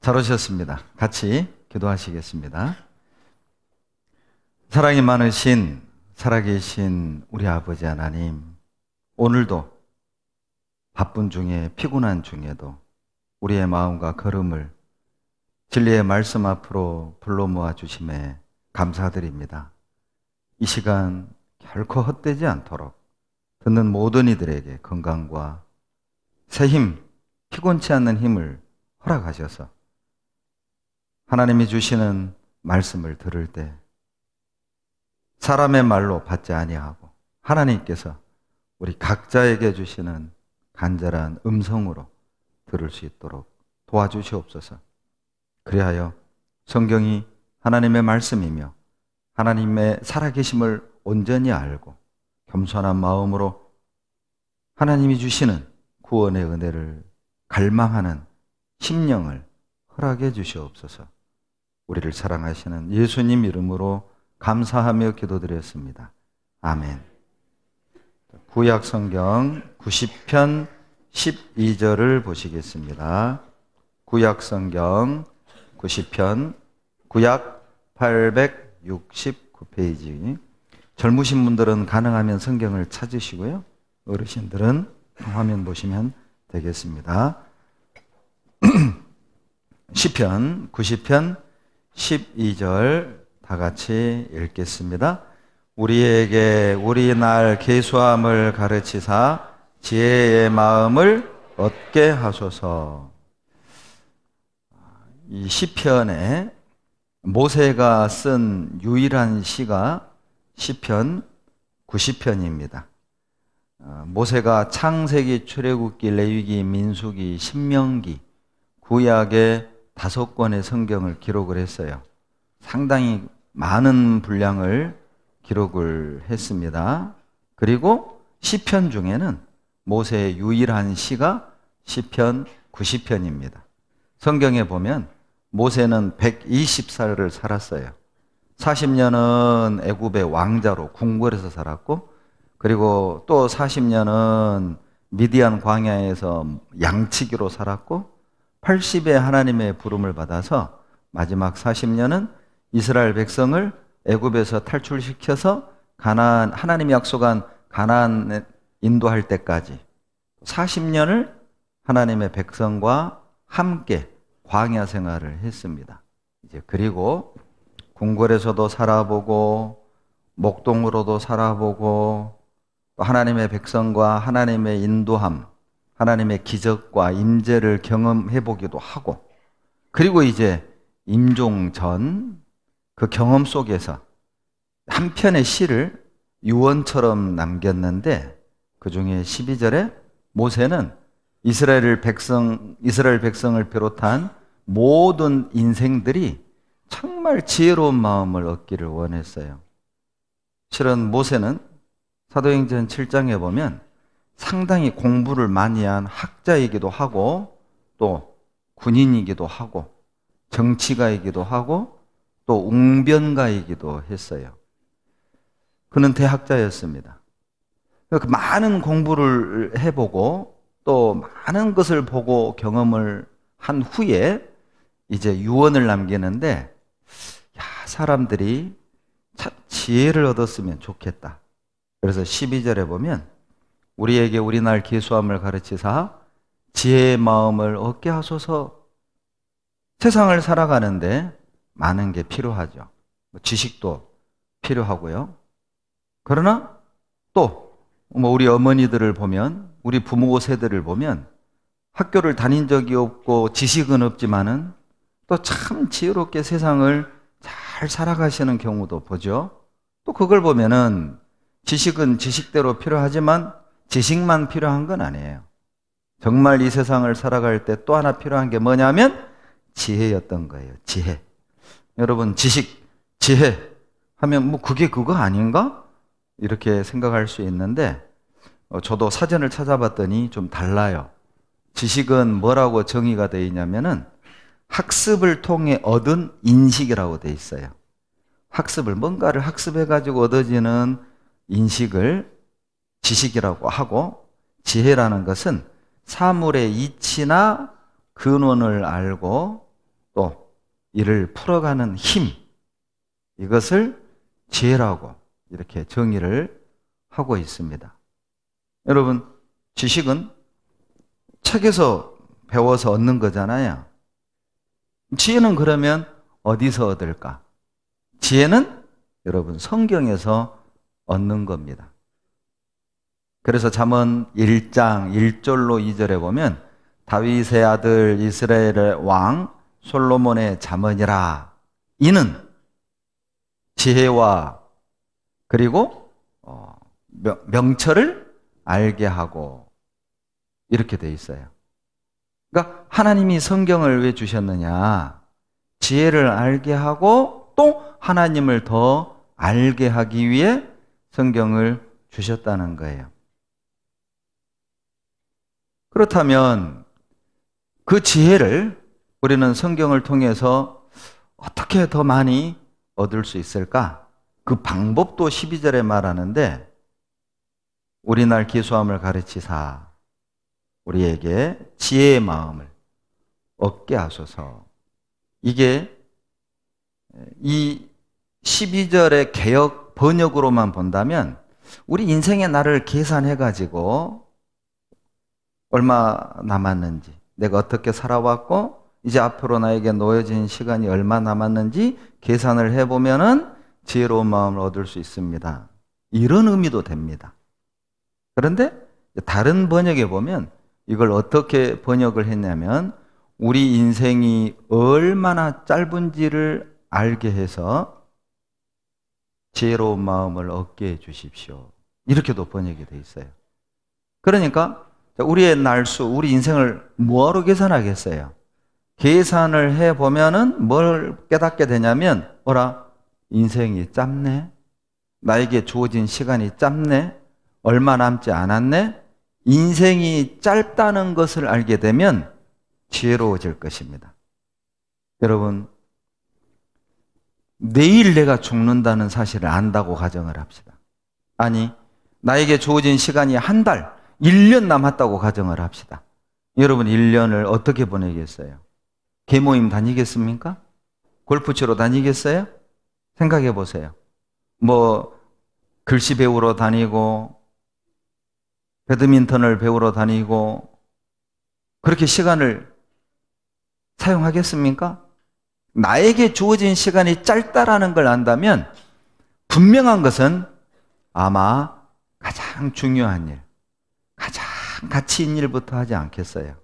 잘 오셨습니다. 같이 기도하시겠습니다. 사랑이 많으신 살아계신 우리 아버지 하나님, 오늘도 바쁜 중에 피곤한 중에도 우리의 마음과 걸음을 진리의 말씀 앞으로 불러 모아 주심에 감사드립니다. 이 시간 결코 헛되지 않도록 듣는 모든 이들에게 건강과 새 힘, 피곤치 않는 힘을 허락하셔서 하나님이 주시는 말씀을 들을 때 사람의 말로 받지 아니하고 하나님께서 우리 각자에게 주시는 간절한 음성으로 들을 수 있도록 도와주시옵소서. 그리하여 성경이 하나님의 말씀이며 하나님의 살아계심을 온전히 알고 겸손한 마음으로 하나님이 주시는 구원의 은혜를 갈망하는 심령을 허락해 주시옵소서. 우리를 사랑하시는 예수님 이름으로 감사하며 기도드렸습니다. 아멘. 구약 성경 90편 12절을 보시겠습니다. 구약 성경 90편 구약 869페이지. 젊으신 분들은 가능하면 성경을 찾으시고요. 어르신들은 화면 보시면 되겠습니다. 10편, 90편 12절 다 같이 읽겠습니다. 우리에게 우리 날 계수함을 가르치사 지혜의 마음을 얻게 하소서. 이 시편에 모세가 쓴 유일한 시가 시편 90편입니다. 어, 모세가 창세기, 출애굽기, 레위기, 민수기, 신명기, 구약의 다섯 권의 성경을 기록을 했어요. 상당히 많은 분량을 기록을 했습니다. 그리고 시편 중에는 모세의 유일한 시가 시편 90편입니다. 성경에 보면 모세는 120살을 살았어요. 40년은 애굽의 왕자로 궁궐에서 살았고 그리고 또 40년은 미디안 광야에서 양치기로 살았고 80의 하나님의 부름을 받아서 마지막 40년은 이스라엘 백성을 애굽에서 탈출시켜서 가나안 하나님이 약속한 가나안 인도할 때까지 40년을 하나님의 백성과 함께 광야 생활을 했습니다. 이제 그리고 궁궐에서도 살아보고 목동으로도 살아보고 또 하나님의 백성과 하나님의 인도함 하나님의 기적과 임재를 경험해 보기도 하고 그리고 이제 임종 전 그 경험 속에서 한 편의 시를 유언처럼 남겼는데 그 중에 12절에 모세는 이스라엘 백성 이스라엘 백성을 비롯한 모든 인생들이 정말 지혜로운 마음을 얻기를 원했어요. 실은 모세는 사도행전 7장에 보면 상당히 공부를 많이 한 학자이기도 하고 또 군인이기도 하고 정치가이기도 하고 또 웅변가이기도 했어요. 그는 대학자였습니다. 그러니까 많은 공부를 해보고 또 많은 것을 보고 경험을 한 후에 이제 유언을 남기는데 야, 사람들이 참 지혜를 얻었으면 좋겠다. 그래서 12절에 보면 우리에게 우리 날 계수함을 가르치사 지혜의 마음을 얻게 하소서 세상을 살아가는데 많은 게 필요하죠. 뭐 지식도 필요하고요. 그러나 또뭐 우리 어머니들을 보면 우리 부모 세대를 보면 학교를 다닌 적이 없고 지식은 없지만은 또 참 지혜롭게 세상을 잘 살아가시는 경우도 보죠. 또 그걸 보면은 지식은 지식대로 필요하지만 지식만 필요한 건 아니에요. 정말 이 세상을 살아갈 때 또 하나 필요한 게 뭐냐면 지혜였던 거예요. 지혜. 여러분, 지식, 지혜 하면 뭐 그게 그거 아닌가? 이렇게 생각할 수 있는데 어, 저도 사전을 찾아봤더니 좀 달라요. 지식은 뭐라고 정의가 되어 있냐면은 학습을 통해 얻은 인식이라고 되어 있어요. 학습을 뭔가를 학습해 가지고 얻어지는 인식을 지식이라고 하고 지혜라는 것은 사물의 이치나 근원을 알고 또 이를 풀어가는 힘 이것을 지혜라고 이렇게 정의를 하고 있습니다. 여러분 지식은 책에서 배워서 얻는 거잖아요. 지혜는 그러면 어디서 얻을까? 지혜는 여러분 성경에서 얻는 겁니다. 그래서 잠언 1장 1절로 2절에 보면 다윗의 아들 이스라엘의 왕 솔로몬의 잠언이라 이는 지혜와 그리고 어, 명철을 알게 하고 이렇게 돼 있어요. 그러니까 하나님이 성경을 왜 주셨느냐? 지혜를 알게 하고 또 하나님을 더 알게 하기 위해 성경을 주셨다는 거예요. 그렇다면 그 지혜를 우리는 성경을 통해서 어떻게 더 많이 얻을 수 있을까? 그 방법도 12절에 말하는데 우리날 기수함을 가르치사 우리에게 지혜의 마음을 얻게 하소서. 이게 이 12절의 개혁 번역으로만 본다면 우리 인생의 나를 계산해 가지고 얼마 남았는지, 내가 어떻게 살아왔고, 이제 앞으로 나에게 놓여진 시간이 얼마 남았는지 계산을 해보면은 지혜로운 마음을 얻을 수 있습니다. 이런 의미도 됩니다. 그런데 다른 번역에 보면 이걸 어떻게 번역을 했냐면 우리 인생이 얼마나 짧은지를 알게 해서 지혜로운 마음을 얻게 해 주십시오. 이렇게도 번역이 되어 있어요. 그러니까 우리의 날수, 우리 인생을 뭐로 계산하겠어요? 계산을 해보면은 뭘 깨닫게 되냐면, 어라 인생이 짧네? 나에게 주어진 시간이 짧네? 얼마 남지 않았네? 인생이 짧다는 것을 알게 되면 지혜로워질 것입니다. 여러분, 내일 내가 죽는다는 사실을 안다고 가정을 합시다. 아니, 나에게 주어진 시간이 한 달, 1년 남았다고 가정을 합시다. 여러분 1년을 어떻게 보내겠어요? 개모임 다니겠습니까? 골프 치러 다니겠어요? 생각해 보세요. 뭐 글씨 배우러 다니고 배드민턴을 배우러 다니고 그렇게 시간을 사용하겠습니까? 나에게 주어진 시간이 짧다라는 걸 안다면 분명한 것은 아마 가장 중요한 일, 같이 일부터 하지 않겠어요?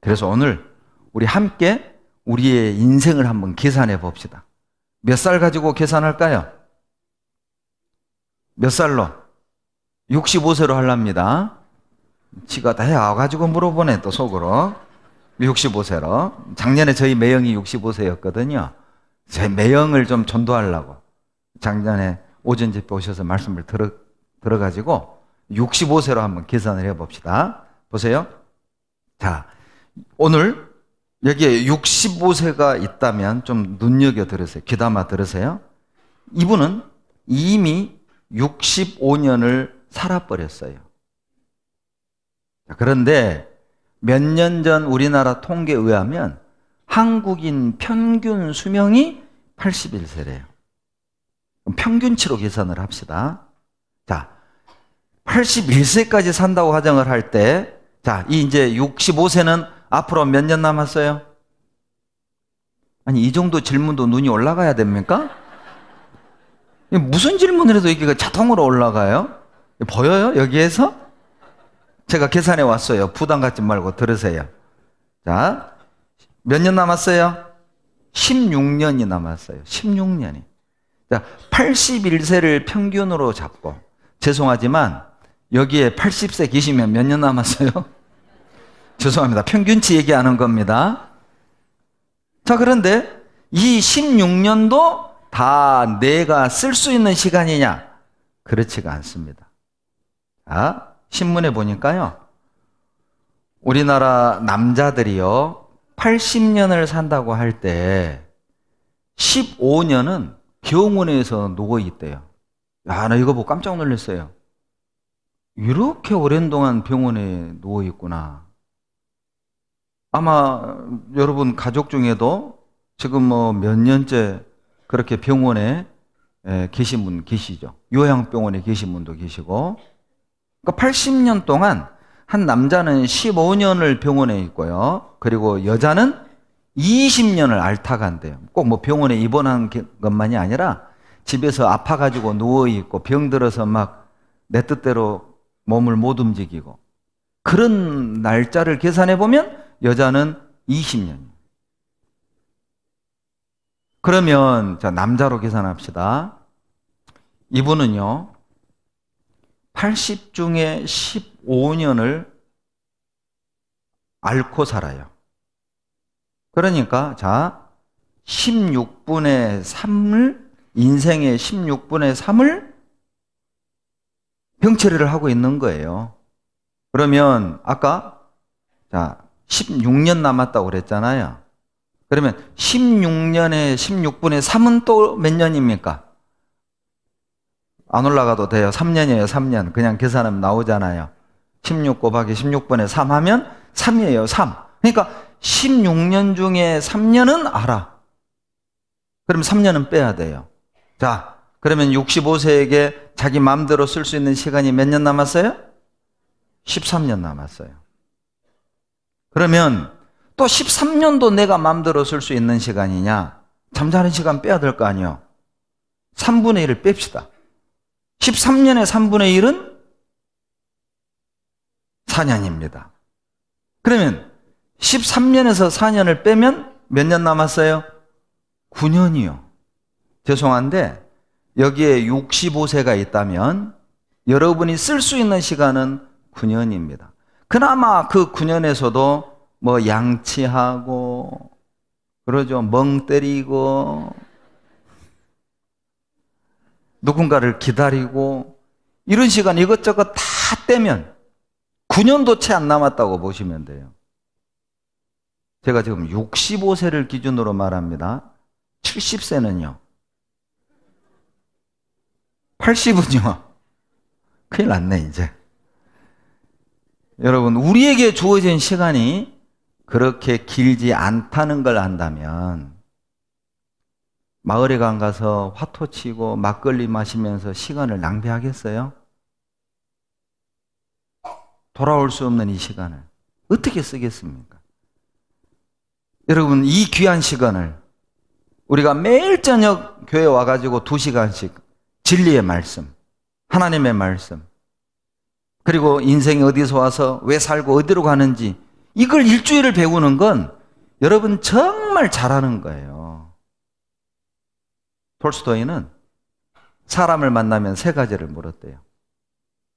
그래서 오늘 우리 함께 우리의 인생을 한번 계산해 봅시다. 몇 살 가지고 계산할까요? 몇 살로? 65세로 할랍니다. 지가 다 와가지고 물어보네, 또 속으로. 65세로. 작년에 저희 매형이 65세였거든요. 제 매형을 좀 전도하려고. 작년에 오전 집에 오셔서 말씀을 들어, 들어가지고 65세로 한번 계산을 해 봅시다. 보세요. 자, 오늘 여기에 65세가 있다면 좀 눈여겨 들으세요. 귀담아 들으세요. 이분은 이미 65년을 살아버렸어요. 그런데 몇 년 전 우리나라 통계에 의하면 한국인 평균 수명이 81세래요. 평균치로 계산을 합시다. 자, 81세까지 산다고 화장을할 때, 자, 이 이제 65세는 앞으로 몇 년 남았어요? 아니, 이 정도 질문도 눈이 올라가야 됩니까? 무슨 질문을 해도 이게 자동으로 올라가요? 보여요? 여기에서? 제가 계산해 왔어요. 부담 갖지 말고 들으세요. 자, 몇 년 남았어요? 16년이 남았어요. 16년이. 자, 81세를 평균으로 잡고, 죄송하지만 여기에 80세 계시면 몇 년 남았어요? 죄송합니다. 평균치 얘기하는 겁니다. 자, 그런데 이 16년도 다 내가 쓸 수 있는 시간이냐? 그렇지가 않습니다. 아, 신문에 보니까요. 우리나라 남자들이요. 80년을 산다고 할 때 15년은 병원에서 누워 있대요. 야, 나 이거 보고 뭐 깜짝 놀랐어요. 이렇게 오랜 동안 병원에 누워 있구나. 아마 여러분 가족 중에도 지금 뭐 몇 년째 그렇게 병원에 계신 분 계시죠. 요양병원에 계신 분도 계시고. 그러니까 80년 동안 한 남자는 15년을 병원에 있고요. 그리고 여자는 20년을 알타간대요. 꼭 뭐 병원에 입원한 것만이 아니라 집에서 아파가지고 누워있고 병들어서 막 내 뜻대로 몸을 못 움직이고 그런 날짜를 계산해 보면 여자는 20년. 그러면 자 남자로 계산합시다. 이분은요. 80 중에 15년을 앓고 살아요. 그러니까 자 16분의 3을 인생의 16분의 3을 병처리를 하고 있는 거예요. 그러면 아까 자 16년 남았다고 그랬잖아요. 그러면 16년에 16분의 3은 또 몇 년입니까? 안 올라가도 돼요. 3년이에요. 3년. 그냥 계산하면 그 나오잖아요. 16 곱하기 16분의 3 하면 3이에요. 3. 그러니까 16년 중에 3년은 알아. 그럼 3년은 빼야 돼요. 자, 그러면 65세에게 자기 마음대로 쓸 수 있는 시간이 몇 년 남았어요? 13년 남았어요. 그러면 또 13년도 내가 마음대로 쓸 수 있는 시간이냐? 잠자는 시간 빼야 될 거 아니요. 3분의 1을 뺍시다. 13년의 3분의 1은 4년입니다. 그러면 13년에서 4년을 빼면 몇 년 남았어요? 9년이요. 죄송한데 여기에 65세가 있다면 여러분이 쓸 수 있는 시간은 9년입니다. 그나마 그 9년에서도 뭐 양치하고 그러죠. 멍 때리고 누군가를 기다리고 이런 시간 이것저것 다 떼면 9년도 채 안 남았다고 보시면 돼요. 제가 지금 65세를 기준으로 말합니다. 70세는요. 80은요. 큰일 났네, 이제. 여러분, 우리에게 주어진 시간이 그렇게 길지 않다는 걸 안다면, 마을에 간 가서 화토 치고 막걸리 마시면서 시간을 낭비하겠어요? 돌아올 수 없는 이 시간을 어떻게 쓰겠습니까? 여러분, 이 귀한 시간을 우리가 매일 저녁 교회 와가지고 두 시간씩 진리의 말씀, 하나님의 말씀, 그리고 인생이 어디서 와서 왜 살고 어디로 가는지 이걸 일주일을 배우는 건 여러분 정말 잘하는 거예요. 톨스토이는 사람을 만나면 세 가지를 물었대요.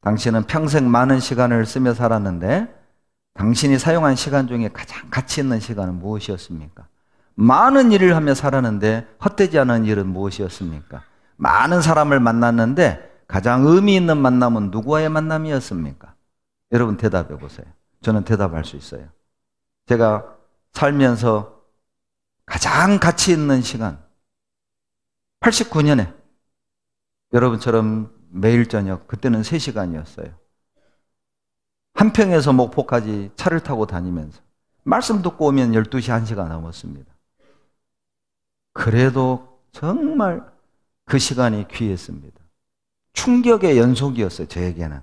당신은 평생 많은 시간을 쓰며 살았는데 당신이 사용한 시간 중에 가장 가치 있는 시간은 무엇이었습니까? 많은 일을 하며 살았는데 헛되지 않은 일은 무엇이었습니까? 많은 사람을 만났는데 가장 의미 있는 만남은 누구와의 만남이었습니까? 여러분 대답해 보세요. 저는 대답할 수 있어요. 제가 살면서 가장 가치 있는 시간, 89년에 여러분처럼 매일 저녁, 그때는 3시간이었어요. 한평에서 목포까지 차를 타고 다니면서 말씀 듣고 오면 12시 1시간 넘었습니다. 그래도 정말 그 시간이 귀했습니다. 충격의 연속이었어요, 저에게는.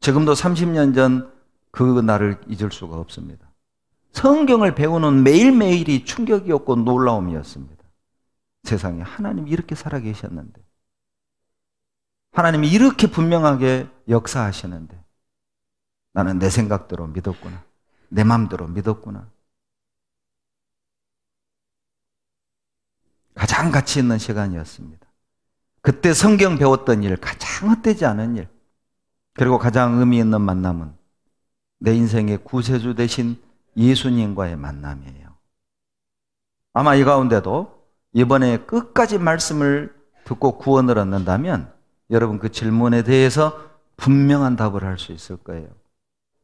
지금도 30년 전 그 날을 잊을 수가 없습니다. 성경을 배우는 매일매일이 충격이었고 놀라움이었습니다. 세상에 하나님 이렇게 살아 계셨는데. 하나님이 이렇게 분명하게 역사하시는데. 나는 내 생각대로 믿었구나. 내 마음대로 믿었구나. 가장 가치 있는 시간이었습니다. 그때 성경 배웠던 일, 가장 헛되지 않은 일, 그리고 가장 의미 있는 만남은 내 인생의 구세주 대신 예수님과의 만남이에요. 아마 이 가운데도 이번에 끝까지 말씀을 듣고 구원을 얻는다면 여러분 그 질문에 대해서 분명한 답을 할 수 있을 거예요.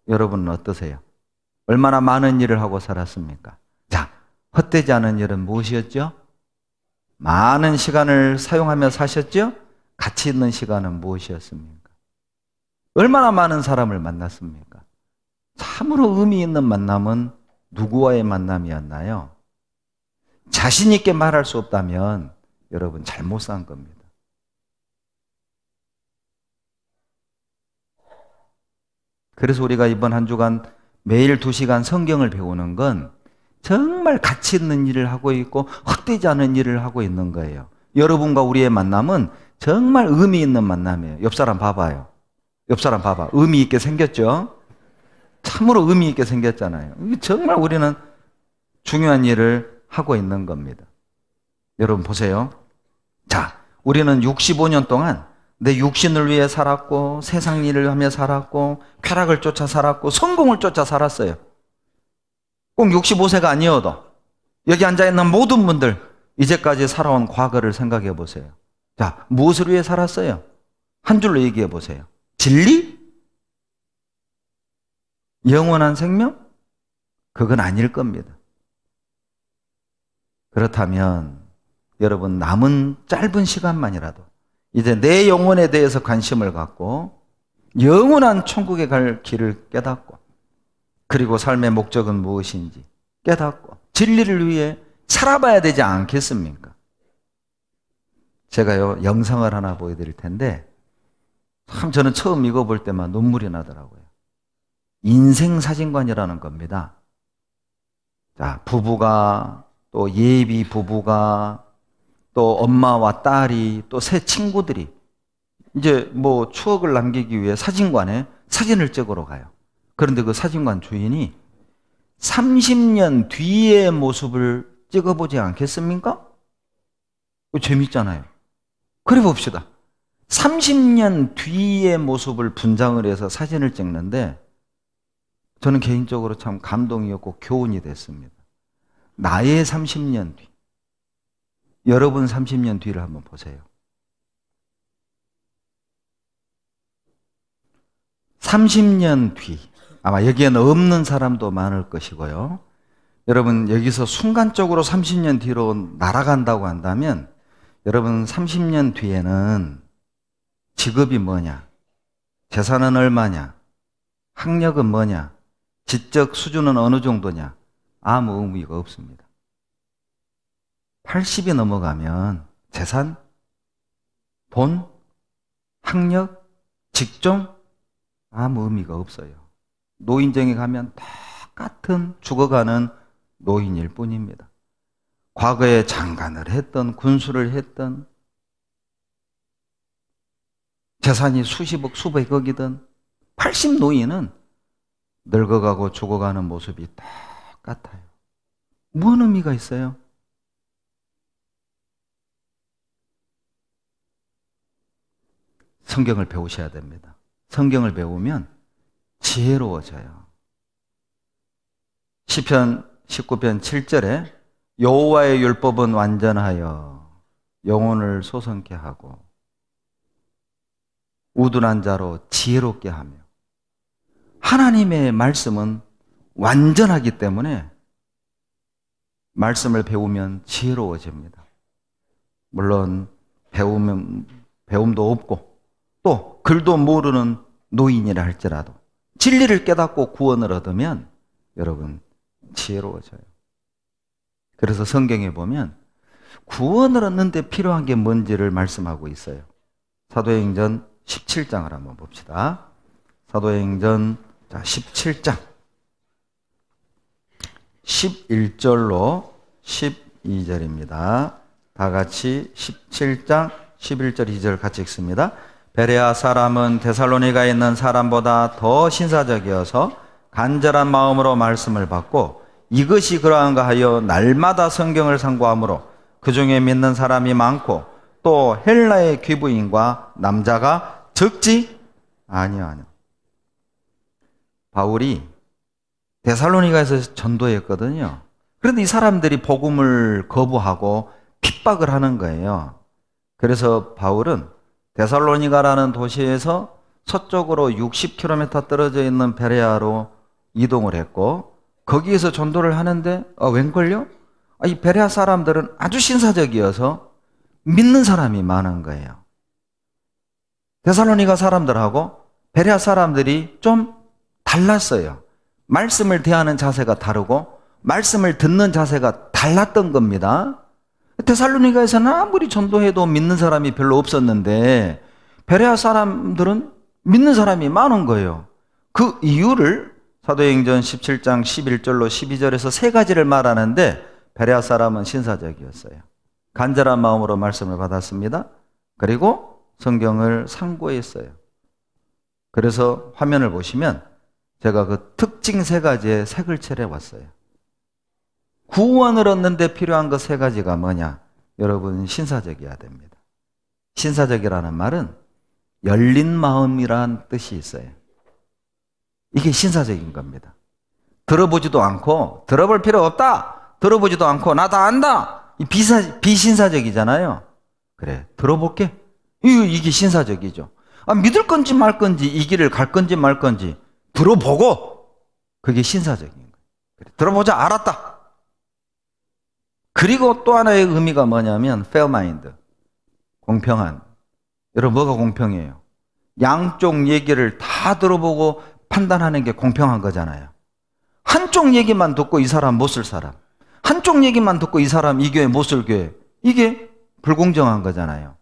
여러분은 어떠세요? 얼마나 많은 일을 하고 살았습니까? 자, 헛되지 않은 일은 무엇이었죠? 많은 시간을 사용하며 사셨죠? 같이 있는 시간은 무엇이었습니까? 얼마나 많은 사람을 만났습니까? 참으로 의미 있는 만남은 누구와의 만남이었나요? 자신 있게 말할 수 없다면 여러분 잘못 산 겁니다. 그래서 우리가 이번 한 주간 매일 두 시간 성경을 배우는 건 정말 가치 있는 일을 하고 있고 헛되지 않은 일을 하고 있는 거예요. 여러분과 우리의 만남은 정말 의미 있는 만남이에요. 옆 사람 봐봐요. 옆 사람 봐봐. 의미 있게 생겼죠? 참으로 의미 있게 생겼잖아요. 정말 우리는 중요한 일을 하고 있는 겁니다. 여러분 보세요. 자, 우리는 65년 동안 내 육신을 위해 살았고 세상 일을 하며 살았고 쾌락을 쫓아 살았고 성공을 쫓아 살았어요. 꼭 65세가 아니어도 여기 앉아 있는 모든 분들 이제까지 살아온 과거를 생각해 보세요. 자, 무엇을 위해 살았어요? 한 줄로 얘기해 보세요. 진리? 영원한 생명? 그건 아닐 겁니다. 그렇다면 여러분 남은 짧은 시간만이라도 이제 내 영혼에 대해서 관심을 갖고 영원한 천국에 갈 길을 깨닫고 그리고 삶의 목적은 무엇인지 깨닫고 진리를 위해 살아봐야 되지 않겠습니까? 제가요, 영상을 하나 보여드릴 텐데, 참 저는 처음 이거 볼 때만 눈물이 나더라고요. 인생사진관이라는 겁니다. 자, 부부가, 또 예비 부부가, 또 엄마와 딸이, 또 새 친구들이, 이제 뭐 추억을 남기기 위해 사진관에 사진을 찍으러 가요. 그런데 그 사진관 주인이 30년 뒤의 모습을 찍어보지 않겠습니까? 재밌잖아요. 그래 봅시다. 30년 뒤의 모습을 분장을 해서 사진을 찍는데 저는 개인적으로 참 감동이었고 교훈이 됐습니다. 나의 30년 뒤. 여러분 30년 뒤를 한번 보세요. 30년 뒤. 아마 여기에는 없는 사람도 많을 것이고요. 여러분 여기서 순간적으로 30년 뒤로 날아간다고 한다면 여러분 30년 뒤에는 직업이 뭐냐? 재산은 얼마냐? 학력은 뭐냐? 지적 수준은 어느 정도냐? 아무 의미가 없습니다. 80이 넘어가면 재산, 돈, 학력, 직종 아무 의미가 없어요. 노인정에 가면 똑같은 죽어가는 노인일 뿐입니다. 과거에 장관을 했던 군수를 했던 재산이 수십억 수백억이든 80 노인은 늙어가고 죽어가는 모습이 똑같아요. 무슨 의미가 있어요? 성경을 배우셔야 됩니다. 성경을 배우면 지혜로워져요. 시편 19편 7절에 여호와의 율법은 완전하여 영혼을 소성케 하고 우둔한 자로 지혜롭게 하며 하나님의 말씀은 완전하기 때문에 말씀을 배우면 지혜로워집니다. 물론 배우면 배움도 없고 또 글도 모르는 노인이라 할지라도 진리를 깨닫고 구원을 얻으면 여러분 지혜로워져요. 그래서 성경에 보면 구원을 얻는데 필요한 게 뭔지를 말씀하고 있어요. 사도행전 17장을 한번 봅시다. 사도행전 17장 11절로 12절입니다. 다 같이 17장 11절 2절 같이 읽습니다. 베레아 사람은 데살로니가 있는 사람보다 더 신사적이어서 간절한 마음으로 말씀을 받고 이것이 그러한가 하여 날마다 성경을 상고함으로 그 중에 믿는 사람이 많고 또 헬라의 귀부인과 남자가 적지 아니요 아니요 바울이 데살로니가에서 전도했거든요. 그런데 이 사람들이 복음을 거부하고 핍박을 하는 거예요. 그래서 바울은 데살로니가라는 도시에서 서쪽으로 60km 떨어져 있는 베레아로 이동을 했고 거기에서 전도를 하는데 아, 웬걸요? 아, 이 베레아 사람들은 아주 신사적이어서 믿는 사람이 많은 거예요. 데살로니가 사람들하고 베레아 사람들이 좀 달랐어요. 말씀을 대하는 자세가 다르고 말씀을 듣는 자세가 달랐던 겁니다. 데살로니가에서는 아무리 전도해도 믿는 사람이 별로 없었는데 베레아 사람들은 믿는 사람이 많은 거예요. 그 이유를 사도행전 17장 11절로 12절에서 세 가지를 말하는데 베레아 사람은 신사적이었어요. 간절한 마음으로 말씀을 받았습니다. 그리고 성경을 상고했어요. 그래서 화면을 보시면 제가 그 특징 세 가지의 색을 칠해 왔어요. 구원을 얻는데 필요한 것 세 가지가 뭐냐? 여러분 신사적이어야 됩니다. 신사적이라는 말은 열린 마음이란 뜻이 있어요. 이게 신사적인 겁니다. 들어보지도 않고 들어볼 필요 없다. 들어보지도 않고 나 다 안다. 비사, 비신사적이잖아요. 그래 들어볼게. 이게 신사적이죠. 아, 믿을 건지 말 건지 이 길을 갈 건지 말 건지 들어보고 그게 신사적인 거예요. 그래, 들어보자 알았다. 그리고 또 하나의 의미가 뭐냐면 fair mind. 공평한. 여러분 뭐가 공평해요? 양쪽 얘기를 다 들어보고 판단하는 게 공평한 거잖아요. 한쪽 얘기만 듣고 이 사람 못 쓸 사람. 한쪽 얘기만 듣고 이 사람 이 교회 못 쓸 교회. 이게 불공정한 거잖아요.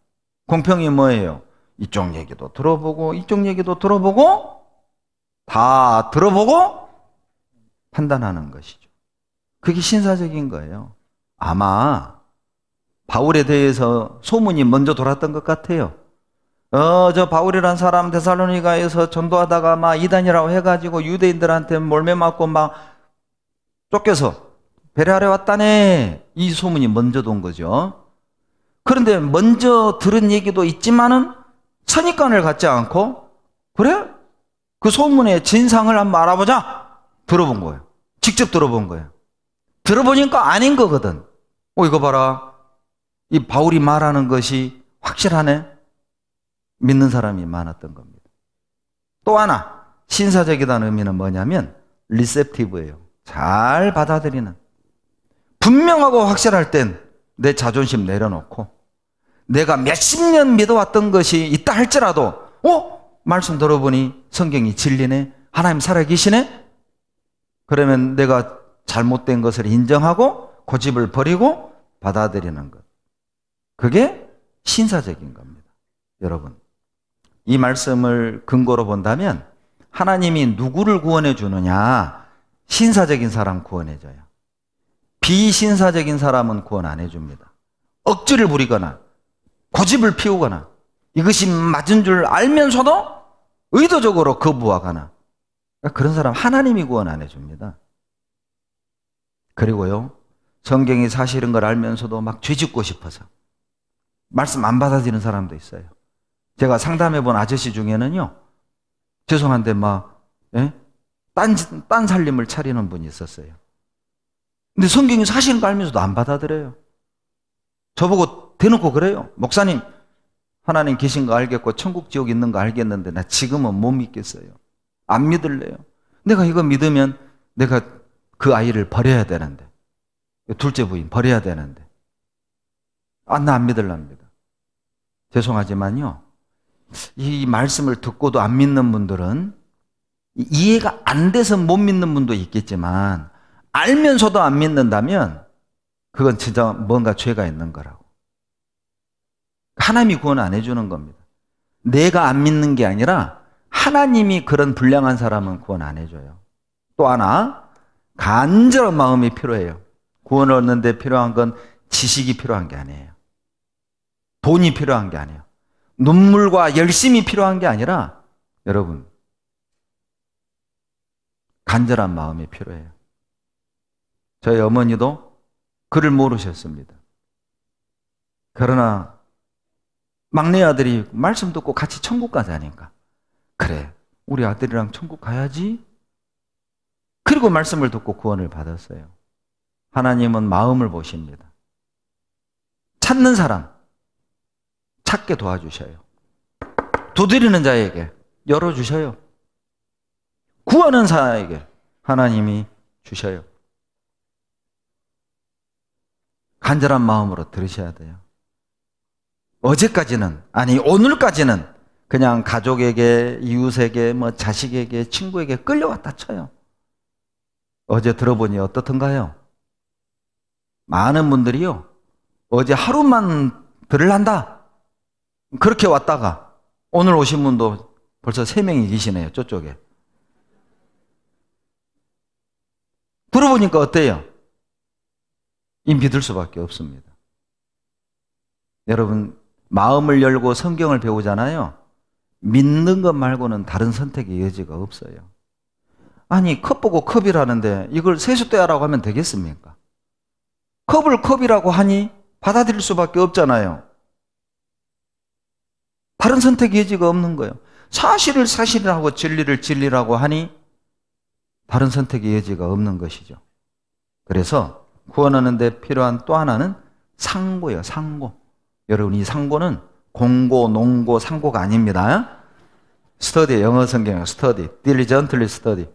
공평이 뭐예요? 이쪽 얘기도 들어보고 이쪽 얘기도 들어보고 다 들어보고 판단하는 것이죠. 그게 신사적인 거예요. 아마 바울에 대해서 소문이 먼저 돌았던 것 같아요. 어, 저 바울이란 사람 데살로니가에서 전도하다가 막 이단이라고 해가지고 유대인들한테 몰매 맞고 막 쫓겨서 배려하러 왔다네. 이 소문이 먼저 돈 거죠. 그런데 먼저 들은 얘기도 있지만은 선입관을 갖지 않고, 그래? 그 소문의 진상을 한번 알아보자! 들어본 거예요. 직접 들어본 거예요. 들어보니까 아닌 거거든. 어, 이거 봐라. 이 바울이 말하는 것이 확실하네. 믿는 사람이 많았던 겁니다. 또 하나, 신사적이라는 의미는 뭐냐면, 리셉티브예요. 잘 받아들이는. 분명하고 확실할 땐 내 자존심 내려놓고, 내가 몇십 년 믿어왔던 것이 있다 할지라도, 어? 말씀 들어보니 성경이 진리네? 하나님 살아계시네? 그러면 내가 잘못된 것을 인정하고 고집을 버리고 받아들이는 것. 그게 신사적인 겁니다. 여러분. 이 말씀을 근거로 본다면 하나님이 누구를 구원해 주느냐? 신사적인 사람 구원해 줘요. 비신사적인 사람은 구원 안 해줍니다. 억지를 부리거나 고집을 피우거나 이것이 맞은 줄 알면서도 의도적으로 거부하거나 그런 사람 하나님이 구원 안 해줍니다. 그리고요, 성경이 사실인 걸 알면서도 막 죄짓고 싶어서 말씀 안 받아들이는 사람도 있어요. 제가 상담해 본 아저씨 중에는요. 죄송한데 막 예? 딴, 딴 살림을 차리는 분이 있었어요. 근데 성경이 사실인 걸 알면서도 안 받아들여요. 저보고 대놓고 그래요. 목사님, 하나님 계신 거 알겠고 천국 지옥 있는 거 알겠는데 나 지금은 못 믿겠어요. 안 믿을래요. 내가 이거 믿으면 내가 그 아이를 버려야 되는데. 둘째 부인 버려야 되는데. 아, 나안 믿을랍니다. 죄송하지만요. 이 말씀을 듣고도 안 믿는 분들은 이해가 안 돼서 못 믿는 분도 있겠지만 알면서도 안 믿는다면 그건 진짜 뭔가 죄가 있는 거라고. 하나님이 구원 안 해주는 겁니다. 내가 안 믿는 게 아니라 하나님이 그런 불량한 사람은 구원 안 해줘요. 또 하나, 간절한 마음이 필요해요. 구원을 얻는데 필요한 건 지식이 필요한 게 아니에요. 돈이 필요한 게 아니에요. 눈물과 열심이 필요한 게 아니라 여러분 간절한 마음이 필요해요. 저희 어머니도 그를 모르셨습니다. 그러나 막내 아들이 말씀 듣고 같이 천국 가자니까 그래 우리 아들이랑 천국 가야지. 그리고 말씀을 듣고 구원을 받았어요. 하나님은 마음을 보십니다. 찾는 사람, 찾게 도와주셔요. 두드리는 자에게 열어주셔요. 구하는 자에게 하나님이 주셔요. 간절한 마음으로 들으셔야 돼요. 어제까지는, 아니, 오늘까지는 그냥 가족에게, 이웃에게, 뭐 자식에게, 친구에게 끌려왔다 쳐요. 어제 들어보니 어떻던가요? 많은 분들이요. 어제 하루만 들을 한다. 그렇게 왔다가 오늘 오신 분도 벌써 3명이 계시네요. 저쪽에. 들어보니까 어때요? 인비들 수밖에 없습니다. 여러분, 마음을 열고 성경을 배우잖아요. 믿는 것 말고는 다른 선택의 여지가 없어요. 아니, 컵 보고 컵이라는데 이걸 세숫대 야라고 하면 되겠습니까? 컵을 컵이라고 하니 받아들일 수밖에 없잖아요. 다른 선택 여지가 없는 거예요. 사실을 사실이라고 진리를 진리라고 하니 다른 선택의 여지가 없는 것이죠. 그래서 구원하는 데 필요한 또 하나는 상고예요. 상고. 여러분 이 상고는 공고, 농고, 상고가 아닙니다. 스터디 영어 성경 스터디, diligently study.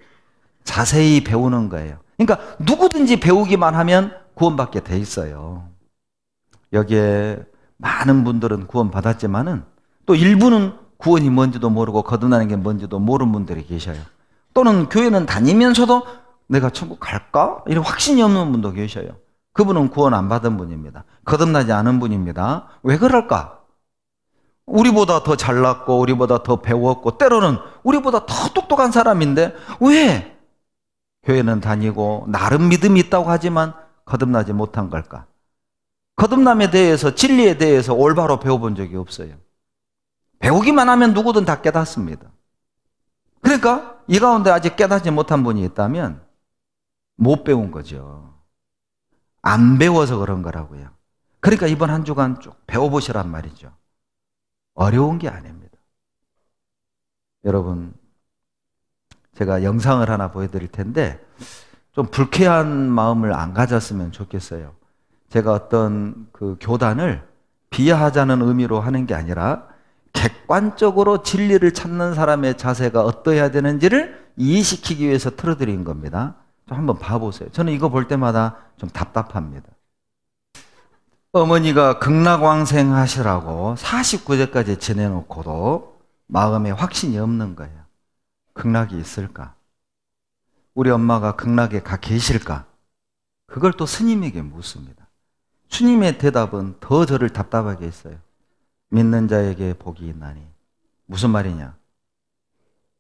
자세히 배우는 거예요. 그러니까 누구든지 배우기만 하면 구원받게 돼 있어요. 여기에 많은 분들은 구원받았지만은 또 일부는 구원이 뭔지도 모르고 거듭나는 게 뭔지도 모르는 분들이 계셔요. 또는 교회는 다니면서도 내가 천국 갈까? 이런 확신이 없는 분도 계셔요. 그분은 구원 안 받은 분입니다. 거듭나지 않은 분입니다. 왜 그럴까? 우리보다 더 잘났고, 우리보다 더 배웠고, 때로는 우리보다 더 똑똑한 사람인데, 왜? 교회는 다니고, 나름 믿음이 있다고 하지만, 거듭나지 못한 걸까? 거듭남에 대해서 진리에 대해서 올바로 배워본 적이 없어요. 배우기만 하면 누구든 다 깨닫습니다. 그러니까 이 가운데 아직 깨닫지 못한 분이 있다면 못 배운 거죠. 안 배워서 그런 거라고요. 그러니까 이번 한 주간 쭉 배워보시란 말이죠. 어려운 게 아닙니다. 여러분, 제가 영상을 하나 보여드릴 텐데, 좀 불쾌한 마음을 안 가졌으면 좋겠어요. 제가 어떤 그 교단을 비하하자는 의미로 하는 게 아니라 객관적으로 진리를 찾는 사람의 자세가 어떠해야 되는지를 이해시키기 위해서 틀어드린 겁니다. 좀 한번 봐보세요. 저는 이거 볼 때마다 좀 답답합니다. 어머니가 극락왕생 하시라고 49제까지 지내놓고도 마음에 확신이 없는 거예요. 극락이 있을까? 우리 엄마가 극락에 가 계실까? 그걸 또 스님에게 묻습니다. 스님의 대답은 더 저를 답답하게 했어요. 믿는 자에게 복이 있나니. 무슨 말이냐?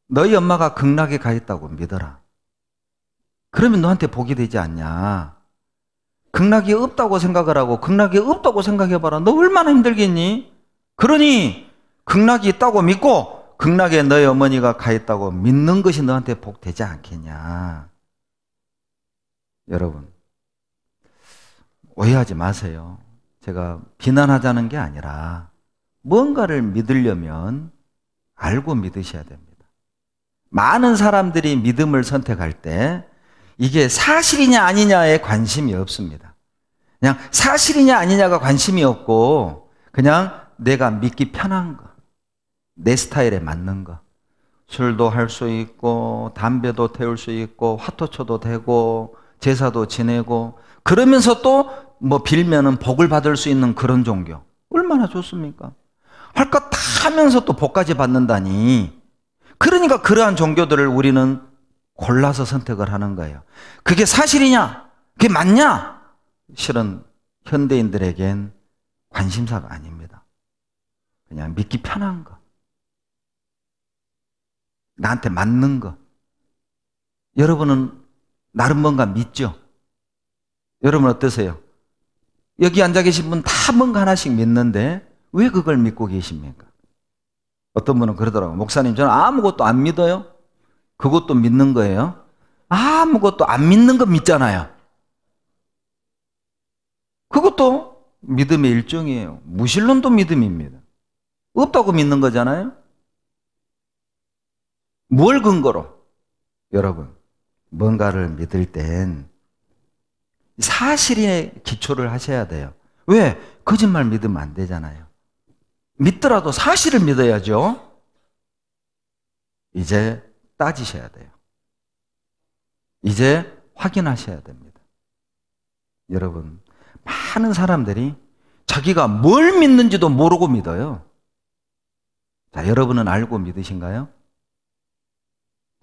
너희 엄마가 극락에 가 있다고 믿어라. 그러면 너한테 복이 되지 않냐? 극락이 없다고 생각을 하고 극락이 없다고 생각해봐라. 너 얼마나 힘들겠니? 그러니 극락이 있다고 믿고 극락에 너희 어머니가 가 있다고 믿는 것이 너한테 복되지 않겠냐. 여러분, 오해하지 마세요. 제가 비난하자는 게 아니라 뭔가를 믿으려면 알고 믿으셔야 됩니다. 많은 사람들이 믿음을 선택할 때 이게 사실이냐 아니냐에 관심이 없습니다. 그냥 사실이냐 아니냐가 관심이 없고 그냥 내가 믿기 편한 것. 내 스타일에 맞는 거. 술도 할 수 있고, 담배도 태울 수 있고, 화토쳐도 되고, 제사도 지내고, 그러면서 또 뭐 빌면은 복을 받을 수 있는 그런 종교. 얼마나 좋습니까? 할 것 다 하면서 또 복까지 받는다니. 그러니까 그러한 종교들을 우리는 골라서 선택을 하는 거예요. 그게 사실이냐? 그게 맞냐? 실은 현대인들에겐 관심사가 아닙니다. 그냥 믿기 편한 거. 나한테 맞는 거. 여러분은 나름 뭔가 믿죠? 여러분 어떠세요? 여기 앉아 계신 분 다 뭔가 하나씩 믿는데 왜 그걸 믿고 계십니까? 어떤 분은 그러더라고요. 목사님, 저는 아무것도 안 믿어요. 그것도 믿는 거예요. 아무것도 안 믿는 거 믿잖아요. 그것도 믿음의 일종이에요. 무신론도 믿음입니다. 없다고 믿는 거잖아요. 뭘 근거로? 여러분, 뭔가를 믿을 땐 사실에 기초를 하셔야 돼요. 왜? 거짓말 믿으면 안 되잖아요. 믿더라도 사실을 믿어야죠. 이제 따지셔야 돼요. 이제 확인하셔야 됩니다. 여러분, 많은 사람들이 자기가 뭘 믿는지도 모르고 믿어요. 자, 여러분은 알고 믿으신가요?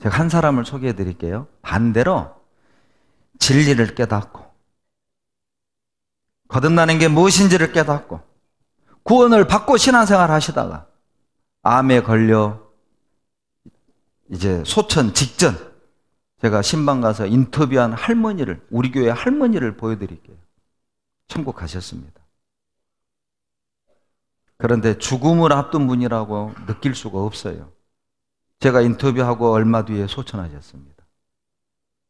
제가 한 사람을 소개해 드릴게요. 반대로 진리를 깨닫고 거듭나는 게 무엇인지를 깨닫고 구원을 받고 신앙생활 하시다가 암에 걸려 이제 소천 직전 제가 신방 가서 인터뷰한 할머니를 우리 교회 할머니를 보여드릴게요. 천국 가셨습니다. 그런데 죽음을 앞둔 분이라고 느낄 수가 없어요. 제가 인터뷰하고 얼마 뒤에 소천하셨습니다.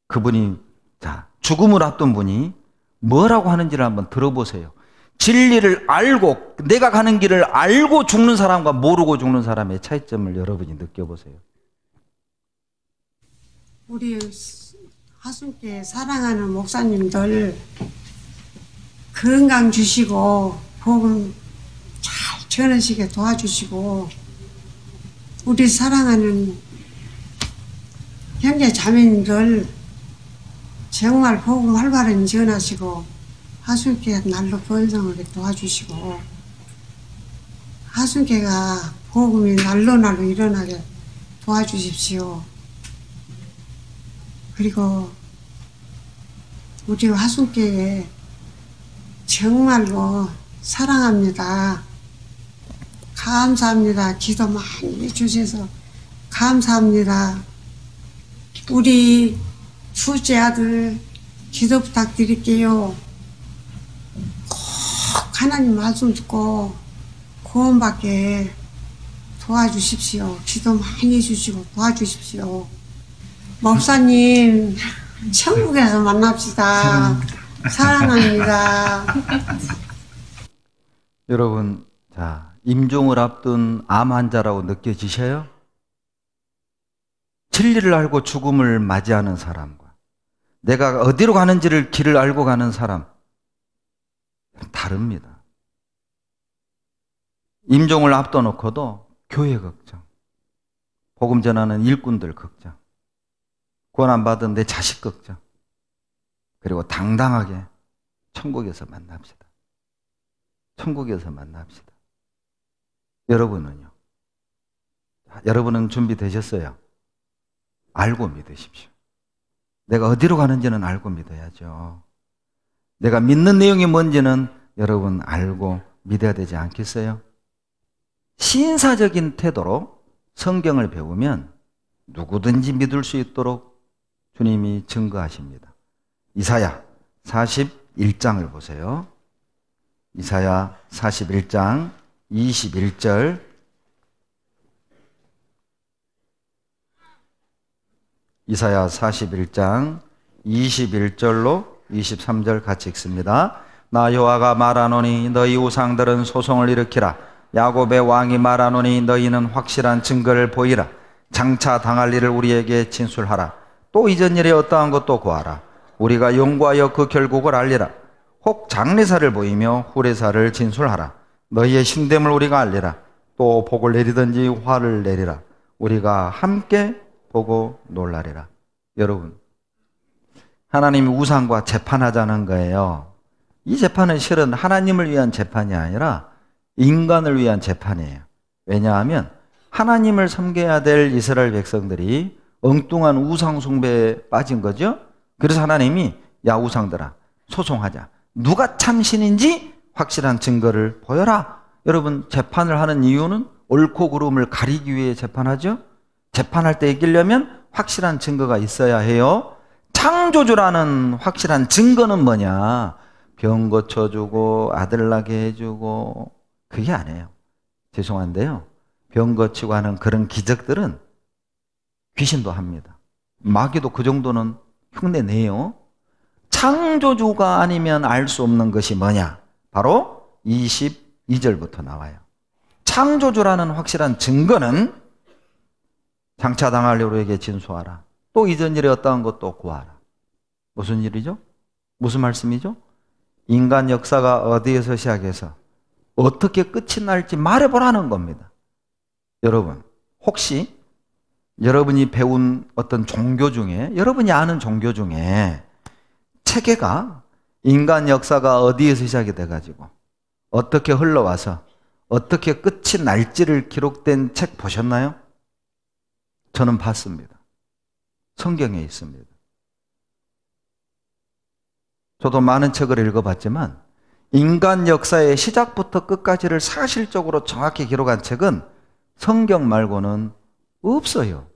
그분이 자 죽음을 앞둔 분이 뭐라고 하는지를 한번 들어보세요. 진리를 알고 내가 가는 길을 알고 죽는 사람과 모르고 죽는 사람의 차이점을 여러분이 느껴보세요. 우리 하순께 사랑하는 목사님들 건강 주시고 복음 잘 전하시게 도와주시고 우리 사랑하는 형제 자매님들 정말 복음 활발히 전하시고 하순계 날로 번성하게 도와주시고 하순계가 복음이 날로 날로 일어나게 도와주십시오. 그리고 우리 하순계에 정말로 사랑합니다. 감사합니다. 기도 많이 주셔서 감사합니다. 우리 둘제 아들 기도 부탁드릴게요. 꼭 하나님 말씀 듣고 구원받게 도와주십시오. 기도 많이 해주시고 도와주십시오. 목사님, 천국에서 만납시다. 사랑합니다. 여러분, 자, 임종을 앞둔 암 환자라고 느껴지셔요? 진리를 알고 죽음을 맞이하는 사람과 내가 어디로 가는지를 길을 알고 가는 사람 다릅니다. 임종을 앞둬놓고도 교회 걱정, 복음 전하는 일꾼들 걱정, 고난받은 내 자식 걱정, 그리고 당당하게 천국에서 만납시다. 천국에서 만납시다. 여러분은요? 여러분은 준비되셨어요? 알고 믿으십시오. 내가 어디로 가는지는 알고 믿어야죠. 내가 믿는 내용이 뭔지는 여러분 알고 믿어야 되지 않겠어요? 신사적인 태도로 성경을 배우면 누구든지 믿을 수 있도록 주님이 증거하십니다. 이사야 41장을 보세요. 이사야 41장 21절 이사야 41장 21절로 23절 같이 읽습니다. 나 여호와가 말하노니 너희 우상들은 소송을 일으키라 야곱의 왕이 말하노니 너희는 확실한 증거를 보이라 장차 당할 일을 우리에게 진술하라 또 이전 일이 어떠한 것도 구하라 우리가 용과하여그 결국을 알리라 혹 장례사를 보이며 후례사를 진술하라 너희의 신됨을 우리가 알리라. 또 복을 내리든지 화를 내리라. 우리가 함께 보고 놀라리라. 여러분, 하나님이 우상과 재판하자는 거예요. 이 재판은 실은 하나님을 위한 재판이 아니라 인간을 위한 재판이에요. 왜냐하면 하나님을 섬겨야 될 이스라엘 백성들이 엉뚱한 우상 숭배에 빠진 거죠. 그래서 하나님이 야 우상들아 소송하자. 누가 참신인지 확실한 증거를 보여라. 여러분 재판을 하는 이유는 옳고 그름을 가리기 위해 재판하죠. 재판할 때 이기려면 확실한 증거가 있어야 해요. 창조주라는 확실한 증거는 뭐냐? 병 고쳐주고 아들 나게 해주고 그게 아니에요. 죄송한데요. 병 고치고 하는 그런 기적들은 귀신도 합니다. 마귀도 그 정도는 흉내 내요. 창조주가 아니면 알 수 없는 것이 뭐냐? 바로 22절부터 나와요. 창조주라는 확실한 증거는 장차당할 여로에게 진소하라. 또 이전 일에 어떠한 것도 구하라. 무슨 일이죠? 무슨 말씀이죠? 인간 역사가 어디에서 시작해서 어떻게 끝이 날지 말해보라는 겁니다. 여러분, 혹시 여러분이 배운 어떤 종교 중에, 여러분이 아는 종교 중에 체계가 인간 역사가 어디에서 시작이 돼가지고 어떻게 흘러와서 어떻게 끝이 날지를 기록된 책 보셨나요? 저는 봤습니다. 성경에 있습니다. 저도 많은 책을 읽어봤지만 인간 역사의 시작부터 끝까지를 사실적으로 정확히 기록한 책은 성경 말고는 없어요.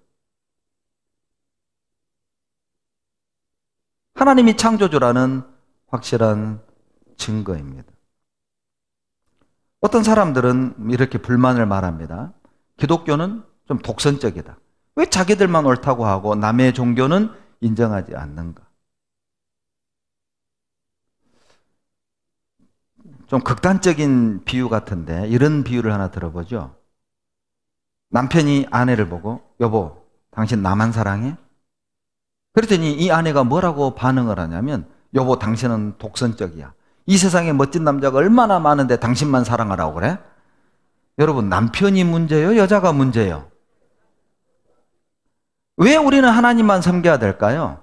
하나님이 창조주라는 확실한 증거입니다. 어떤 사람들은 이렇게 불만을 말합니다. 기독교는 좀 독선적이다. 왜 자기들만 옳다고 하고 남의 종교는 인정하지 않는가? 좀 극단적인 비유 같은데 이런 비유를 하나 들어보죠. 남편이 아내를 보고 여보, 당신 나만 사랑해? 그랬더니 이 아내가 뭐라고 반응을 하냐면 여보 당신은 독선적이야. 이 세상에 멋진 남자가 얼마나 많은데 당신만 사랑하라고 그래? 여러분 남편이 문제예요? 여자가 문제예요? 왜 우리는 하나님만 섬겨야 될까요?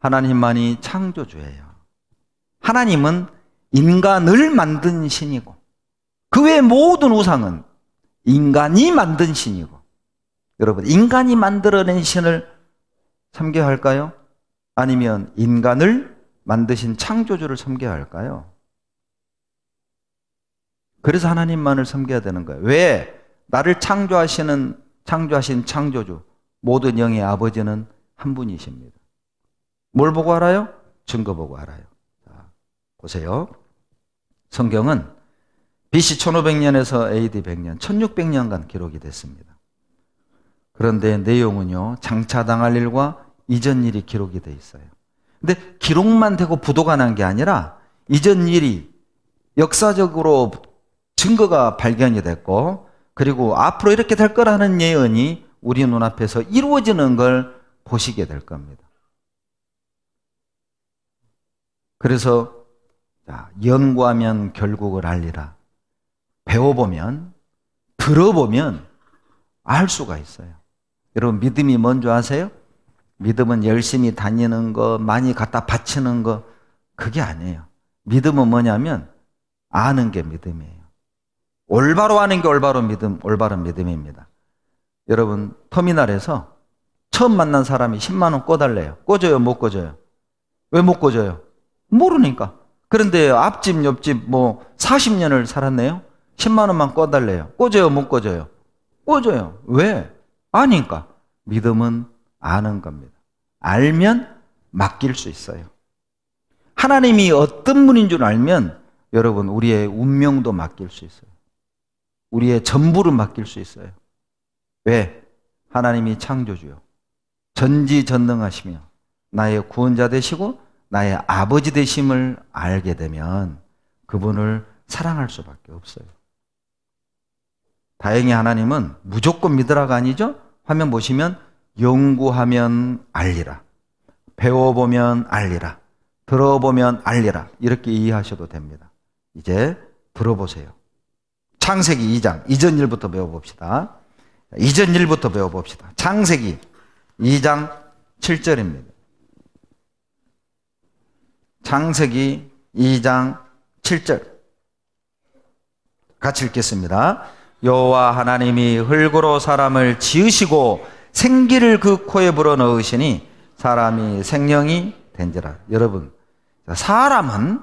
하나님만이 창조주예요. 하나님은 인간을 만든 신이고 그 외 모든 우상은 인간이 만든 신이고 여러분 인간이 만들어낸 신을 섬겨야 할까요? 아니면 인간을 만드신 창조주를 섬겨야 할까요? 그래서 하나님만을 섬겨야 되는 거예요. 왜? 나를 창조하시는, 창조하신 창조주, 모든 영의 아버지는 한 분이십니다. 뭘 보고 알아요? 증거 보고 알아요. 자, 보세요. 성경은 BC 1500년에서 AD 100년, 1600년간 기록이 됐습니다. 그런데 내용은요, 장차당할 일과 이전 일이 기록이 돼 있어요. 근데 기록만 되고 부도가 난 게 아니라 이전 일이 역사적으로 증거가 발견이 됐고 그리고 앞으로 이렇게 될 거라는 예언이 우리 눈앞에서 이루어지는 걸 보시게 될 겁니다. 그래서 연구하면 결국을 알리라. 배워보면 들어보면 알 수가 있어요. 여러분 믿음이 뭔줄 아세요? 믿음은 열심히 다니는 거, 많이 갖다 바치는 거, 그게 아니에요. 믿음은 뭐냐면 아는 게 믿음이에요. 올바로 아는 게 올바로 믿음, 올바른 믿음입니다. 여러분, 터미널에서 처음 만난 사람이 10만원 꿔달래요. 꿔줘요, 못 꿔줘요? 왜못 꿔줘요? 모르니까. 그런데 앞집, 옆집 뭐 40년을 살았네요? 10만원만 꿔달래요. 꿔줘요, 못 꿔줘요? 꿔줘요. 왜? 아니까. 믿음은 아는 겁니다. 알면 맡길 수 있어요. 하나님이 어떤 분인 줄 알면 여러분 우리의 운명도 맡길 수 있어요. 우리의 전부를 맡길 수 있어요. 왜? 하나님이 창조주요. 전지전능하시며 나의 구원자 되시고 나의 아버지 되심을 알게 되면 그분을 사랑할 수밖에 없어요. 다행히 하나님은 무조건 믿으라가 아니죠? 화면 보시면 연구하면 알리라. 배워보면 알리라. 들어보면 알리라. 이렇게 이해하셔도 됩니다. 이제 들어보세요. 창세기 2장, 이전 일부터 배워봅시다. 이전 일부터 배워봅시다. 창세기 2장 7절입니다. 창세기 2장 7절. 같이 읽겠습니다. 여호와 하나님이 흙으로 사람을 지으시고 생기를 그 코에 불어넣으시니 사람이 생명이 된지라. 여러분, 사람은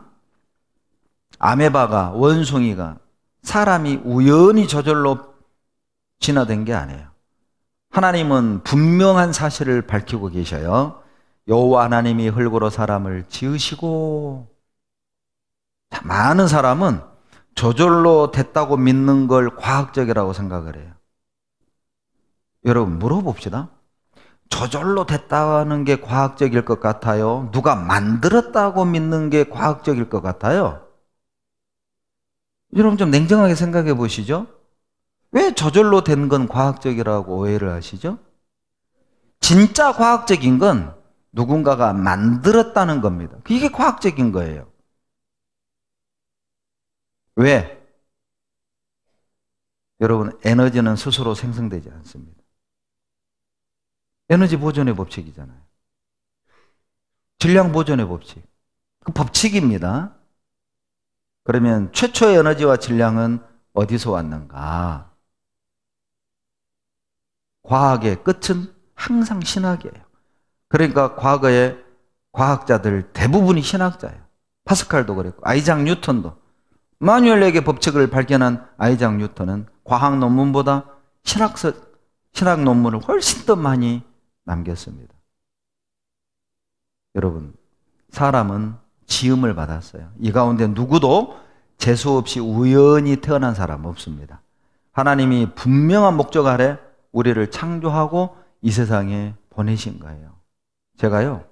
아메바가 원숭이가 사람이 우연히 저절로 진화된 게 아니에요. 하나님은 분명한 사실을 밝히고 계셔요. 여호와 하나님이 흙으로 사람을 지으시고 많은 사람은 저절로 됐다고 믿는 걸 과학적이라고 생각을 해요. 여러분 물어봅시다. 저절로 됐다는 게 과학적일 것 같아요. 누가 만들었다고 믿는 게 과학적일 것 같아요. 여러분 좀 냉정하게 생각해 보시죠. 왜 저절로 된 건 과학적이라고 오해를 하시죠? 진짜 과학적인 건 누군가가 만들었다는 겁니다. 이게 과학적인 거예요. 왜? 여러분, 에너지는 스스로 생성되지 않습니다. 에너지 보존의 법칙이잖아요. 질량 보존의 법칙. 그 법칙입니다. 그러면 최초의 에너지와 질량은 어디서 왔는가? 과학의 끝은 항상 신학이에요. 그러니까 과거에 과학자들 대부분이 신학자예요. 파스칼도 그랬고 아이작 뉴턴도 마뉴엘에게 법칙을 발견한 아이작 뉴턴은 과학 논문보다 신학서, 신학 논문을 훨씬 더 많이 남겼습니다. 여러분, 사람은 지음을 받았어요. 이 가운데 누구도 재수 없이 우연히 태어난 사람 없습니다. 하나님이 분명한 목적 아래 우리를 창조하고 이 세상에 보내신 거예요. 제가요,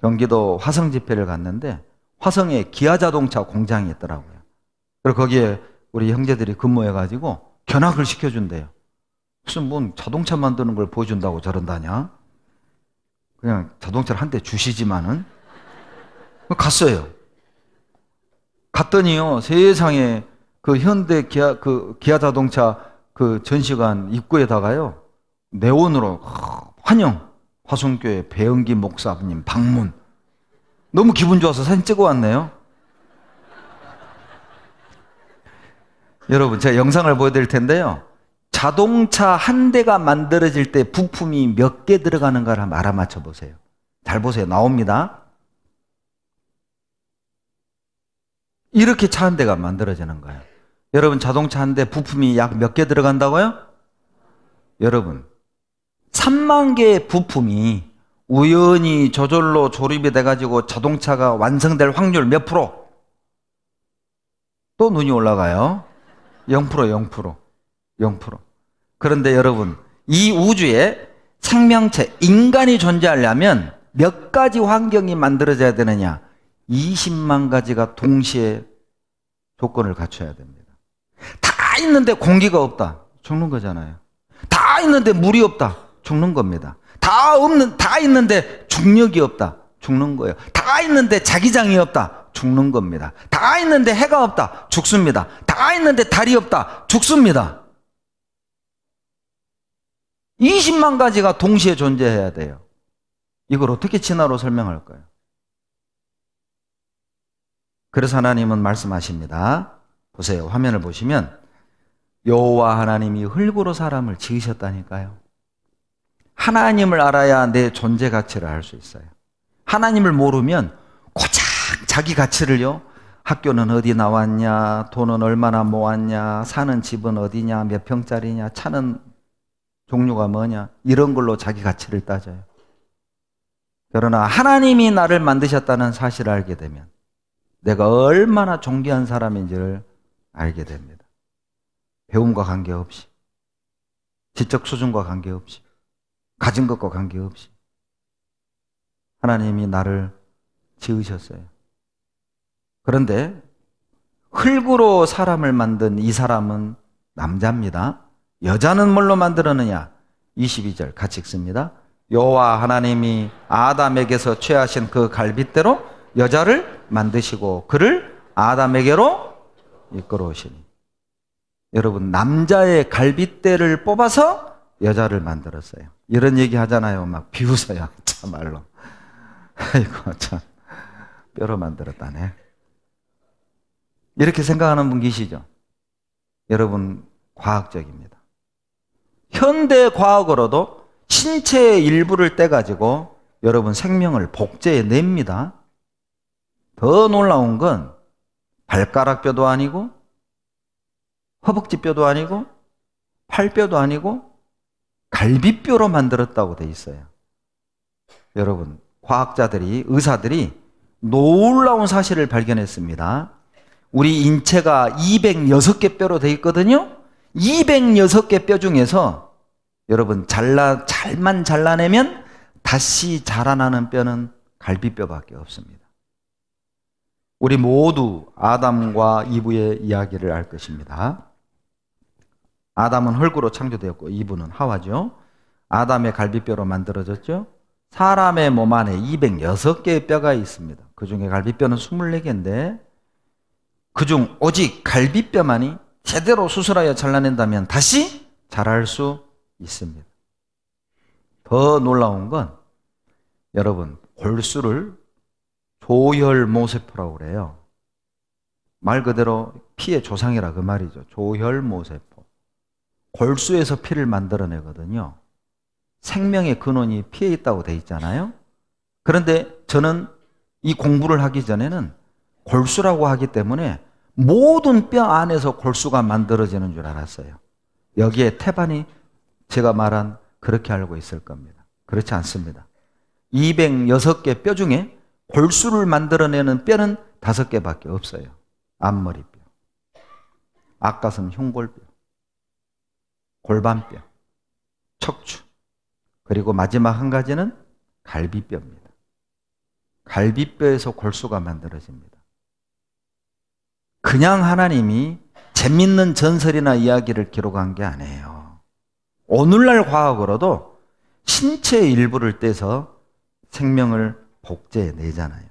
경기도 화성 집회를 갔는데 화성에 기아 자동차 공장이 있더라고요. 그리고 거기에 우리 형제들이 근무해가지고 견학을 시켜준대요. 무슨 뭔 뭐 자동차 만드는 걸 보여준다고 저런다냐? 그냥 자동차를 한 대 주시지만은. 갔어요. 갔더니요, 세상에 그 현대 기아, 그 기아 자동차 그 전시관 입구에다가요, 네온으로 환영, 화순교회 배은기 목사님 방문. 너무 기분 좋아서 사진 찍어 왔네요. 여러분, 제가 영상을 보여드릴 텐데요. 자동차 한 대가 만들어질 때 부품이 몇 개 들어가는가를 한번 알아맞혀 보세요. 잘 보세요. 나옵니다. 이렇게 차 한 대가 만들어지는 거예요. 여러분 자동차 한 대 부품이 약 몇 개 들어간다고요? 여러분 3만 개의 부품이 우연히 저절로 조립이 돼가지고 자동차가 완성될 확률 몇 프로? 또 눈이 올라가요. 0% 0% 0%. 그런데 여러분, 이 우주에 생명체, 인간이 존재하려면 몇 가지 환경이 만들어져야 되느냐? 20만 가지가 동시에 조건을 갖춰야 됩니다. 다 있는데 공기가 없다. 죽는 거잖아요. 다 있는데 물이 없다. 죽는 겁니다. 다 없는, 다 있는데 중력이 없다. 죽는 거예요. 다 있는데 자기장이 없다. 죽는 겁니다. 다 있는데 해가 없다. 죽습니다. 다 있는데 달이 없다. 죽습니다. 20만 가지가 동시에 존재해야 돼요. 이걸 어떻게 진화로 설명할까요? 그래서 하나님은 말씀하십니다. 보세요. 화면을 보시면 여호와 하나님이 흙으로 사람을 지으셨다니까요. 하나님을 알아야 내 존재 가치를 알 수 있어요. 하나님을 모르면 고작 자기 가치를요. 학교는 어디 나왔냐, 돈은 얼마나 모았냐, 사는 집은 어디냐, 몇 평짜리냐, 차는 종류가 뭐냐? 이런 걸로 자기 가치를 따져요. 그러나 하나님이 나를 만드셨다는 사실을 알게 되면 내가 얼마나 존귀한 사람인지를 알게 됩니다. 배움과 관계없이, 지적 수준과 관계없이, 가진 것과 관계없이 하나님이 나를 지으셨어요. 그런데 흙으로 사람을 만든 이 사람은 남자입니다. 여자는 뭘로 만들었느냐? 22절 같이 읽습니다. 여호와 하나님이 아담에게서 취하신 그 갈빗대로 여자를 만드시고 그를 아담에게로 이끌어 오시니. 여러분 남자의 갈빗대를 뽑아서 여자를 만들었어요. 이런 얘기 하잖아요. 막 비웃어요. 참말로. 아이고 참 뼈로 만들었다네. 이렇게 생각하는 분 계시죠? 여러분 과학적입니다. 현대 과학으로도 신체의 일부를 떼가지고 여러분 생명을 복제해 냅니다. 더 놀라운 건 발가락뼈도 아니고 허벅지뼈도 아니고 팔뼈도 아니고 갈비뼈로 만들었다고 돼 있어요. 여러분, 과학자들이, 의사들이 놀라운 사실을 발견했습니다. 우리 인체가 206개 뼈로 돼 있거든요. 206개 뼈 중에서 여러분 잘라 잘만 잘라내면 다시 자라나는 뼈는 갈비뼈밖에 없습니다. 우리 모두 아담과 이브의 이야기를 알 것입니다. 아담은 헐구로 창조되었고 이브는 하와죠. 아담의 갈비뼈로 만들어졌죠. 사람의 몸 안에 206개의 뼈가 있습니다. 그 중에 갈비뼈는 24개인데, 그 중 오직 갈비뼈만이 제대로 수술하여 잘라낸다면 다시 자랄 수 있습니다. 더 놀라운 건 여러분 골수를 조혈모세포라고 그래요. 말 그대로 피의 조상이라 그 말이죠. 조혈모세포. 골수에서 피를 만들어내거든요. 생명의 근원이 피에 있다고 돼 있잖아요. 그런데 저는 이 공부를 하기 전에는 골수라고 하기 때문에 모든 뼈 안에서 골수가 만들어지는 줄 알았어요. 여기에 태반이 제가 말한 그렇게 알고 있을 겁니다. 그렇지 않습니다. 206개 뼈 중에 골수를 만들어내는 뼈는 5개밖에 없어요. 앞머리뼈, 앞가슴 흉골뼈, 골반뼈, 척추, 그리고 마지막 한 가지는 갈비뼈입니다. 갈비뼈에서 골수가 만들어집니다. 그냥 하나님이 재밌는 전설이나 이야기를 기록한 게 아니에요. 오늘날 과학으로도 신체의 일부를 떼서 생명을 복제해 내잖아요.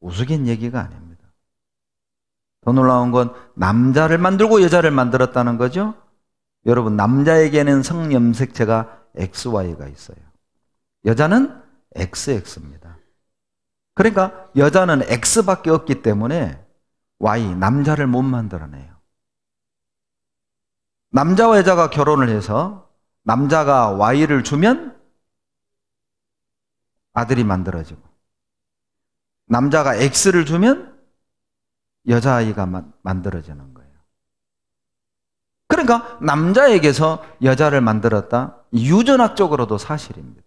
우스갯 얘기가 아닙니다. 더 놀라운 건 남자를 만들고 여자를 만들었다는 거죠. 여러분, 남자에게는 성염색체가 XY가 있어요. 여자는 XX입니다. 그러니까 여자는 X밖에 없기 때문에 Y, 남자를 못 만들어내요. 남자와 여자가 결혼을 해서 남자가 Y를 주면 아들이 만들어지고 남자가 X를 주면 여자아이가 만들어지는 거예요. 그러니까 남자에게서 여자를 만들었다. 유전학적으로도 사실입니다.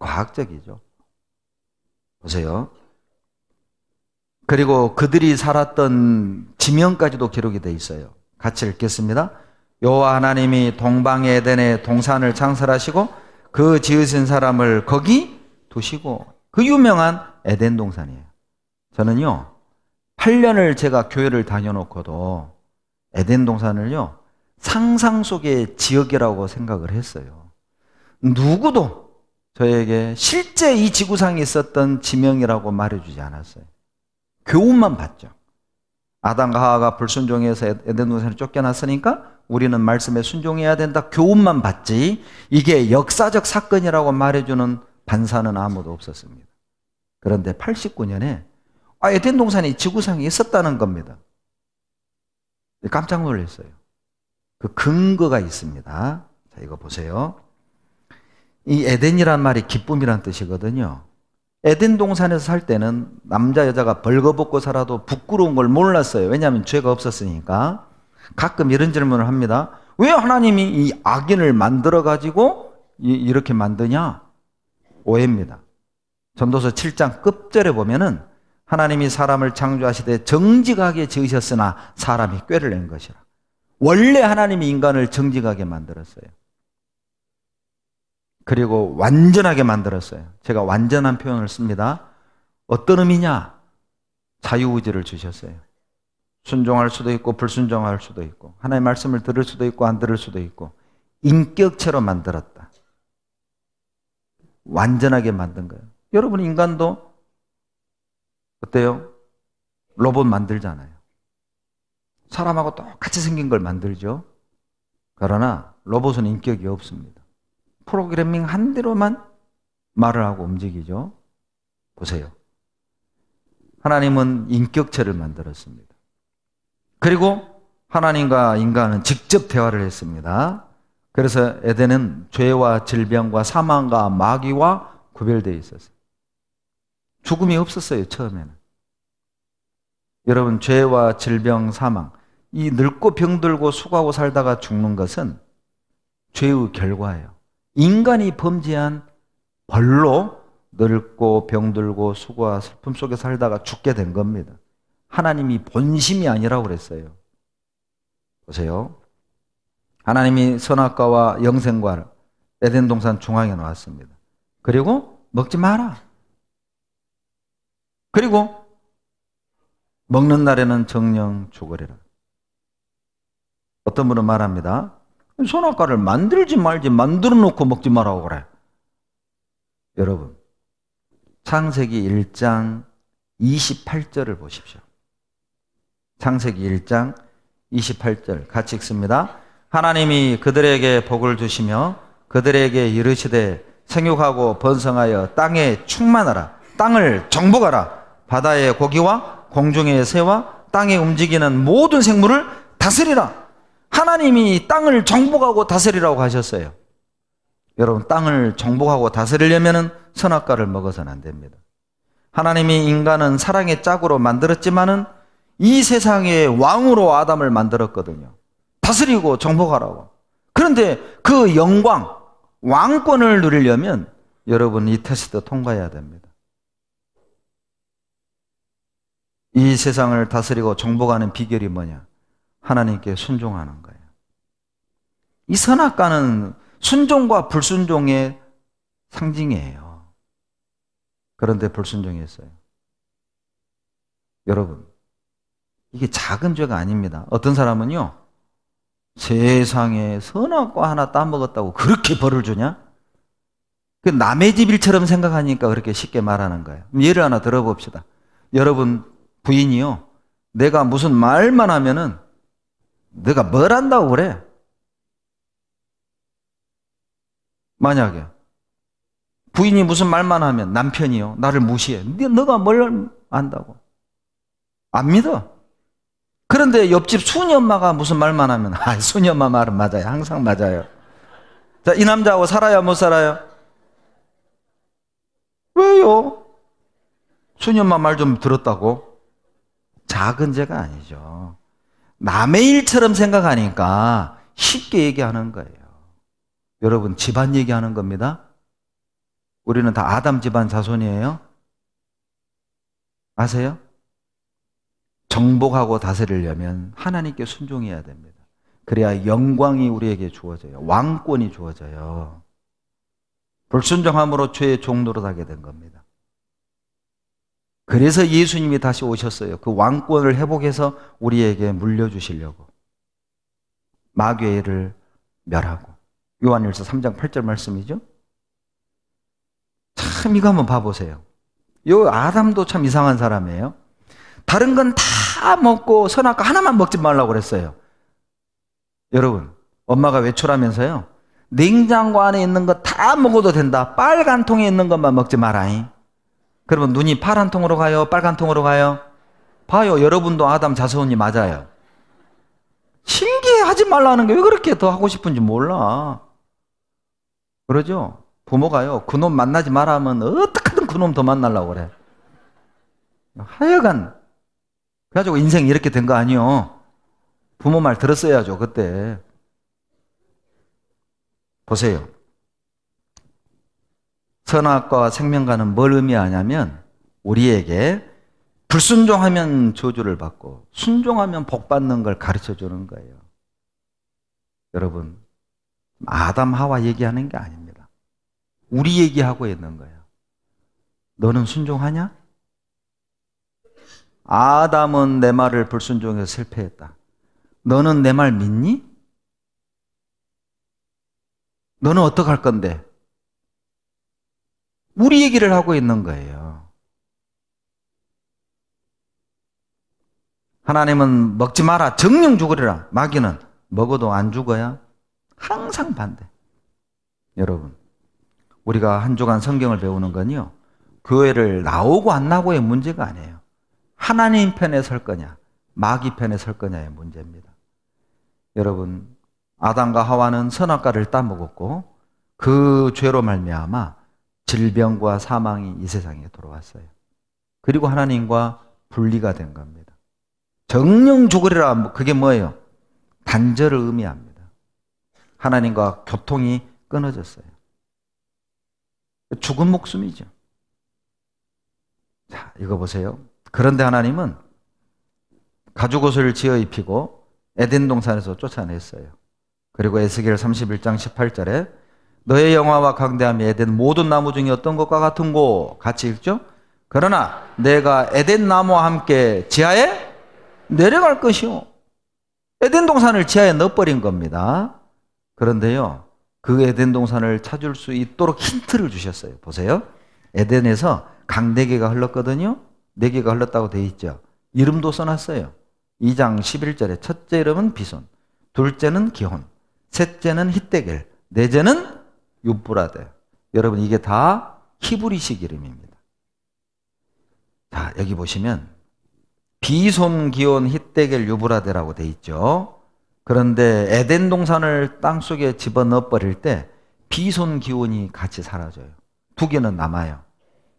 과학적이죠. 보세요. 그리고 그들이 살았던 지명까지도 기록이 되어 있어요. 같이 읽겠습니다. 여호와 하나님이 동방 에덴의 동산을 창설하시고 그 지으신 사람을 거기 두시고 그 유명한 에덴 동산이에요. 저는요. 8년을 제가 교회를 다녀놓고도 에덴 동산을요. 상상 속의 지역이라고 생각을 했어요. 누구도 저에게 실제 이 지구상에 있었던 지명이라고 말해주지 않았어요. 교훈만 받죠. 아담과 하와가 불순종해서 에덴 동산을 쫓겨났으니까 우리는 말씀에 순종해야 된다. 교훈만 받지. 이게 역사적 사건이라고 말해주는 반사는 아무도 없었습니다. 그런데 89년에 아, 에덴 동산이 지구상에 있었다는 겁니다. 깜짝 놀랐어요. 그 근거가 있습니다. 자, 이거 보세요. 이 에덴이란 말이 기쁨이란 뜻이거든요. 에덴 동산에서 살 때는 남자 여자가 벌거벗고 살아도 부끄러운 걸 몰랐어요. 왜냐하면 죄가 없었으니까. 가끔 이런 질문을 합니다. 왜 하나님이 이 악인을 만들어 가지고 이렇게 만드냐? 오해입니다. 전도서 7장 끝절에 보면은 하나님이 사람을 창조하시되 정직하게 지으셨으나 사람이 꾀를 낸 것이라. 원래 하나님이 인간을 정직하게 만들었어요. 그리고 완전하게 만들었어요. 제가 완전한 표현을 씁니다. 어떤 의미냐? 자유의지를 주셨어요. 순종할 수도 있고 불순종할 수도 있고 하나의 말씀을 들을 수도 있고 안 들을 수도 있고 인격체로 만들었다. 완전하게 만든 거예요. 여러분 인간도 어때요? 로봇 만들잖아요. 사람하고 똑같이 생긴 걸 만들죠. 그러나 로봇은 인격이 없습니다. 프로그래밍 한 대로만 말을 하고 움직이죠. 보세요. 하나님은 인격체를 만들었습니다. 그리고 하나님과 인간은 직접 대화를 했습니다. 그래서 에덴은 죄와 질병과 사망과 마귀와 구별되어 있었어요. 죽음이 없었어요, 처음에는. 여러분, 죄와 질병, 사망, 이 늙고 병들고 수고하고 살다가 죽는 것은 죄의 결과예요. 인간이 범죄한 벌로 늙고 병들고 수고와 슬픔 속에 살다가 죽게 된 겁니다. 하나님이 본심이 아니라고 그랬어요. 보세요. 하나님이 선악과와 영생과 에덴 동산 중앙에 놓았습니다. 그리고 먹지 마라. 그리고 먹는 날에는 정령 죽으리라. 어떤 분은 말합니다. 선악과를 만들지 말지 만들어 놓고 먹지 말라고 그래. 여러분, 창세기 1장 28절을 보십시오. 창세기 1장 28절 같이 읽습니다. 하나님이 그들에게 복을 주시며 그들에게 이르시되 생육하고 번성하여 땅에 충만하라 땅을 정복하라 바다의 고기와 공중의 새와 땅에 움직이는 모든 생물을 다스리라 하나님이 땅을 정복하고 다스리라고 하셨어요. 여러분, 땅을 정복하고 다스리려면 선악과를 먹어서는 안 됩니다. 하나님이 인간은 사랑의 짝으로 만들었지만은 이 세상의 왕으로 아담을 만들었거든요. 다스리고 정복하라고. 그런데 그 영광, 왕권을 누리려면 여러분 이 테스트 통과해야 됩니다. 이 세상을 다스리고 정복하는 비결이 뭐냐? 하나님께 순종하는 거예요. 이 선악과는 순종과 불순종의 상징이에요. 그런데 불순종했어요. 여러분, 이게 작은 죄가 아닙니다. 어떤 사람은요, 세상에 선악과 하나 따먹었다고 그렇게 벌을 주냐? 그 남의 집 일처럼 생각하니까 그렇게 쉽게 말하는 거예요. 예를 하나 들어봅시다. 여러분, 부인이요, 내가 무슨 말만 하면은 내가뭘 한다고 그래? 만약에 부인이 무슨 말만 하면 남편이요 나를 무시해. 네, 네가 뭘 안다고? 안 믿어. 그런데 옆집 순이 엄마가 무슨 말만 하면 아 순이 엄마 말은 맞아요. 항상 맞아요. 자, 이 남자하고 살아야 못 살아요? 왜요? 순이 엄마 말 좀 들었다고? 작은 죄가 아니죠. 남의 일처럼 생각하니까 쉽게 얘기하는 거예요. 여러분, 집안 얘기하는 겁니다. 우리는 다 아담 집안 자손이에요. 아세요? 정복하고 다스리려면 하나님께 순종해야 됩니다. 그래야 영광이 우리에게 주어져요. 왕권이 주어져요. 불순종함으로 죄의 종로를 하게 된 겁니다. 그래서 예수님이 다시 오셨어요. 그 왕권을 회복해서 우리에게 물려주시려고. 마귀를 멸하고. 요한일서 3장 8절 말씀이죠. 참 이거 한번 봐보세요. 요 아담도 참 이상한 사람이에요. 다른 건 다 먹고 선악과 하나만 먹지 말라고 그랬어요. 여러분, 엄마가 외출하면서요. 냉장고 안에 있는 거 다 먹어도 된다. 빨간 통에 있는 것만 먹지 마라잉. 그러면 눈이 파란 통으로 가요? 빨간 통으로 가요? 봐요. 여러분도 아담 자손이 맞아요. 신기 하지 말라는 게 왜 그렇게 더 하고 싶은지 몰라. 그러죠? 부모가요. 그 놈 만나지 말하면 어떻게든 그 놈 더 만나려고 그래. 하여간 그래가지고 인생 이렇게 된 거 아니요. 부모 말 들었어야죠 그때. 보세요. 선악과 생명과는 뭘 의미하냐면 우리에게 불순종하면 저주를 받고 순종하면 복 받는 걸 가르쳐 주는 거예요. 여러분, 아담 하와 얘기하는 게 아닙니다. 우리 얘기하고 있는 거예요. 너는 순종하냐? 아담은 내 말을 불순종해서 실패했다. 너는 내 말 믿니? 너는 어떡할 건데? 우리 얘기를 하고 있는 거예요. 하나님은 먹지 마라. 정령 죽으리라. 마귀는 먹어도 안 죽어야 항상 반대. 여러분, 우리가 한 주간 성경을 배우는 건요. 교회를 나오고 안나고의 문제가 아니에요. 하나님 편에 설 거냐, 마귀 편에 설 거냐의 문제입니다. 여러분, 아담과 하와는 선악과를 따먹었고 그 죄로 말미암아 질병과 사망이 이 세상에 돌아왔어요. 그리고 하나님과 분리가 된 겁니다. 정령 죽으리라 뭐 그게 뭐예요? 단절을 의미합니다. 하나님과 교통이 끊어졌어요. 죽은 목숨이죠. 자, 이거 보세요. 그런데 하나님은 가죽 옷을 지어 입히고 에덴 동산에서 쫓아냈어요. 그리고 에스겔 31장 18절에 너의 영화와 강대함이 에덴 모든 나무 중에 어떤 것과 같은고 같이 읽죠? 그러나 내가 에덴 나무와 함께 지하에 내려갈 것이오 에덴 동산을 지하에 넣어버린 겁니다. 그런데요, 그 에덴 동산을 찾을 수 있도록 힌트를 주셨어요. 보세요. 에덴에서 강 4개가 흘렀거든요. 4개가 흘렀다고 돼 있죠. 이름도 써놨어요. 2장 11절에 첫째 이름은 비손, 둘째는 기혼, 셋째는 히떼겔, 넷째는 유브라데 여러분 이게 다 히브리식 이름입니다. 자, 여기 보시면 비솜 기온 히데겔 유브라데라고 돼 있죠. 그런데 에덴 동산을 땅속에 집어넣어 버릴 때 비손 기온이 같이 사라져요. 두 개는 남아요.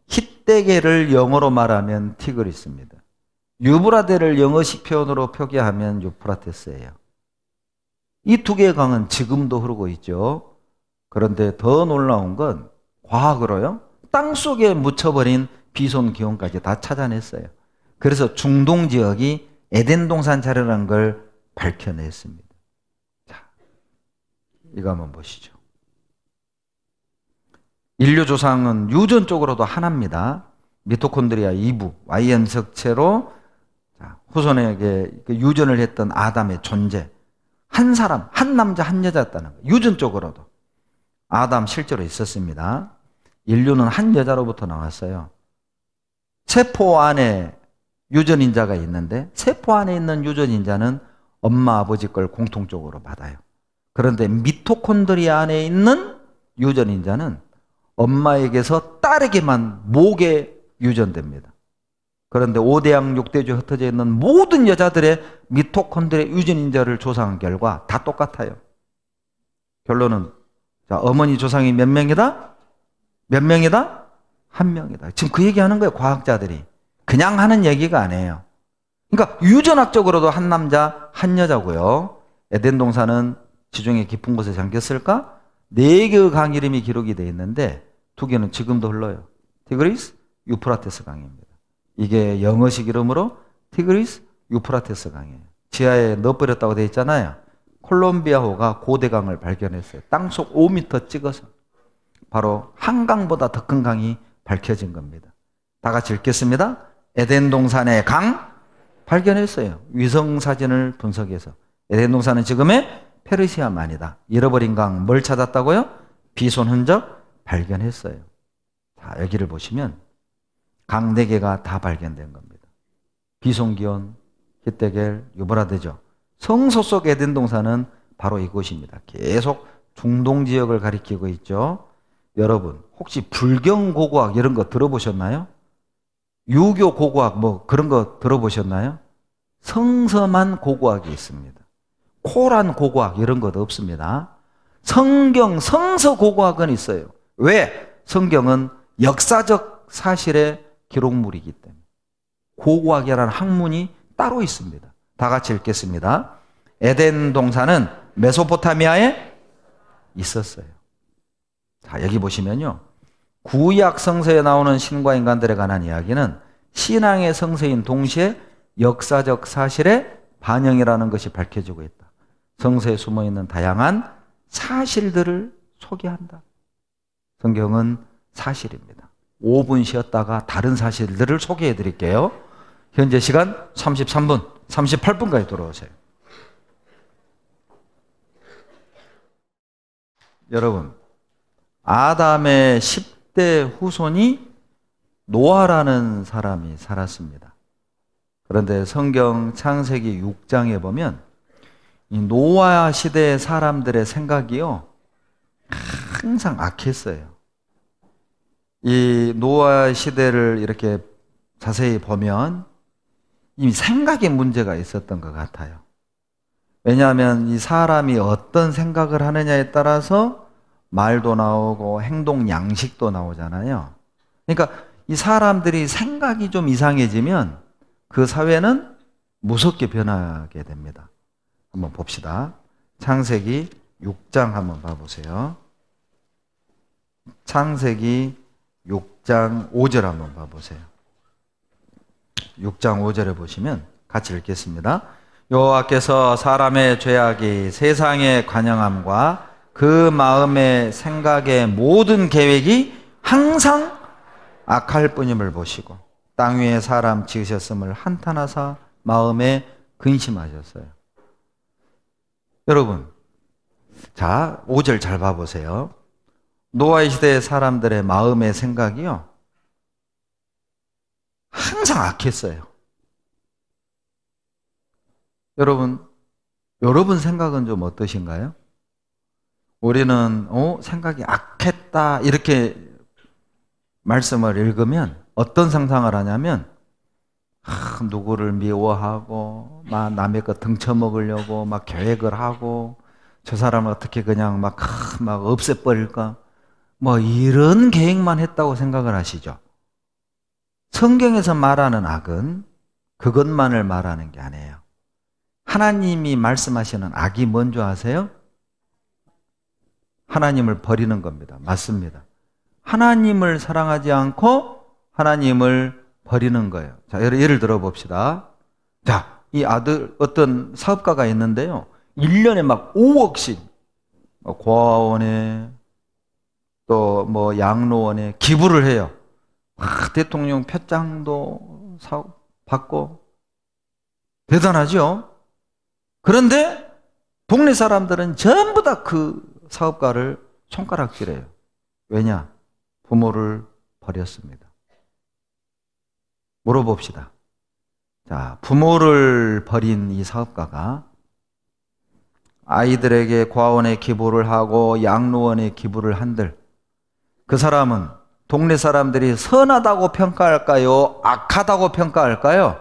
히데겔을 영어로 말하면 티그리스입니다. 유브라데를 영어식 표현으로 표기하면 유프라테스예요. 이 두 개의 강은 지금도 흐르고 있죠. 그런데 더 놀라운 건 과학으로요. 땅 속에 묻혀버린 비손 기온까지 다 찾아냈어요. 그래서 중동 지역이 에덴 동산 자료라는 걸 밝혀냈습니다. 자, 이거 한번 보시죠. 인류 조상은 유전적으로도 하나입니다. 미토콘드리아 2부, Y 연석체로 후손에게 그 유전을 했던 아담의 존재. 한 사람, 한 남자, 한 여자였다는 거예요. 유전적으로도. 아담 실제로 있었습니다. 인류는 한 여자로부터 나왔어요. 세포 안에 유전인자가 있는데 세포 안에 있는 유전인자는 엄마 아버지 걸 공통적으로 받아요. 그런데 미토콘드리아 안에 있는 유전인자는 엄마에게서 딸에게만 목에 유전됩니다. 그런데 5대양 6대주 흩어져 있는 모든 여자들의 미토콘드리아 유전인자를 조사한 결과 다 똑같아요. 결론은 자, 어머니 조상이 몇 명이다? 몇 명이다? 한 명이다. 지금 그 얘기 하는 거예요, 과학자들이. 그냥 하는 얘기가 아니에요. 그러니까 유전학적으로도 한 남자, 한 여자고요. 에덴 동산은 지중해 깊은 곳에 잠겼을까? 네 개의 강 이름이 기록이 돼 있는데 두 개는 지금도 흘러요. 티그리스, 유프라테스 강입니다. 이게 영어식 이름으로 티그리스, 유프라테스 강이에요. 지하에 넣어버렸다고 돼 있잖아요. 콜롬비아호가 고대강을 발견했어요. 땅속 5m 찍어서 바로 한강보다 더 큰 강이 밝혀진 겁니다. 다 같이 읽겠습니다. 에덴 동산의 강 발견했어요. 위성 사진을 분석해서 에덴 동산은 지금의 페르시아만이다. 잃어버린 강 뭘 찾았다고요? 비손 흔적 발견했어요. 자, 여기를 보시면 강 4개가 다 발견된 겁니다. 비손기온, 히데겔 유브라데죠. 성서 속 에덴 동산은 바로 이곳입니다. 계속 중동 지역을 가리키고 있죠. 여러분, 혹시 불경 고고학 이런 거 들어보셨나요? 유교 고고학 뭐 그런 거 들어보셨나요? 성서만 고고학이 있습니다. 코란 고고학 이런 것도 없습니다. 성경, 성서 고고학은 있어요. 왜? 성경은 역사적 사실의 기록물이기 때문에. 고고학이라는 학문이 따로 있습니다. 다 같이 읽겠습니다. 에덴 동산은 메소포타미아에 있었어요. 자, 여기 보시면요. 구약 성서에 나오는 신과 인간들에 관한 이야기는 신앙의 성서인 동시에 역사적 사실의 반영이라는 것이 밝혀지고 있다. 성서에 숨어 있는 다양한 사실들을 소개한다. 성경은 사실입니다. 5분 쉬었다가 다른 사실들을 소개해 드릴게요. 현재 시간 33분. 38분까지 돌아오세요. 여러분, 아담의 10대 후손이 노아라는 사람이 살았습니다. 그런데 성경 창세기 6장에 보면 이 노아 시대 사람들의 생각이요 항상 악했어요. 이 노아 시대를 이렇게 자세히 보면 이미 생각에 문제가 있었던 것 같아요. 왜냐하면 이 사람이 어떤 생각을 하느냐에 따라서 말도 나오고 행동 양식도 나오잖아요. 그러니까 이 사람들이 생각이 좀 이상해지면 그 사회는 무섭게 변하게 됩니다. 한번 봅시다. 창세기 6장 한번 봐보세요. 창세기 6장 5절 한번 봐보세요. 6장 5절에 보시면 같이 읽겠습니다. 여호와께서 사람의 죄악이 세상의 관영함과 그 마음의 생각의 모든 계획이 항상 악할 뿐임을 보시고 땅 위에 사람 지으셨음을 한탄하사 마음에 근심하셨어요. 여러분, 자, 5절 잘 봐보세요. 노아의 시대의 사람들의 마음의 생각이요. 항상 악했어요. 여러분, 여러분 생각은 좀 어떠신가요? 우리는, 어, 생각이 악했다, 이렇게 말씀을 읽으면 어떤 상상을 하냐면, 아, 누구를 미워하고, 막 남의 거 등쳐먹으려고, 막 계획을 하고, 저 사람을 어떻게 그냥 막, 막 없애버릴까? 뭐 이런 계획만 했다고 생각을 하시죠. 성경에서 말하는 악은 그것만을 말하는 게 아니에요. 하나님이 말씀하시는 악이 뭔지 아세요? 하나님을 버리는 겁니다. 맞습니다. 하나님을 사랑하지 않고 하나님을 버리는 거예요. 자, 예를, 들어 봅시다. 자, 이 아들, 어떤 사업가가 있는데요. 1년에 막 5억씩, 뭐 고아원에, 또 뭐 양로원에 기부를 해요. 아, 대통령 표장도 사, 받고 대단하죠. 그런데 동네 사람들은 전부 다 그 사업가를 손가락질해요. 왜냐? 부모를 버렸습니다. 물어봅시다. 자, 부모를 버린 이 사업가가 아이들에게 과원의 기부를 하고 양로원의 기부를 한들 그 사람은 동네 사람들이 선하다고 평가할까요? 악하다고 평가할까요?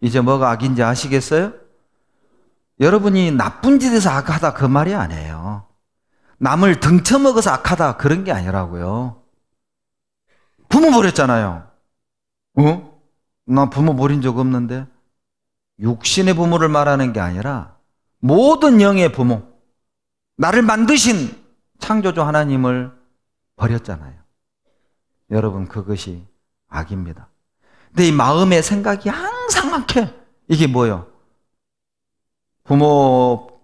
이제 뭐가 악인지 아시겠어요? 여러분이 나쁜 짓에서 악하다 그 말이 아니에요. 남을 등쳐먹어서 악하다 그런 게 아니라고요. 부모 버렸잖아요. 어? 나 부모 버린 적 없는데. 육신의 부모를 말하는 게 아니라 모든 영의 부모. 나를 만드신 창조주 하나님을 버렸잖아요. 여러분 그것이 악입니다. 근데 이 마음의 생각이 항상 막혀. 이게 뭐요? 부모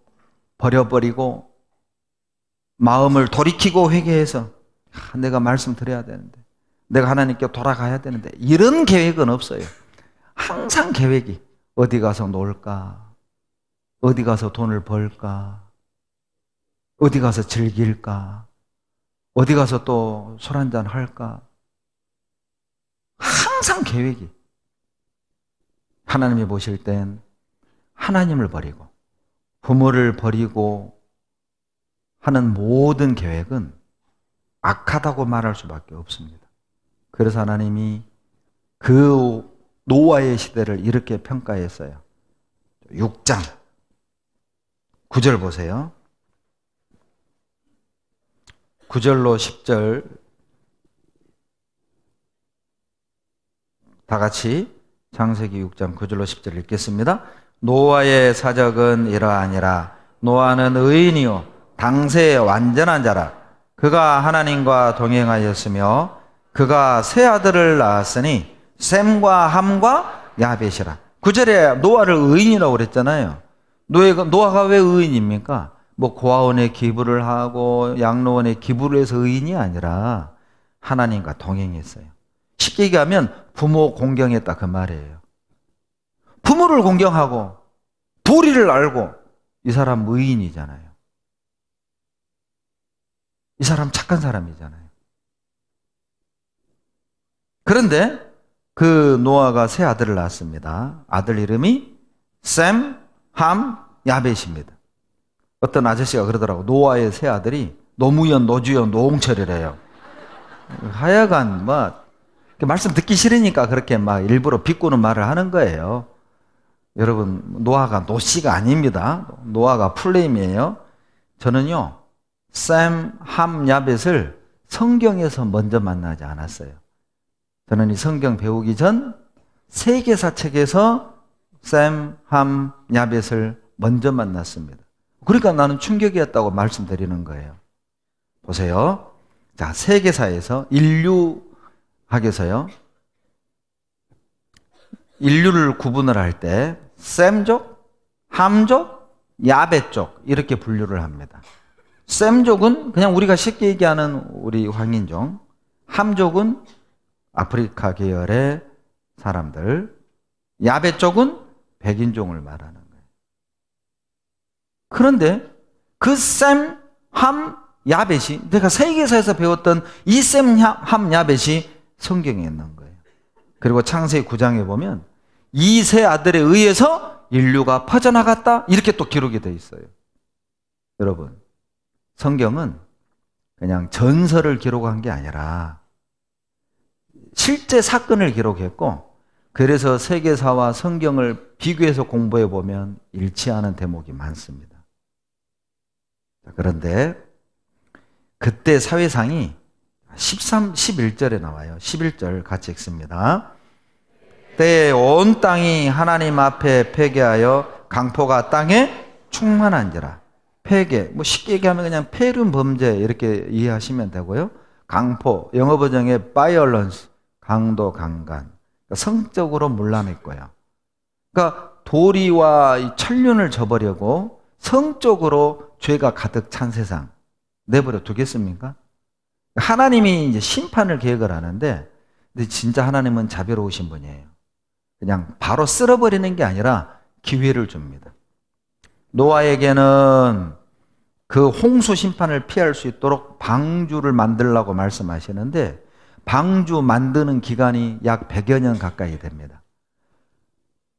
버려버리고 마음을 돌이키고 회개해서 아, 내가 말씀드려야 되는데 내가 하나님께 돌아가야 되는데 이런 계획은 없어요. 항상 계획이 어디 가서 놀까? 어디 가서 돈을 벌까? 어디 가서 즐길까? 어디 가서 또 술 한잔 할까? 항상 계획이. 하나님이 보실 땐 하나님을 버리고 부모를 버리고 하는 모든 계획은 악하다고 말할 수밖에 없습니다. 그래서 하나님이 그 노아의 시대를 이렇게 평가했어요. 6장 9절 보세요. 9절로 10절 다 같이 창세기 6장 9절로 10절 읽겠습니다. 노아의 사적은 이러하니라. 노아는 의인이요 당세의 완전한 자라. 그가 하나님과 동행하였으며 그가 세 아들을 낳았으니 샘과 함과 야벳이라. 9절에 노아를 의인이라고 그랬잖아요. 노아가, 노아가 왜 의인입니까? 뭐 고아원에 기부를 하고 양로원에 기부를 해서 의인이 아니라 하나님과 동행했어요. 쉽게 얘기하면 부모 공경했다 그 말이에요. 부모를 공경하고 도리를 알고 이 사람 무인이잖아요. 이 사람 착한 사람이잖아요. 그런데 그 노아가 세 아들을 낳았습니다. 아들 이름이 샘, 함, 야벳입니다. 어떤 아저씨가 그러더라고. 노아의 세 아들이 노무현, 노주현, 노홍철이래요. 하여간 뭐그 말씀 듣기 싫으니까 그렇게 막 일부러 비꼬는 말을 하는 거예요. 여러분, 노아가 노씨가 아닙니다. 노아가 풀네임이에요. 저는요, 샘, 함, 야벳을 성경에서 먼저 만나지 않았어요. 저는 이 성경 배우기 전 세계사 책에서 샘, 함, 야벳을 먼저 만났습니다. 그러니까 나는 충격이었다고 말씀드리는 거예요. 보세요. 자, 세계사에서 인류 학에서요. 인류를 구분을 할 때 셈족, 함족, 야배족 이렇게 분류를 합니다. 셈족은 그냥 우리가 쉽게 얘기하는 우리 황인종, 함족은 아프리카 계열의 사람들, 야배족은 백인종을 말하는 거예요. 그런데 그 셈, 함, 야벳이 내가 세계사에서 배웠던 이 셈, 함, 야벳이 성경에 있는 거예요. 그리고 창세기 9장에 보면 이 세 아들에 의해서 인류가 퍼져나갔다 이렇게 또 기록이 되어 있어요. 여러분 성경은 그냥 전설을 기록한 게 아니라 실제 사건을 기록했고 그래서 세계사와 성경을 비교해서 공부해 보면 일치하는 대목이 많습니다. 그런데 그때 사회상이 13, 11절에 나와요. 11절 같이 읽습니다. 때에 온 땅이 하나님 앞에 폐괴하여 강포가 땅에 충만한지라. 폐괴, 뭐 쉽게 얘기하면 그냥 폐륜 범죄 이렇게 이해하시면 되고요. 강포, 영어 버전의 violence, 강도, 강간. 그러니까 성적으로 물란했고요. 그러니까 도리와 천륜을 저버려고 성적으로 죄가 가득 찬 세상 내버려 두겠습니까? 하나님이 이제 심판을 계획을 하는데, 근데 진짜 하나님은 자비로우신 분이에요. 그냥 바로 쓸어버리는 게 아니라 기회를 줍니다. 노아에게는 그 홍수 심판을 피할 수 있도록 방주를 만들라고 말씀하시는데, 방주 만드는 기간이 약 100여 년 가까이 됩니다.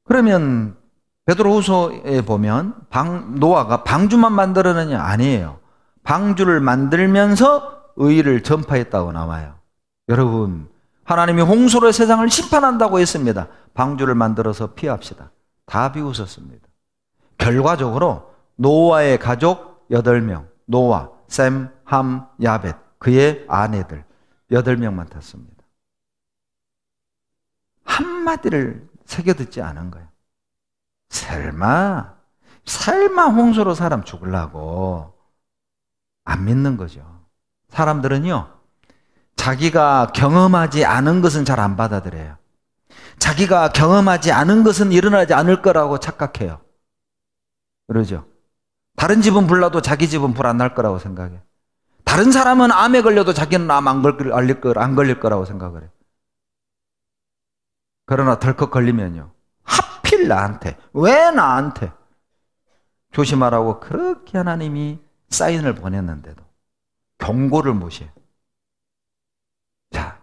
그러면 베드로후소에 보면 방, 노아가 방주만 만들어느냐 아니에요. 방주를 만들면서 의를 전파했다고 나와요. 여러분, 하나님이 홍수로 세상을 심판한다고 했습니다. 방주를 만들어서 피합시다. 다 비웃었습니다. 결과적으로 노아의 가족 8명, 노아, 샘, 함, 야벳, 그의 아내들 8명만 탔습니다. 한마디를 새겨듣지 않은 거예요. 설마, 설마 홍수로 사람 죽으려고 안 믿는 거죠. 사람들은요, 자기가 경험하지 않은 것은 잘 안 받아들여요. 자기가 경험하지 않은 것은 일어나지 않을 거라고 착각해요. 그러죠? 다른 집은 불나도 자기 집은 불 안 날 거라고 생각해요. 다른 사람은 암에 걸려도 자기는 암 안 걸릴, 안 걸릴 거라고 생각을 해요. 그러나 덜컥 걸리면요. 하필 나한테, 왜 나한테? 조심하라고 그렇게 하나님이 사인을 보냈는데도. 경고를 무시해 자,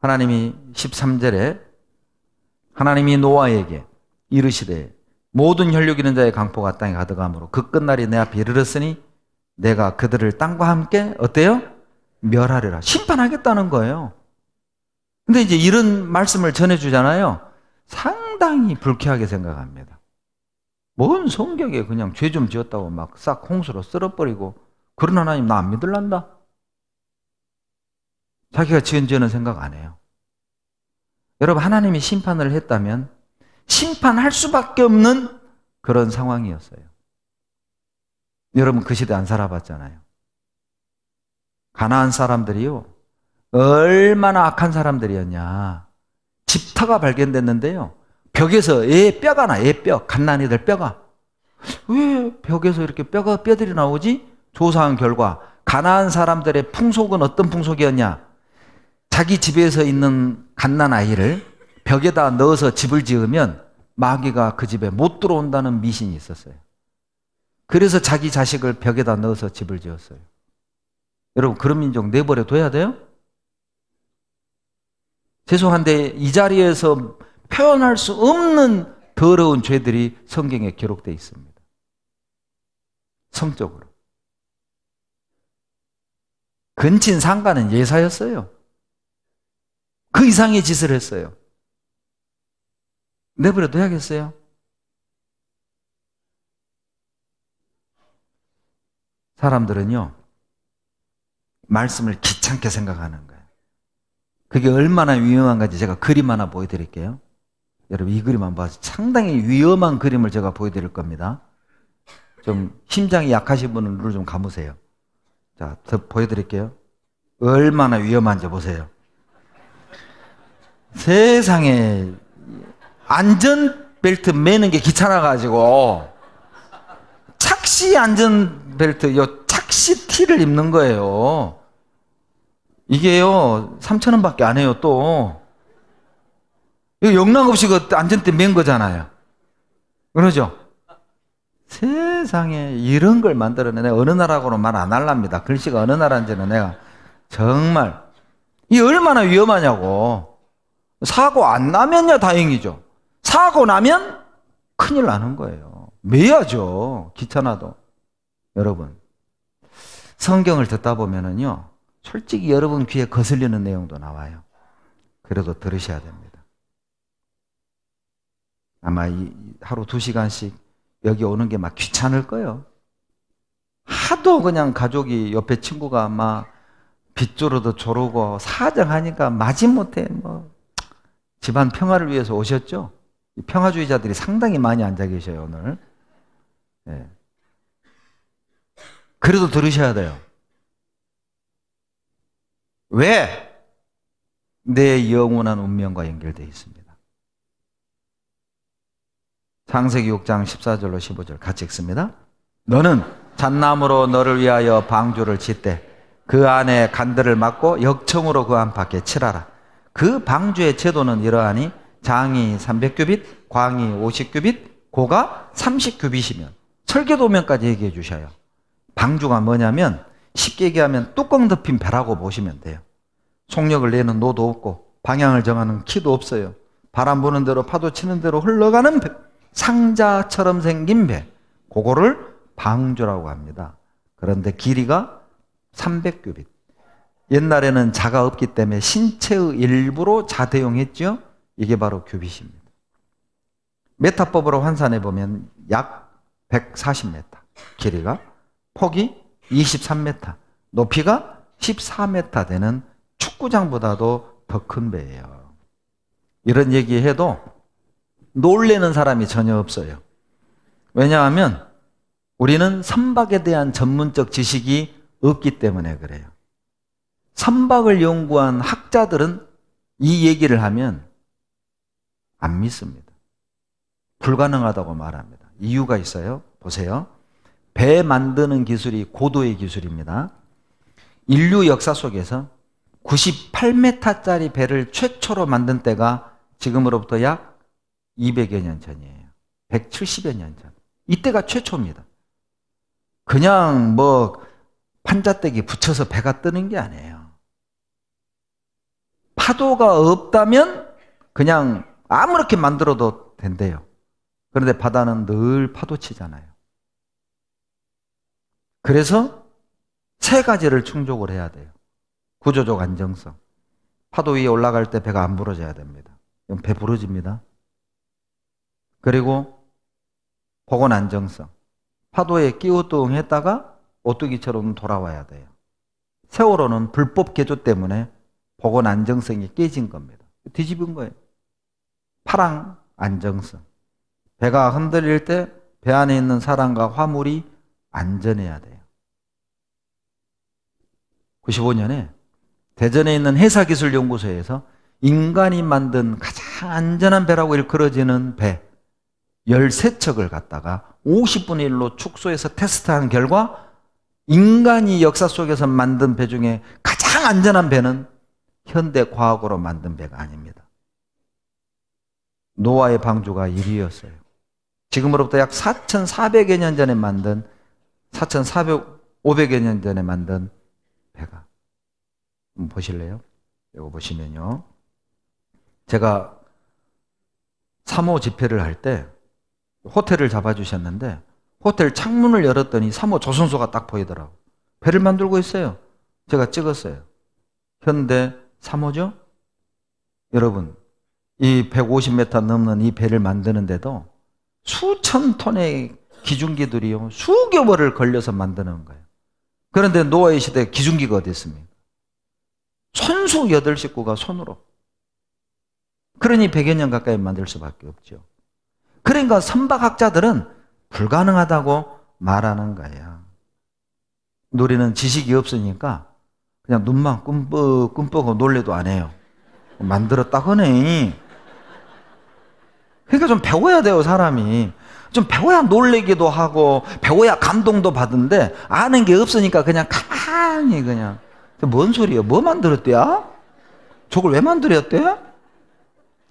하나님이 13절에 하나님이 노아에게 이르시되 모든 혈육 있는 자의 강포가 땅에 가득함으로 그 끝날이 내 앞에 이르렀으니 내가 그들을 땅과 함께 어때요? 멸하리라. 심판하겠다는 거예요. 근데 이제 이런 말씀을 전해주잖아요. 상당히 불쾌하게 생각합니다. 뭔 성격에 그냥 죄 좀 지었다고 막 싹 홍수로 쓸어버리고 그런 하나님 나 안 믿을란다. 자기가 지은 죄는 생각 안 해요. 여러분 하나님이 심판을 했다면 심판할 수밖에 없는 그런 상황이었어요. 여러분 그 시대 안 살아봤잖아요. 가난한 사람들이요. 얼마나 악한 사람들이었냐. 집타가 발견됐는데요. 벽에서 애 예, 뼈가 나, 애 예, 뼈, 갓난이들 뼈가. 왜 벽에서 이렇게 뼈가 뼈들이 나오지? 조사한 결과 가난한 사람들의 풍속은 어떤 풍속이었냐? 자기 집에서 있는 갓난 아이를 벽에다 넣어서 집을 지으면 마귀가 그 집에 못 들어온다는 미신이 있었어요. 그래서 자기 자식을 벽에다 넣어서 집을 지었어요. 여러분, 그런 민족 내버려 둬야 돼요? 죄송한데, 이 자리에서 표현할 수 없는 더러운 죄들이 성경에 기록되어 있습니다. 성적으로. 근친 상가는 예사였어요. 그 이상의 짓을 했어요. 내버려 둬야겠어요? 사람들은요, 말씀을 귀찮게 생각하는 거예요. 그게 얼마나 위험한 건지 제가 그림 하나 보여드릴게요. 여러분, 이 그림 한번 봐서 상당히 위험한 그림을 제가 보여드릴 겁니다. 좀 심장이 약하신 분은 눈을 좀 감으세요. 자, 더 보여드릴게요. 얼마나 위험한지 보세요. 세상에 안전벨트 매는 게 귀찮아가지고 착시 안전벨트, 요 착시 티를 입는 거예요. 이게요, 3천 원밖에 안 해요, 또. 이거 영락 없이 그 안전띠 맨 거잖아요. 그러죠? 세상에 이런 걸 만들어내. 내 어느 나라고는 말안 할랍니다. 글씨가 어느 나라인지는 내가 정말 이 얼마나 위험하냐고. 사고 안 나면야 다행이죠. 사고 나면 큰일 나는 거예요. 매야죠. 귀찮아도. 여러분. 성경을 듣다 보면은요. 솔직히 여러분 귀에 거슬리는 내용도 나와요. 그래도 들으셔야 됩니다. 아마 이 하루 두 시간씩 여기 오는 게 막 귀찮을 거예요. 하도 그냥 가족이 옆에 친구가 막 빗조르도 조르고 사정하니까 마지못해 뭐 집안 평화를 위해서 오셨죠? 평화주의자들이 상당히 많이 앉아 계셔요 오늘. 네. 그래도 들으셔야 돼요. 왜? 내 영원한 운명과 연결되어 있습니다. 창세기 6장 14절로 15절 같이 읽습니다. 너는 잣나무로 너를 위하여 방주를 짓되 그 안에 간들을 막고 역청으로 그 안팎에 칠하라. 그 방주의 제도는 이러하니 장이 300규빗, 광이 50규빗, 고가 30규빗이면 설계도면까지 얘기해 주셔요. 방주가 뭐냐면 쉽게 얘기하면 뚜껑 덮인 배라고 보시면 돼요. 속력을 내는 노도 없고 방향을 정하는 키도 없어요. 바람 부는 대로 파도 치는 대로 흘러가는 배. 상자처럼 생긴 배. 그거를 방조라고 합니다. 그런데 길이가 300규빗. 옛날에는 자가 없기 때문에 신체의 일부로 자대용했죠. 이게 바로 규빗입니다. 메타법으로 환산해 보면 약 140m 길이가 폭이 23m, 높이가 14m 되는 축구장보다도 더 큰 배예요. 이런 얘기해도 놀래는 사람이 전혀 없어요. 왜냐하면 우리는 선박에 대한 전문적 지식이 없기 때문에 그래요. 선박을 연구한 학자들은 이 얘기를 하면 안 믿습니다. 불가능하다고 말합니다. 이유가 있어요. 보세요. 배 만드는 기술이 고도의 기술입니다. 인류 역사 속에서 98m짜리 배를 최초로 만든 때가 지금으로부터 약 200여 년 전이에요. 170여 년 전. 이때가 최초입니다. 그냥 뭐 판자떼기 붙여서 배가 뜨는 게 아니에요. 파도가 없다면 그냥 아무렇게 만들어도 된대요. 그런데 바다는 늘 파도치잖아요. 그래서 세 가지를 충족을 해야 돼요. 구조적 안정성. 파도 위에 올라갈 때 배가 안 부러져야 됩니다. 배 부러집니다. 그리고 복원 안정성. 파도에 끼우뚱했다가 오뚜기처럼 돌아와야 돼요. 세월호는 불법 개조 때문에 복원 안정성이 깨진 겁니다. 뒤집은 거예요. 파랑 안정성. 배가 흔들릴 때 배 안에 있는 사람과 화물이 안전해야 돼요. 95년에 대전에 있는 회사기술연구소에서 인간이 만든 가장 안전한 배라고 일컬어지는 배, 13척을 갖다가 50분의 1로 축소해서 테스트한 결과 인간이 역사 속에서 만든 배 중에 가장 안전한 배는 현대 과학으로 만든 배가 아닙니다. 노아의 방주가 1위였어요. 지금으로부터 약 4,400여 년 전에 만든 4,400 500여 년 전에 만든 배가 보실래요? 이거 보시면요. 제가 3호 집회를 할때 호텔을 잡아주셨는데 호텔 창문을 열었더니 3호 조선소가 딱 보이더라고. 배를 만들고 있어요. 제가 찍었어요. 현대 3호죠? 여러분, 이 150m 넘는 이 배를 만드는데도 수천 톤의 기중기들이요. 수개월을 걸려서 만드는 거예요. 그런데 노아의 시대 기중기가 어디 있습니까? 손수8 식구가 손으로. 그러니 100여 년 가까이 만들 수밖에 없죠. 그러니까 선박학자들은 불가능하다고 말하는 거예요. 우리는 지식이 없으니까 그냥 눈만 꿈뻑 꿈뻑고 놀래도 안 해요. 만들었다 하네. 그러니까 좀 배워야 돼요, 사람이. 좀 배워야 놀래기도 하고 배워야 감동도 받는데 아는 게 없으니까 그냥 가만히 그냥 뭔 소리야? 뭐 만들었대야? 저걸 왜 만들었대?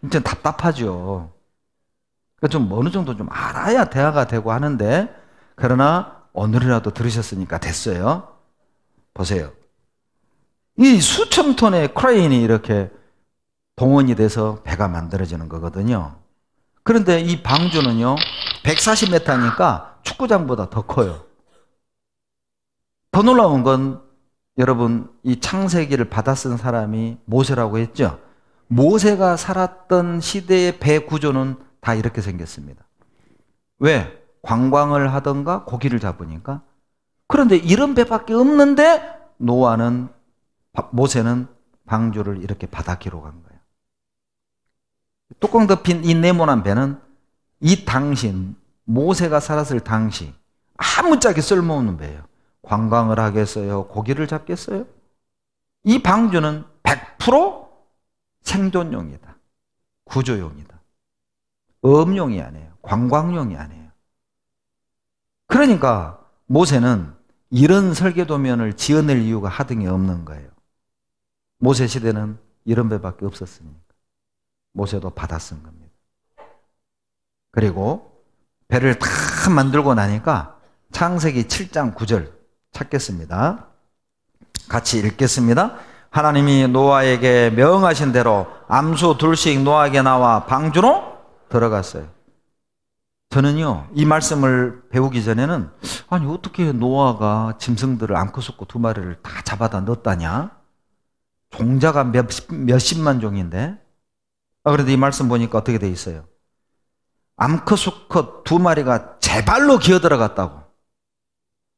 진짜 답답하죠. 그러니까 좀 어느 정도 좀 알아야 대화가 되고 하는데 그러나 오늘이라도 들으셨으니까 됐어요. 보세요. 이 수천 톤의 크레인이 이렇게 동원이 돼서 배가 만들어지는 거거든요. 그런데 이 방주는요, 140m니까 축구장보다 더 커요. 더 놀라운 건 여러분, 이 창세기를 받아 쓴 사람이 모세라고 했죠. 모세가 살았던 시대의 배 구조는 다 이렇게 생겼습니다. 왜? 관광을 하던가 고기를 잡으니까. 그런데 이런 배밖에 없는데 노아는 모세는 방주를 이렇게 바닥으로 간 거예요. 뚜껑 덮인 이 네모난 배는 이 당시 모세가 살았을 당시 아무짝에 쓸모없는 배예요. 관광을 하겠어요? 고기를 잡겠어요? 이 방주는 100% 생존용이다. 구조용이다. 음용이 아니에요. 관광용이 아니에요. 그러니까 모세는 이런 설계도면을 지어낼 이유가 하등이 없는 거예요. 모세 시대는 이런 배밖에 없었으니까. 모세도 받았은 겁니다. 그리고 배를 다 만들고 나니까 창세기 7장 9절 찾겠습니다. 같이 읽겠습니다. 하나님이 노아에게 명하신 대로 암수 둘씩 노아에게 나와 방주로 들어갔어요. 저는요, 이 말씀을 배우기 전에는, 아니, 어떻게 노아가 짐승들을 암컷 속고 두 마리를 다 잡아다 넣었다냐? 종자가 몇, 몇십만 종인데? 아, 그래도이 말씀 보니까 어떻게 돼 있어요? 암컷 수컷 두 마리가 제발로 기어 들어갔다고.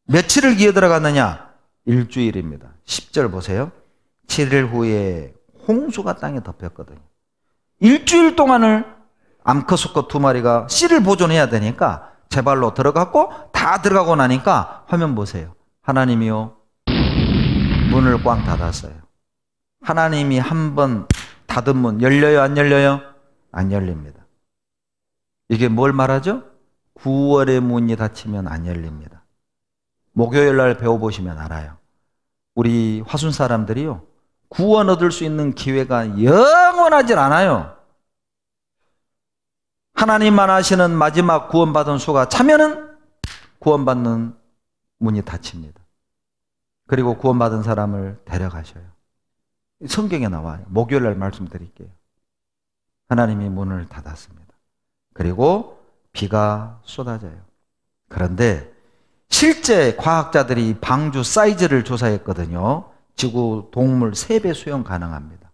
며칠을 기어 들어갔느냐? 일주일입니다. 10절 보세요. 7일 후에 홍수가 땅에 덮였거든요. 일주일 동안을 암컷 수컷 두 마리가 씨를 보존해야 되니까 제 발로 들어갔고 다 들어가고 나니까 화면 보세요. 하나님이요. 문을 꽝 닫았어요. 하나님이 한 번 닫은 문 열려요? 안 열려요? 안 열립니다. 이게 뭘 말하죠? 9월의 문이 닫히면 안 열립니다. 목요일 날 배워보시면 알아요. 우리 화순 사람들이요. 구원 얻을 수 있는 기회가 영원하진 않아요. 하나님만 아시는 마지막 구원받은 수가 차면은 구원받는 문이 닫힙니다. 그리고 구원받은 사람을 데려가셔요. 성경에 나와요. 목요일 날 말씀드릴게요. 하나님이 문을 닫았습니다. 그리고 비가 쏟아져요. 그런데 실제 과학자들이 방주 사이즈를 조사했거든요. 지구 동물 3배 수용 가능합니다.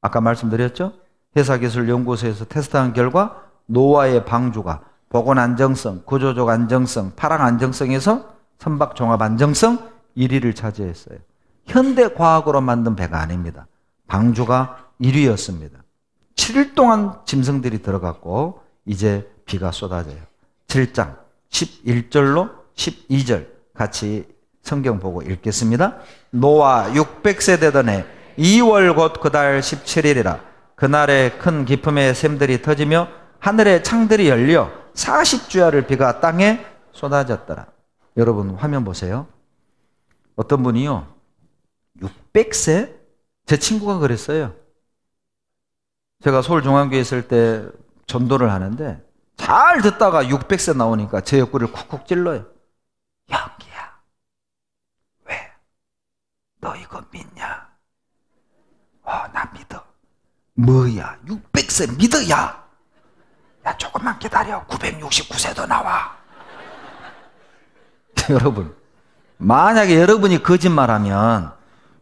아까 말씀드렸죠? 회사기술연구소에서 테스트한 결과 노화의 방주가 보건 안정성, 구조적 안정성, 파랑 안정성에서 선박 종합 안정성 1위를 차지했어요. 현대 과학으로 만든 배가 아닙니다. 방주가 1위였습니다. 7일 동안 짐승들이 들어갔고 이제 비가 쏟아져요. 7장 11절로 12절 같이 성경 보고 읽겠습니다. 노아 600세 되던 해 2월 곧 그 달 17일이라 그날에 큰기쁨의 샘들이 터지며 하늘의 창들이 열려 40주야를 비가 땅에 쏟아졌더라. 여러분 화면 보세요. 어떤 분이요. 600세? 제 친구가 그랬어요. 제가 서울중앙교회 있을 때 전도를 하는데 잘 듣다가 600세 나오니까 제 옆구리를 쿡쿡 찔러요. 영기야, 왜? 너 이거 믿냐? 어, 나 믿어. 뭐야? 600세 믿어야. 야, 조금만 기다려. 969세도 나와. 여러분, 만약에 여러분이 거짓말하면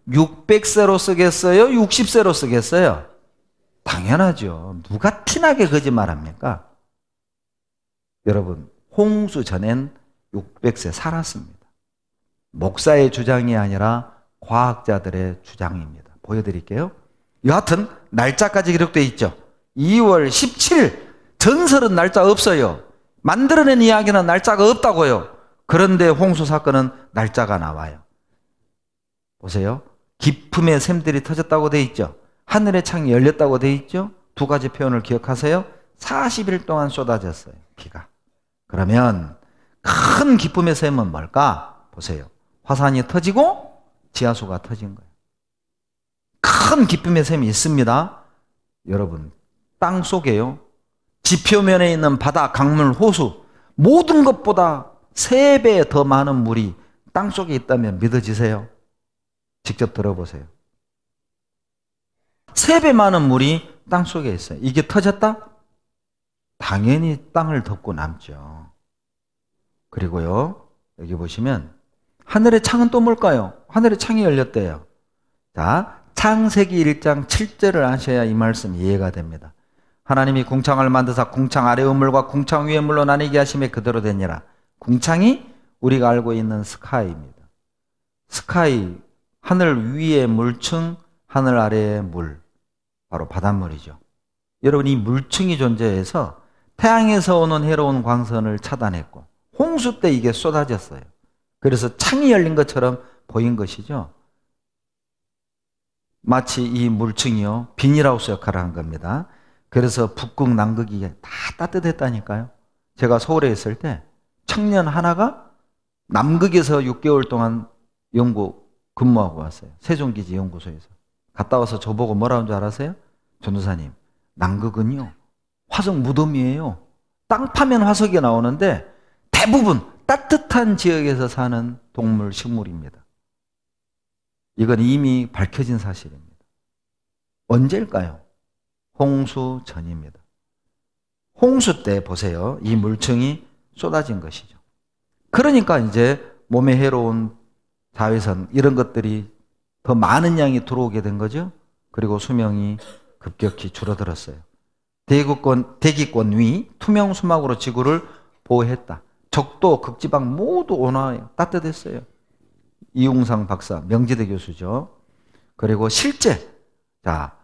600세로 쓰겠어요? 60세로 쓰겠어요? 당연하죠. 누가 티나게 거짓말합니까? 여러분, 홍수 전엔 600세 살았습니다. 목사의 주장이 아니라 과학자들의 주장입니다. 보여드릴게요. 여하튼 날짜까지 기록되어 있죠. 2월 17일 전설은 날짜 없어요. 만들어낸 이야기는 날짜가 없다고요. 그런데 홍수 사건은 날짜가 나와요. 보세요. 기품의 샘들이 터졌다고 돼 있죠. 하늘의 창이 열렸다고 돼 있죠. 두 가지 표현을 기억하세요. 40일 동안 쏟아졌어요. 비가. 그러면 큰 기쁨의 샘은 뭘까? 보세요. 화산이 터지고 지하수가 터진 거예요. 큰 기쁨의 셈이 있습니다. 여러분, 땅 속에요. 지표면에 있는 바다, 강물, 호수, 모든 것보다 세 배 더 많은 물이 땅 속에 있다면 믿어지세요. 직접 들어보세요. 세 배 많은 물이 땅 속에 있어요. 이게 터졌다? 당연히 땅을 덮고 남죠. 그리고요, 여기 보시면, 하늘의 창은 또 뭘까요? 하늘의 창이 열렸대요. 자, 창세기 1장 7절을 아셔야 이 말씀 이해가 됩니다. 하나님이 궁창을 만드사 궁창 아래 우물과 궁창 위에 물로 나뉘게 하심에 그대로 되니라. 궁창이 우리가 알고 있는 스카이입니다. 스카이 하늘 위의 물층, 하늘 아래의 물. 바로 바닷물이죠. 여러분 이 물층이 존재해서 태양에서 오는 해로운 광선을 차단했고 홍수 때 이게 쏟아졌어요. 그래서 창이 열린 것처럼 보인 것이죠. 마치 이 물층이요 비닐하우스 역할을 한 겁니다. 그래서 북극 남극이 다 따뜻했다니까요. 제가 서울에 있을 때 청년 하나가 남극에서 6개월 동안 연구 근무하고 왔어요. 세종기지 연구소에서 갔다 와서 저보고 뭐라는 줄 알았어요? 전도사님 남극은요 화석 무덤이에요. 땅 파면 화석이 나오는데 대부분 따뜻한 지역에서 사는 동물 식물입니다. 이건 이미 밝혀진 사실입니다. 언제일까요? 홍수 전입니다. 홍수 때 보세요. 이 물층이 쏟아진 것이죠. 그러니까 이제 몸에 해로운 자외선 이런 것들이 더 많은 양이 들어오게 된 거죠. 그리고 수명이 급격히 줄어들었어요. 대기권, 대기권 위 투명 수막으로 지구를 보호했다. 적도, 극지방 모두 온화해 따뜻했어요. 이용상 박사, 명지대 교수죠. 그리고 실제, 자,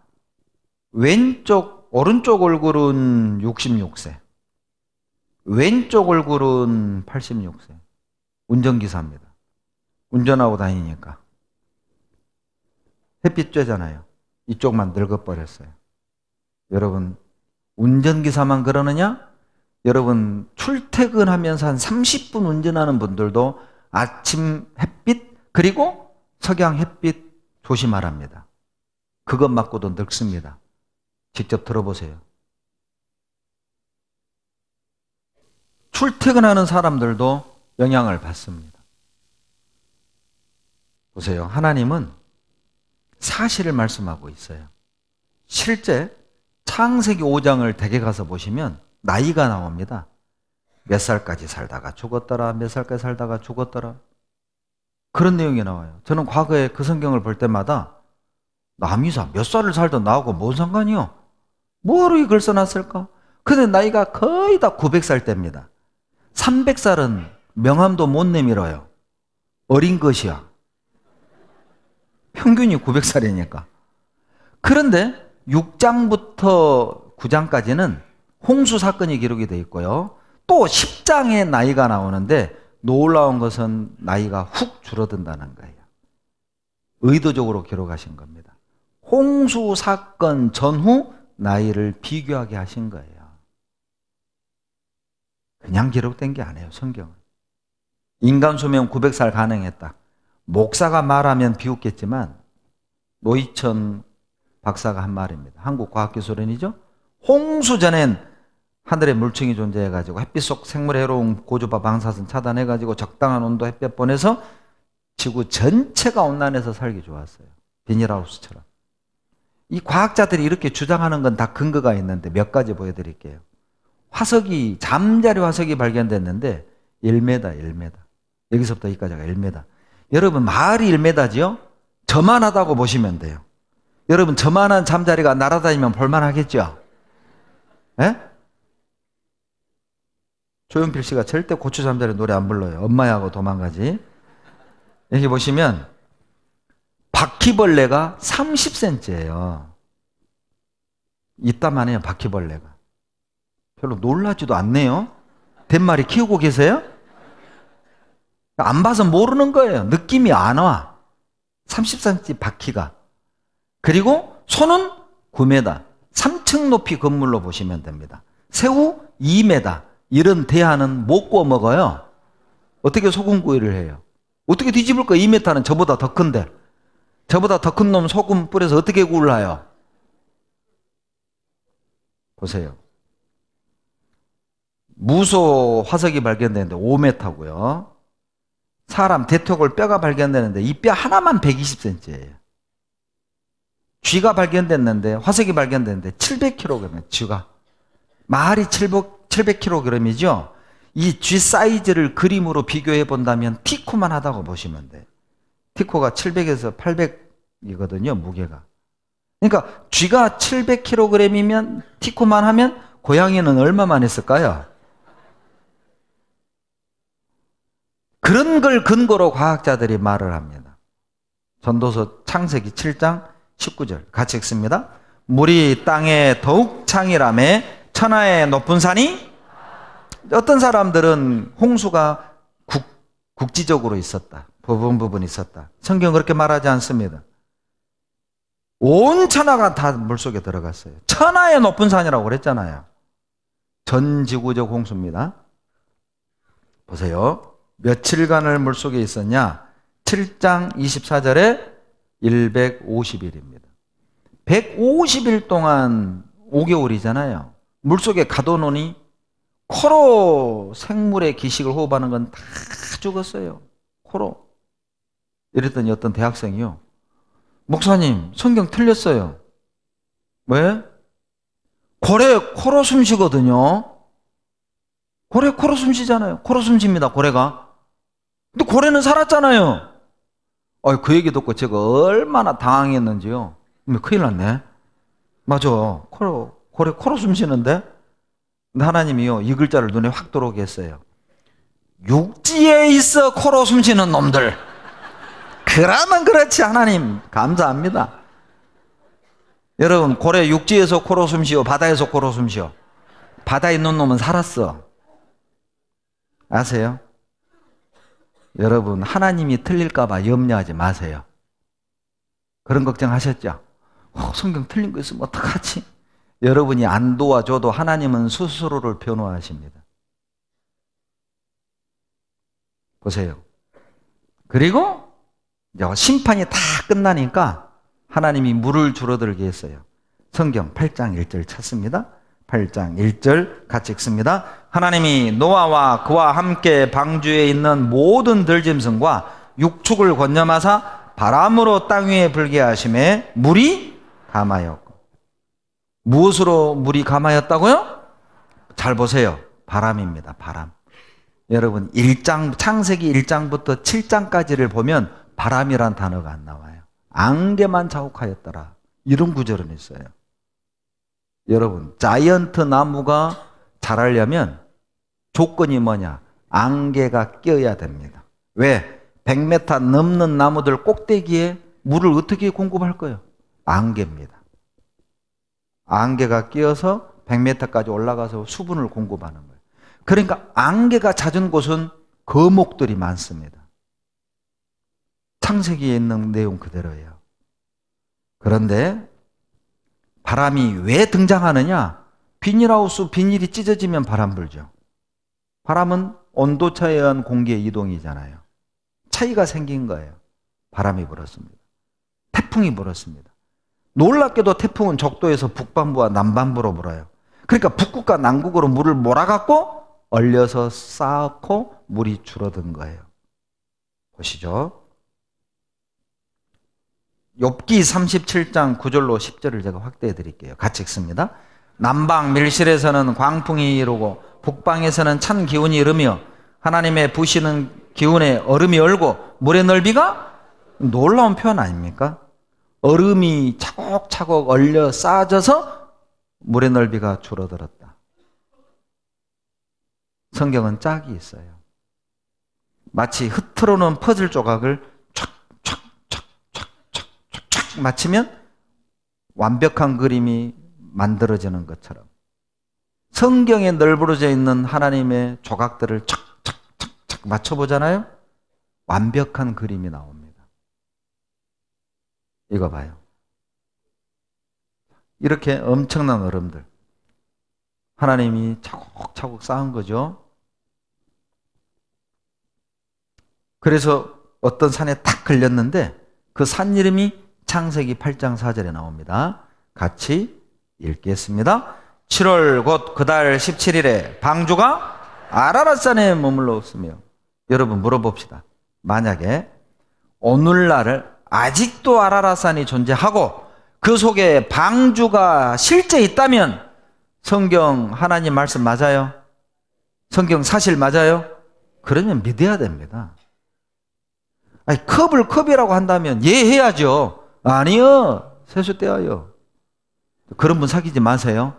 왼쪽, 오른쪽 얼굴은 66세. 왼쪽 얼굴은 86세. 운전기사입니다. 운전하고 다니니까. 햇빛 쬐잖아요. 이쪽만 늙어버렸어요. 여러분, 운전기사만 그러느냐? 여러분, 출퇴근하면서 한 30분 운전하는 분들도 아침 햇빛 그리고 석양 햇빛 조심하랍니다. 그것 맞고도 늙습니다. 직접 들어보세요. 출퇴근하는 사람들도 영향을 받습니다. 보세요. 하나님은 사실을 말씀하고 있어요. 실제 창세기 5장을 댁에 가서 보시면 나이가 나옵니다. 몇 살까지 살다가 죽었더라, 몇 살까지 살다가 죽었더라. 그런 내용이 나와요. 저는 과거에 그 성경을 볼 때마다 남이사 몇 살을 살던 나하고 뭔 상관이요? 뭐하러 이걸 써놨을까? 근데 나이가 거의 다 900살 때입니다. 300살은 명함도 못 내밀어요. 어린 것이야. 평균이 900살이니까. 그런데 6장부터 9장까지는 홍수 사건이 기록이 되어 있고요. 또 10장의 나이가 나오는데 놀라운 것은 나이가 훅 줄어든다는 거예요. 의도적으로 기록하신 겁니다. 홍수 사건 전후 나이를 비교하게 하신 거예요. 그냥 기록된 게 아니에요, 성경은. 인간 수명 900살 가능했다. 목사가 말하면 비웃겠지만, 노이천 박사가 한 말입니다. 한국과학기술원이죠? 홍수 전엔 하늘에 물층이 존재해가지고 햇빛 속 생물 해로운고조파 방사선 차단해가지고 적당한 온도 햇볕 보내서 지구 전체가 온난해서 살기 좋았어요. 비닐하우스처럼. 이 과학자들이 이렇게 주장하는 건 다 근거가 있는데 몇 가지 보여드릴게요. 화석이, 잠자리 화석이 발견됐는데 1m, 1m. 여기서부터 여기까지가 1m. 여러분, 마을이 1m지요? 저만하다고 보시면 돼요. 여러분, 저만한 잠자리가 날아다니면 볼만하겠죠? 예? 조용필 씨가 절대 고추 잠자리 노래 안 불러요. 엄마야고 도망가지. 여기 보시면 바퀴벌레가 30cm예요. 이따만해요, 바퀴벌레가. 별로 놀라지도 않네요. 된말이 키우고 계세요? 안 봐서 모르는 거예요. 느낌이 안 와. 30cm 바퀴가. 그리고 손은 9m. 3층 높이 건물로 보시면 됩니다. 새우 2m. 이런 대하는 못 구워 먹어요. 어떻게 소금구이를 해요? 어떻게 뒤집을 거야? 2m는 저보다 더 큰데. 저보다 더 큰 놈 소금 뿌려서 어떻게 굴라요? 보세요. 무소 화석이 발견되는데 5m고요. 사람 대퇴골 뼈가 발견되는데 이 뼈 하나만 120cm예요. 쥐가 발견됐는데 화석이 발견됐는데 700kg 쥐가 말이 700, 700kg이죠. 이 G 사이즈를 그림으로 비교해 본다면 티코만 하다고 보시면 돼. 티코가 700에서 800이거든요, 무게가. 그러니까 쥐가 700kg이면 티코만 하면 고양이는 얼마만 했을까요? 그런 걸 근거로 과학자들이 말을 합니다. 전도서 창세기 7장 19절 같이 읽습니다. 물이 땅에 더욱 창이라매 천하의 높은 산이 어떤 사람들은 홍수가 국, 지적으로 있었다. 부분 부분 있었다. 성경 그렇게 말하지 않습니다. 온 천하가 다 물속에 들어갔어요. 천하의 높은 산이라고 그랬잖아요. 전 지구적 홍수입니다. 보세요. 며칠간을 물속에 있었냐? 7장 24절에 150일입니다. 150일 동안 5개월이잖아요. 물속에 가둬놓으니 코로 생물의 기식을 호흡하는 건 다 죽었어요. 코로. 이랬더니 어떤 대학생이요. 목사님, 성경 틀렸어요. 왜? 고래 코로 숨 쉬거든요. 고래 코로 숨 쉬잖아요. 코로 숨 쉽니다, 고래가. 근데 고래는 살았잖아요. 어, 그 얘기 듣고 제가 얼마나 당황했는지요. 큰일 났네. 맞아. 코로 고래 코로 숨 쉬는데 하나님이요 이 글자를 눈에 확 들어오게 했어요. 육지에 있어 코로 숨 쉬는 놈들. 그러면 그렇지 하나님 감사합니다. 여러분 고래 육지에서 코로 숨 쉬어 바다에서 코로 숨 쉬어. 바다에 있는 놈은 살았어. 아세요? 여러분 하나님이 틀릴까봐 염려하지 마세요. 그런 걱정하셨죠? 어, 성경 틀린 거 있으면 어떡하지? 여러분이 안 도와줘도 하나님은 스스로를 변호하십니다. 보세요. 그리고 심판이 다 끝나니까 하나님이 물을 줄어들게 했어요. 성경 8장 1절 찾습니다. 8장 1절 같이 읽습니다. 하나님이 노아와 그와 함께 방주에 있는 모든 들짐승과 육축을 권념하사 바람으로 땅 위에 불게 하심에 물이 감하였 무엇으로 물이 감하였다고요? 잘 보세요. 바람입니다. 바람. 여러분 1장 창세기 1장부터 7장까지를 보면 바람이란 단어가 안 나와요. 안개만 자욱하였더라. 이런 구절은 있어요. 여러분 자이언트 나무가 자라려면 조건이 뭐냐? 안개가 끼야 됩니다. 왜? 100m 넘는 나무들 꼭대기에 물을 어떻게 공급할 거예요? 안개입니다. 안개가 끼어서 100m까지 올라가서 수분을 공급하는 거예요. 그러니까 안개가 잦은 곳은 거목들이 많습니다. 창세기에 있는 내용 그대로예요. 그런데 바람이 왜 등장하느냐? 비닐하우스 비닐이 찢어지면 바람 불죠. 바람은 온도차에 의한 공기의 이동이잖아요. 차이가 생긴 거예요. 바람이 불었습니다. 태풍이 불었습니다. 놀랍게도 태풍은 적도에서 북반부와 남반부로 불어요. 그러니까 북극과 남극으로 물을 몰아갖고 얼려서 쌓고 물이 줄어든 거예요. 보시죠. 욥기 37장 9절로 10절을 제가 확대해 드릴게요. 같이 읽습니다. 남방 밀실에서는 광풍이 이르고 북방에서는 찬 기운이 이르며 하나님의 부시는 기운에 얼음이 얼고 물의 넓이가 놀라운 표현 아닙니까? 얼음이 차곡차곡 얼려 쌓아져서 물의 넓이가 줄어들었다. 성경은 짝이 있어요. 마치 흐트러놓은 퍼즐 조각을 촥촥촥촥촥촥 맞히면 완벽한 그림이 만들어지는 것처럼 성경에 널브러져 있는 하나님의 조각들을 착착착착 맞춰보잖아요. 완벽한 그림이 나옵니다. 읽어봐요. 이렇게 엄청난 얼음들. 하나님이 차곡차곡 쌓은 거죠. 그래서 어떤 산에 탁 걸렸는데 그 산 이름이 창세기 8장 4절에 나옵니다. 같이 읽겠습니다. 7월 곧그달 17일에 방주가 아라랏산에 머물러 없으며 여러분 물어봅시다. 만약에 오늘날을 아직도 아라라산이 존재하고 그 속에 방주가 실제 있다면 성경 하나님 말씀 맞아요? 성경 사실 맞아요? 그러면 믿어야 됩니다. 아니, 컵을 컵이라고 한다면 예해야죠. 아니요. 세수 떼어요. 그런 분 사귀지 마세요.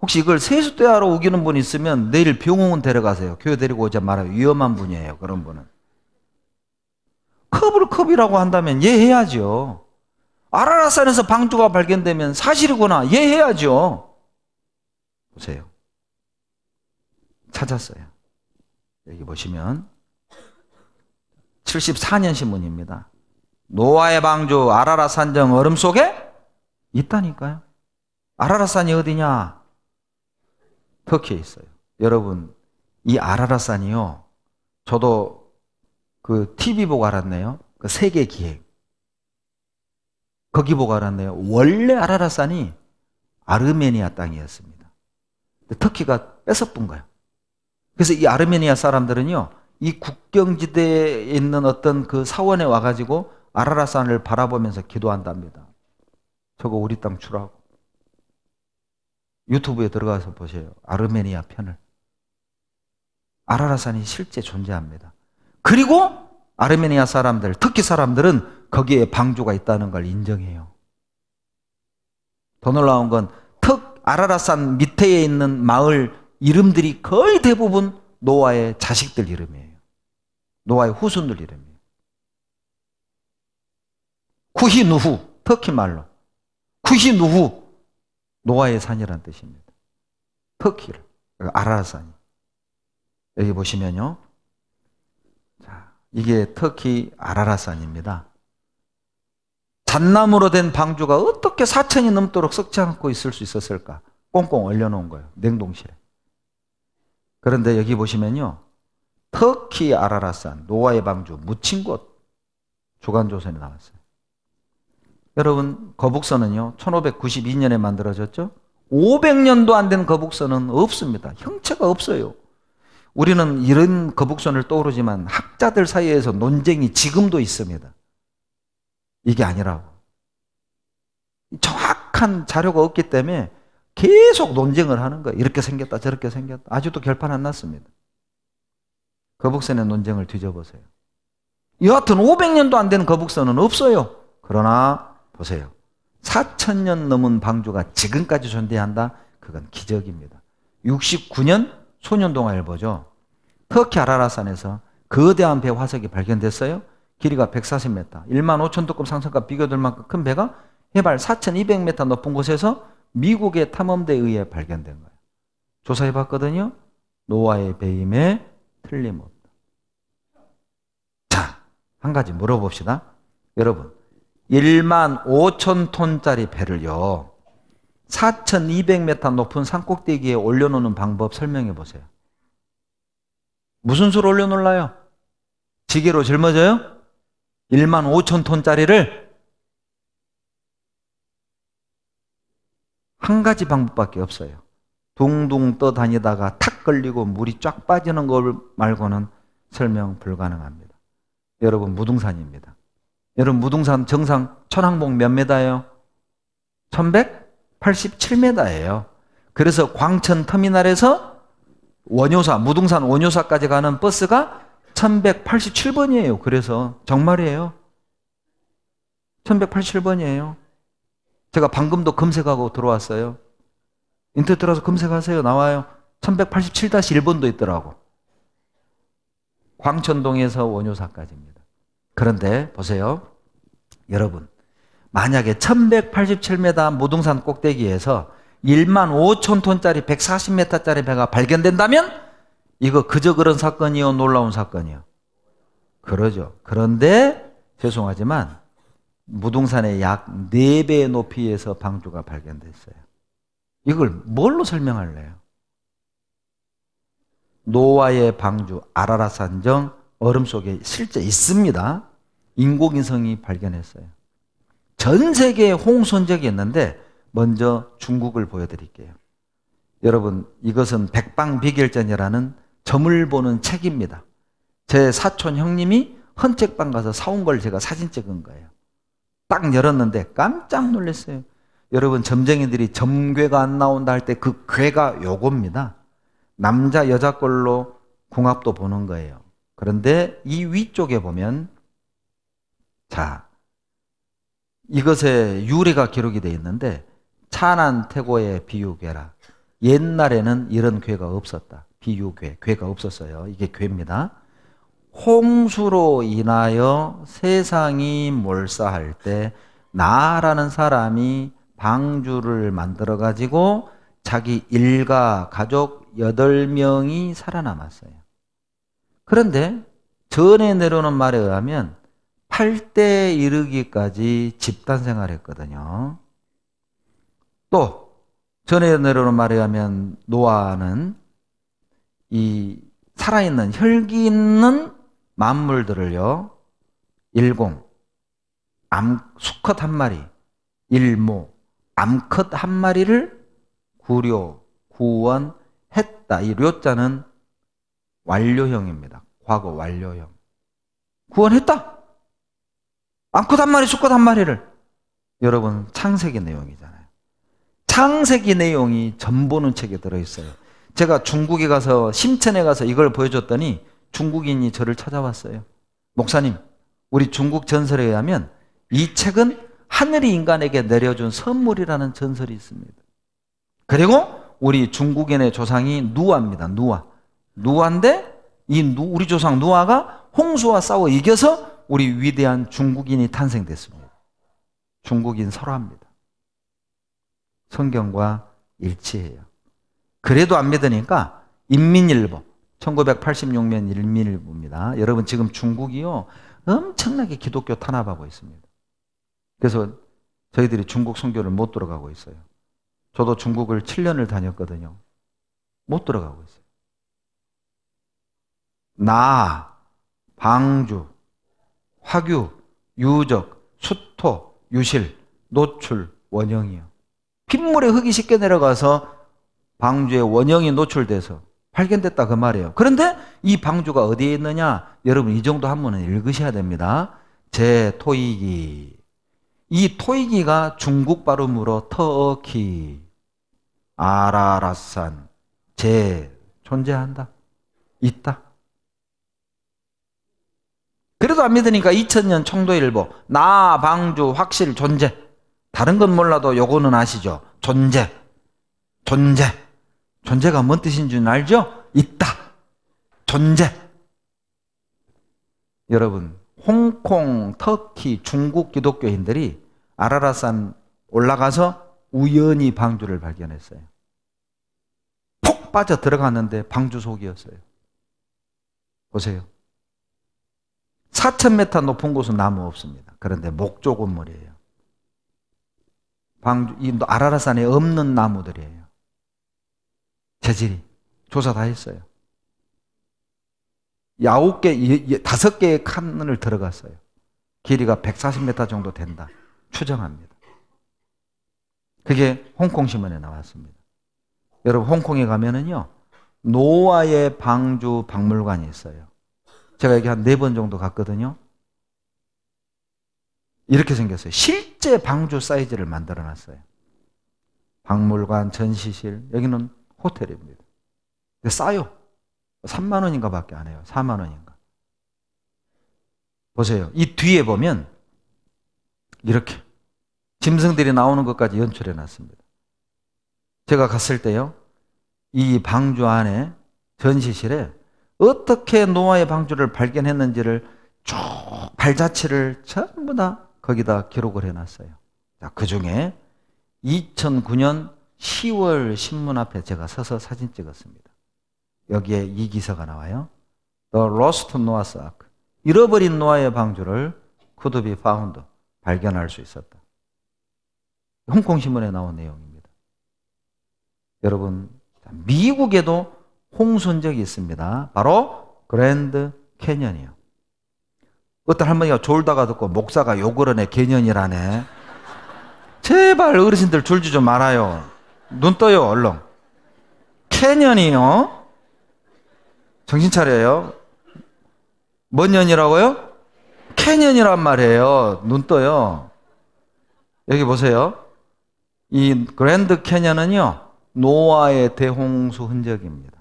혹시 이걸 세수 떼하러 우기는 분 있으면 내일 병원 데려가세요. 교회 데리고 오자 말아요. 위험한 분이에요. 그런 분은. 컵을 컵이라고 한다면 예해야죠. 아라라산에서 방주가 발견되면 사실이구나. 예해야죠. 보세요. 찾았어요. 여기 보시면 74년 신문입니다. 노아의 방주 아라라산 정 얼음 속에 있다니까요. 아라라산이 어디냐? 터키에 있어요. 여러분, 이 아라라산이요. 저도 그 TV 보고 알았네요. 그 세계 기획. 거기 보고 알았네요. 원래 아라라산이 아르메니아 땅이었습니다. 터키가 뺏어뿐 거예요. 그래서 이 아르메니아 사람들은요, 이 국경지대에 있는 어떤 그 사원에 와가지고 아라라산을 바라보면서 기도한답니다. 저거 우리 땅 주라고. 유튜브에 들어가서 보세요. 아르메니아 편을. 아라라산이 실제 존재합니다. 그리고 아르메니아 사람들, 터키 사람들은 거기에 방조가 있다는 걸 인정해요. 더 놀라운 건 턱, 아라라산 밑에 있는 마을 이름들이 거의 대부분 노아의 자식들 이름이에요. 노아의 후손들 이름이에요. 쿠히누후, 터키 말로. 쿠히누후, 노아의 산이라는 뜻입니다. 터키를, 아라라산이. 여기 보시면요. 이게 터키 아라라산입니다. 잣나무로 된 방주가 어떻게 4천이 넘도록 썩지 않고 있을 수 있었을까? 꽁꽁 얼려놓은 거예요. 냉동실에. 그런데 여기 보시면요. 터키 아라라산 노아의 방주 묻힌 곳 조간조선에 나왔어요. 여러분 거북선은요. 1592년에 만들어졌죠. 500년도 안 된 거북선은 없습니다. 형체가 없어요. 우리는 이런 거북선을 떠오르지만 학자들 사이에서 논쟁이 지금도 있습니다. 이게 아니라고. 정확한 자료가 없기 때문에 계속 논쟁을 하는 거예요. 이렇게 생겼다, 저렇게 생겼다. 아직도 결판 안 났습니다. 거북선의 논쟁을 뒤져보세요. 여하튼 500년도 안되 거북선은 없어요. 그러나 보세요. 4천년 넘은 방주가 지금까지 존재한다? 그건 기적입니다. 69년 소년동아일보죠. 터키 아라라산에서 거대한 배 화석이 발견됐어요. 길이가 140m, 1만 5천 도급 상승과 비교될 만큼 큰 배가 해발 4,200m 높은 곳에서 미국의 탐험대에 의해 발견된 거예요. 조사해 봤거든요. 노아의 배임에 틀림없다. 자, 한 가지 물어봅시다. 여러분, 1만 5천 톤짜리 배를요, 4,200m 높은 산 꼭대기에 올려놓는 방법 설명해 보세요. 무슨 수로 올려놓을요 지게로 짊어져요? 1만 5천 톤짜리를 한 가지 방법밖에 없어요. 둥둥 떠다니다가 탁 걸리고 물이 쫙 빠지는 걸 말고는 설명 불가능합니다. 여러분 무등산입니다. 여러분 무등산 정상 천왕봉 몇 메다예요? 1100? 87m예요. 그래서 광천 터미널에서 원효사, 무등산 원효사까지 가는 버스가 1187번이에요. 그래서 정말이에요. 1187번이에요. 제가 방금도 검색하고 들어왔어요. 인터넷 들어서 검색하세요. 나와요. 1187-1번도 있더라고. 광천동에서 원효사까지입니다. 그런데 보세요. 여러분, 만약에 1187m 무등산 꼭대기에서 1만 5천 톤짜리 140m짜리 배가 발견된다면 이거 그저 그런 사건이요 놀라운 사건이요. 그러죠. 그런데 죄송하지만 무등산의 약 4배의 높이에서 방주가 발견됐어요. 이걸 뭘로 설명할래요? 노아의 방주 아라라 산정 얼음 속에 실제 있습니다. 인공위성이 발견했어요. 전세계의 홍수적이 있는데 먼저 중국을 보여드릴게요. 여러분 이것은 백방비결전이라는 점을 보는 책입니다. 제 사촌 형님이 헌책방 가서 사온 걸 제가 사진 찍은 거예요. 딱 열었는데 깜짝 놀랐어요. 여러분 점쟁이들이 점괘가 안 나온다 할 때 그 괴가 요겁니다. 남자 여자 걸로 궁합도 보는 거예요. 그런데 이 위쪽에 보면 자 이것의 유래가 기록이 되어 있는데 찬한 태고의 비유괴라. 옛날에는 이런 괴가 없었다. 비유괴, 괴가 없었어요. 이게 괴입니다. 홍수로 인하여 세상이 몰사할 때 나라는 사람이 방주를 만들어 가지고 자기 일가 가족 8명이 살아남았어요. 그런데 전에 내려오는 말에 의하면 8대 이르기까지 집단 생활했거든요. 또 전에 내려오는 말에 하면 노아는 이 살아있는 혈기 있는 만물들을요. 일공, 암, 수컷 한 마리, 일모, 암컷 한 마리를 구려 구원했다. 이 료자는 완료형입니다. 과거 완료형. 구원했다. 암컷 한 마리, 수컷 한 마리를. 여러분, 창세기 내용이잖아요. 창세기 내용이 전보는 책에 들어있어요. 제가 중국에 가서, 심천에 가서 이걸 보여줬더니 중국인이 저를 찾아왔어요. 목사님, 우리 중국 전설에 의하면 이 책은 하늘이 인간에게 내려준 선물이라는 전설이 있습니다. 그리고 우리 중국인의 조상이 누아입니다. 누아. 누아인데 이 누, 우리 조상 누아가 홍수와 싸워 이겨서 우리 위대한 중국인이 탄생됐습니다. 중국인 설화입니다. 성경과 일치해요. 그래도 안 믿으니까 인민일보 1986년 인민일보입니다. 여러분 지금 중국이요 엄청나게 기독교 탄압하고 있습니다. 그래서 저희들이 중국 선교를 못 들어가고 있어요. 저도 중국을 7년을 다녔거든요. 못 들어가고 있어요. 나, 방주, 화규, 유적, 수토, 유실, 노출, 원형이요. 빗물에 흙이 쉽게 내려가서 방주에 원형이 노출돼서 발견됐다 그 말이에요. 그런데 이 방주가 어디에 있느냐? 여러분 이 정도 한문은 읽으셔야 됩니다. 제 토이기. 이 토이기가 중국 발음으로 터키, 아라라산, 제 존재한다, 있다. 그래도 안 믿으니까 2000년 청도일보 나 방주 확실 존재 다른 건 몰라도 요거는 아시죠? 존재 존재 존재가 뭔 뜻인 줄 알죠? 있다 존재 여러분 홍콩, 터키, 중국 기독교인들이 아라라산 올라가서 우연히 방주를 발견했어요. 폭 빠져 들어갔는데 방주 속이었어요. 보세요. 4,000m 높은 곳은 나무 없습니다. 그런데 목조 건물이에요. 방주, 이 아라라산에 없는 나무들이에요. 재질이. 조사 다 했어요. 아홉 개, 예, 예, 다섯 개의 칸을 들어갔어요. 길이가 140m 정도 된다. 추정합니다. 그게 홍콩 신문에 나왔습니다. 여러분, 홍콩에 가면은요, 노아의 방주 박물관이 있어요. 제가 여기 한 네 번 정도 갔거든요. 이렇게 생겼어요. 실제 방주 사이즈를 만들어 놨어요. 박물관, 전시실, 여기는 호텔입니다. 근데 싸요. 3만원인가 밖에 안 해요. 4만원인가. 보세요. 이 뒤에 보면, 이렇게. 짐승들이 나오는 것까지 연출해 놨습니다. 제가 갔을 때요, 이 방주 안에 전시실에 어떻게 노아의 방주를 발견했는지를 쭉 발자취를 전부 다 거기다 기록을 해놨어요. 자, 그 중에 2009년 10월 신문 앞에 제가 서서 사진 찍었습니다. 여기에 이 기사가 나와요. The Lost Noah's Ark. 잃어버린 노아의 방주를 could be found. 발견할 수 있었다. 홍콩 신문에 나온 내용입니다. 여러분, 미국에도 홍수 적이 있습니다. 바로 그랜드 캐년이요. 어떤 할머니가 졸다가 듣고 목사가 욕을 하네 개년이라네. 제발 어르신들 졸지 좀 말아요. 눈 떠요 얼렁. 캐년이요. 정신 차려요. 뭔 년이라고요? 캐년이란 말이에요. 눈 떠요. 여기 보세요. 이 그랜드 캐년은요 노아의 대홍수 흔적입니다.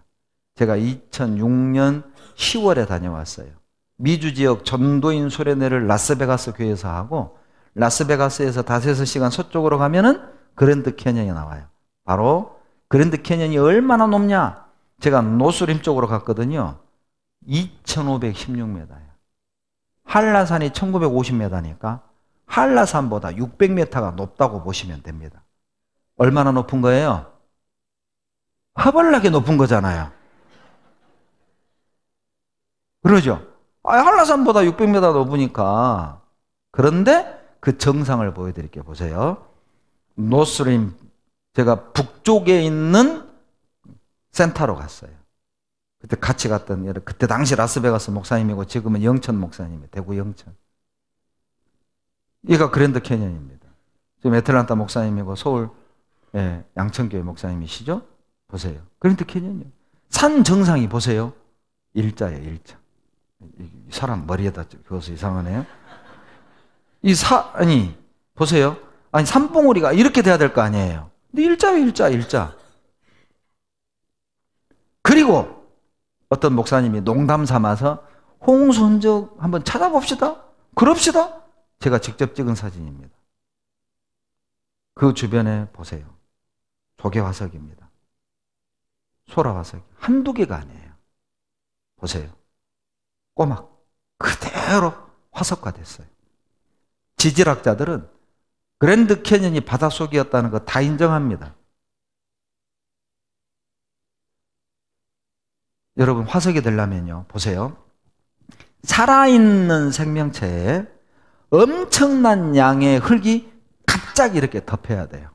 제가 2006년 10월에 다녀왔어요. 미주 지역 전도인 소련회를 라스베가스 교회에서 하고 라스베가스에서 다세 시간 서쪽으로 가면은 그랜드 캐년이 나와요. 바로 그랜드 캐년이 얼마나 높냐? 제가 노스림 쪽으로 갔거든요. 2,516m예요. 한라산이 1,950m니까 한라산보다 600m가 높다고 보시면 됩니다. 얼마나 높은 거예요? 허벌나게 높은 거잖아요. 그러죠. 아, 한라산보다 600m 높으니까. 그런데 그 정상을 보여드릴게요. 보세요. 노스림, 제가 북쪽에 있는 센터로 갔어요. 그때 같이 갔던, 그때 당시 라스베가스 목사님이고 지금은 영천 목사님이 대구 영천. 이가 그랜드 캐년입니다. 지금 애틀란타 목사님이고 서울 예, 양천교회 목사님이시죠? 보세요. 그랜드 캐년이요. 산 정상이 보세요. 일자예요, 일자. 사람 머리에다 그것서 이상하네요. 이 사, 아니, 보세요. 아니, 산봉우리가 이렇게 돼야 될 거 아니에요. 근데 일자요, 일자, 일자. 그리고 어떤 목사님이 농담 삼아서 홍수 적 한번 찾아봅시다. 그럽시다. 제가 직접 찍은 사진입니다. 그 주변에 보세요. 조개 화석입니다. 소라 화석. 한두 개가 아니에요. 보세요. 꼬막 그대로 화석화됐어요. 지질학자들은 그랜드 캐년이 바닷 속이었다는 거 다 인정합니다. 여러분 화석이 되려면요. 보세요. 살아있는 생명체에 엄청난 양의 흙이 갑자기 이렇게 덮여야 돼요.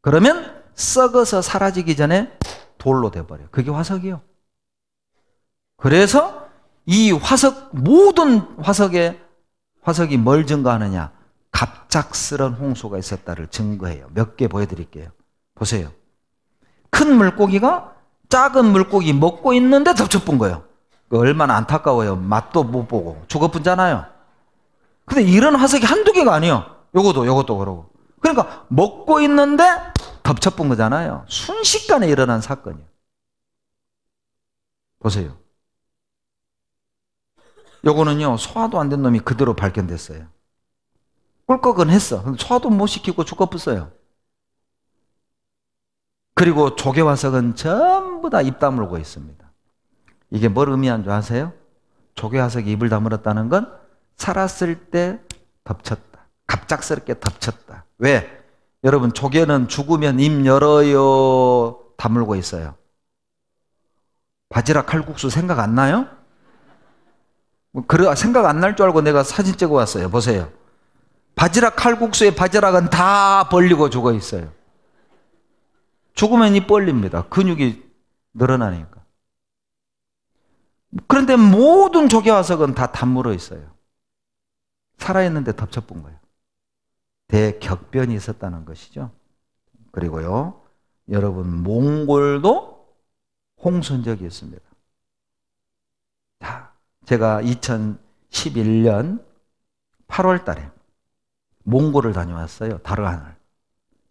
그러면 썩어서 사라지기 전에 돌로 돼버려요. 그게 화석이요. 그래서 이 화석 모든 화석에 화석이 뭘 증거하느냐? 갑작스런 홍수가 있었다를 증거해요. 몇 개 보여드릴게요. 보세요. 큰 물고기가 작은 물고기 먹고 있는데 덮쳐본 거예요. 얼마나 안타까워요. 맛도 못 보고 죽어뿐잖아요. 근데 이런 화석이 한두 개가 아니에요. 요것도 요것도 그러고. 그러니까 먹고 있는데 덮쳐본 거잖아요. 순식간에 일어난 사건이에요. 보세요. 요거는요, 소화도 안 된 놈이 그대로 발견됐어요. 꿀꺽은 했어. 소화도 못 시키고 죽어붙어요. 그리고 조개화석은 전부 다 입 다물고 있습니다. 이게 뭘의미하는줄 아세요? 조개화석이 입을 다물었다는 건 살았을 때 덮쳤다. 갑작스럽게 덮쳤다. 왜? 여러분, 조개는 죽으면 입 열어요. 다물고 있어요. 바지락 칼국수 생각 안 나요? 뭐 그러 생각 안 날 줄 알고 내가 사진 찍어 왔어요. 보세요. 바지락 칼국수의 바지락은 다 벌리고 죽어 있어요. 죽으면 이 벌립니다. 근육이 늘어나니까. 그런데 모든 조개화석은 다 다물어 있어요. 살아있는데 덮쳐본 거예요. 대격변이 있었다는 것이죠. 그리고요, 여러분, 몽골도 홍순적이 있습니다. 제가 2011년 8월 달에 몽골을 다녀왔어요. 다르안을.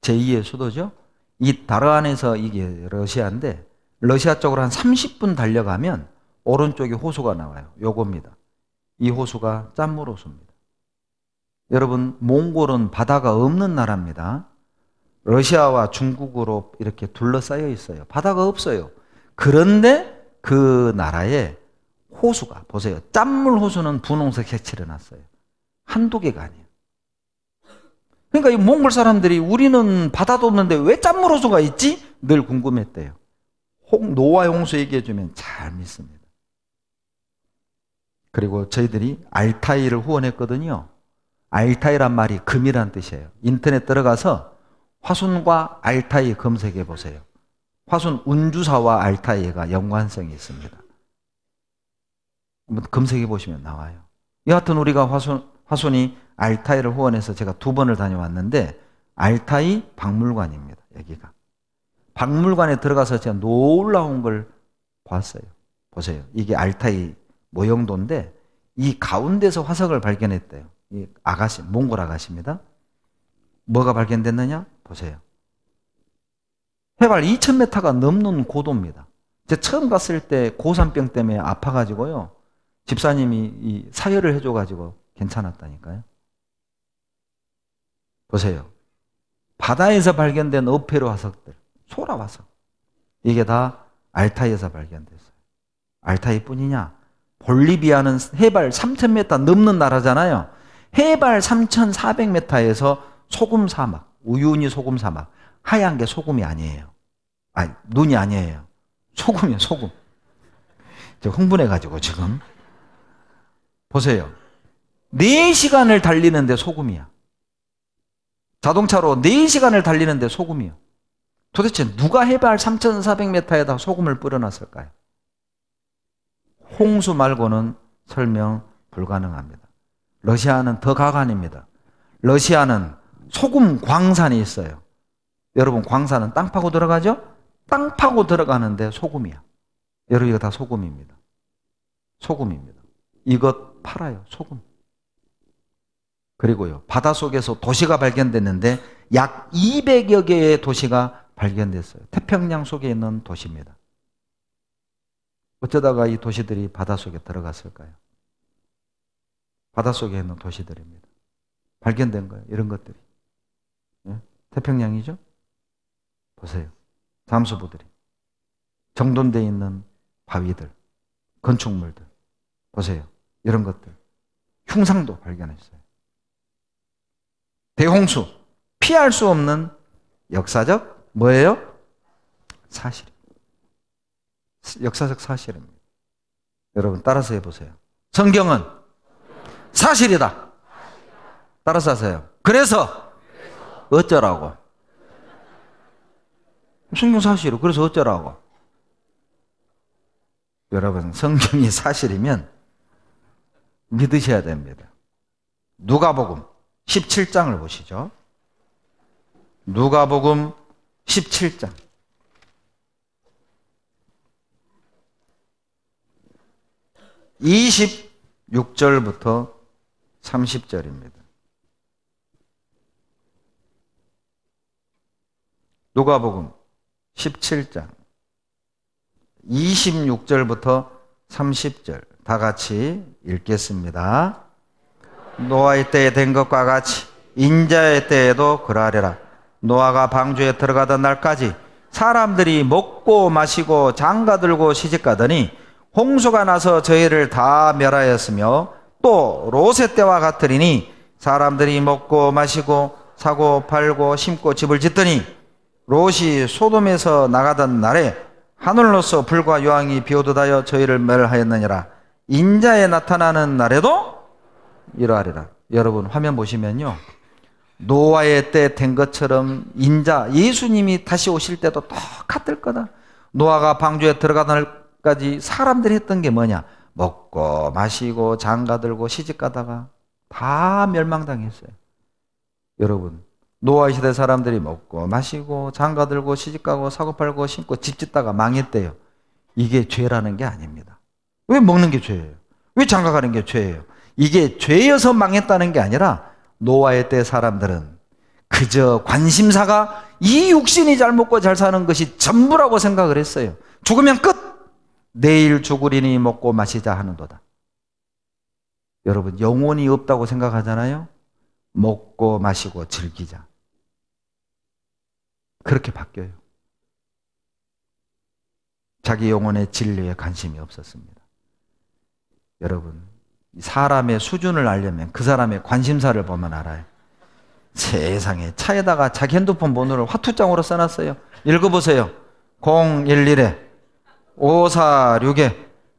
제2의 수도죠. 이 다르안에서 이게 러시아인데 러시아 쪽으로 한 30분 달려가면 오른쪽에 호수가 나와요. 요겁니다. 이 호수가 짠물 호수입니다. 여러분 몽골은 바다가 없는 나라입니다. 러시아와 중국으로 이렇게 둘러싸여 있어요. 바다가 없어요. 그런데 그 나라에 호수가 보세요. 짠물 호수는 분홍색 색칠해 놨어요. 한두 개가 아니에요. 그러니까 이 몽골 사람들이 우리는 바다도 없는데 왜 짠물 호수가 있지? 늘 궁금했대요. 홍, 노아 홍수 얘기해 주면 잘 믿습니다. 그리고 저희들이 알타이를 후원했거든요. 알타이란 말이 금이란 뜻이에요. 인터넷 들어가서 화순과 알타이 검색해 보세요. 화순 운주사와 알타이가 연관성이 있습니다. 검색해 보시면 나와요. 여하튼 우리가 화순, 화순이 알타이를 후원해서 제가 두 번을 다녀왔는데 알타이 박물관입니다. 여기가. 박물관에 들어가서 제가 놀라운 걸 봤어요. 보세요. 이게 알타이 모형도인데 이 가운데서 화석을 발견했대요. 이 아가씨, 몽골 아가씨입니다. 뭐가 발견됐느냐? 보세요. 해발 2,000m가 넘는 고도입니다. 제가 처음 갔을 때 고산병 때문에 아파가지고요. 집사님이 이 사회를 해줘가지고 괜찮았다니까요. 보세요. 바다에서 발견된 어패류 화석들, 소라 화석. 이게 다 알타이에서 발견됐어요. 알타이 뿐이냐? 볼리비아는 해발 3,000m 넘는 나라잖아요. 해발 3,400m에서 소금 사막, 우유니 소금 사막. 하얀 게 소금이 아니에요. 아니, 눈이 아니에요. 소금이에요, 소금. 제 흥분해가지고 지금. 보세요. 4시간을 달리는데 소금이야. 자동차로 4시간을 달리는데 소금이요. 도대체 누가 해발 3,400m에다 소금을 뿌려놨을까요? 홍수 말고는 설명 불가능합니다. 러시아는 더 가관입니다. 러시아는 소금 광산이 있어요. 여러분 광산은 땅 파고 들어가죠? 땅 파고 들어가는데 소금이야. 여러분 이거 다 소금입니다. 소금입니다. 이것 팔아요, 소금. 그리고요, 바다속에서 도시가 발견됐는데 약 200여 개의 도시가 발견됐어요. 태평양 속에 있는 도시입니다. 어쩌다가 이 도시들이 바다속에 들어갔을까요? 바다속에 있는 도시들입니다. 발견된 거예요, 이런 것들이. 예? 태평양이죠? 보세요. 잠수부들이. 정돈되어 있는 바위들, 건축물들. 보세요. 이런 것들. 흉상도 발견했어요. 대홍수. 피할 수 없는 역사적 뭐예요? 사실. 역사적 사실입니다. 여러분 따라서 해보세요. 성경은 사실이다. 따라서 하세요. 그래서 어쩌라고? 성경 사실이고 그래서 어쩌라고? 여러분 성경이 사실이면 믿으셔야 됩니다. 누가복음 17장을 보시죠. 누가복음 17장. 이십 절부터 삼십 절입니다 누가복음 17장 이십 절부터 삼십 절다 같이 읽겠습니다. 노아의 때에 된 것과 같이 인자의 때에도 그러하리라. 노아가 방주에 들어가던 날까지 사람들이 먹고 마시고 장가 들고 시집 가더니 홍수가 나서 저희를 다 멸하였으며 또 로세 때와 같으리니 사람들이 먹고 마시고 사고 팔고 심고 집을 짓더니 롯이 소돔에서 나가던 날에 하늘로서 불과 요항이 비오듯하여 저희를 멸하였느니라. 인자에 나타나는 날에도 이러하리라. 여러분 화면 보시면요. 노아의 때 된 것처럼 인자 예수님이 다시 오실 때도 똑같을 거다. 노아가 방주에 들어가던 날까지 사람들이 했던 게 뭐냐? 먹고 마시고 장가 들고 시집 가다가 다 멸망당했어요. 여러분 노아 시대 사람들이 먹고 마시고 장가 들고 시집 가고 사고 팔고 신고 집 짓다가 망했대요. 이게 죄라는 게 아닙니다. 왜 먹는 게 죄예요? 왜 장가 가는 게 죄예요? 이게 죄여서 망했다는 게 아니라 노아의 때 사람들은 그저 관심사가 이 육신이 잘 먹고 잘 사는 것이 전부라고 생각을 했어요. 죽으면 끝! 내일 죽으리니 먹고 마시자 하는도다. 여러분, 영혼이 없다고 생각하잖아요? 먹고 마시고 즐기자. 그렇게 바뀌어요. 자기 영혼의 진리에 관심이 없었습니다. 여러분, 사람의 수준을 알려면 그 사람의 관심사를 보면 알아요. 세상에 차에다가 자기 핸드폰 번호를 화투장으로 써놨어요. 읽어보세요. 011에 546에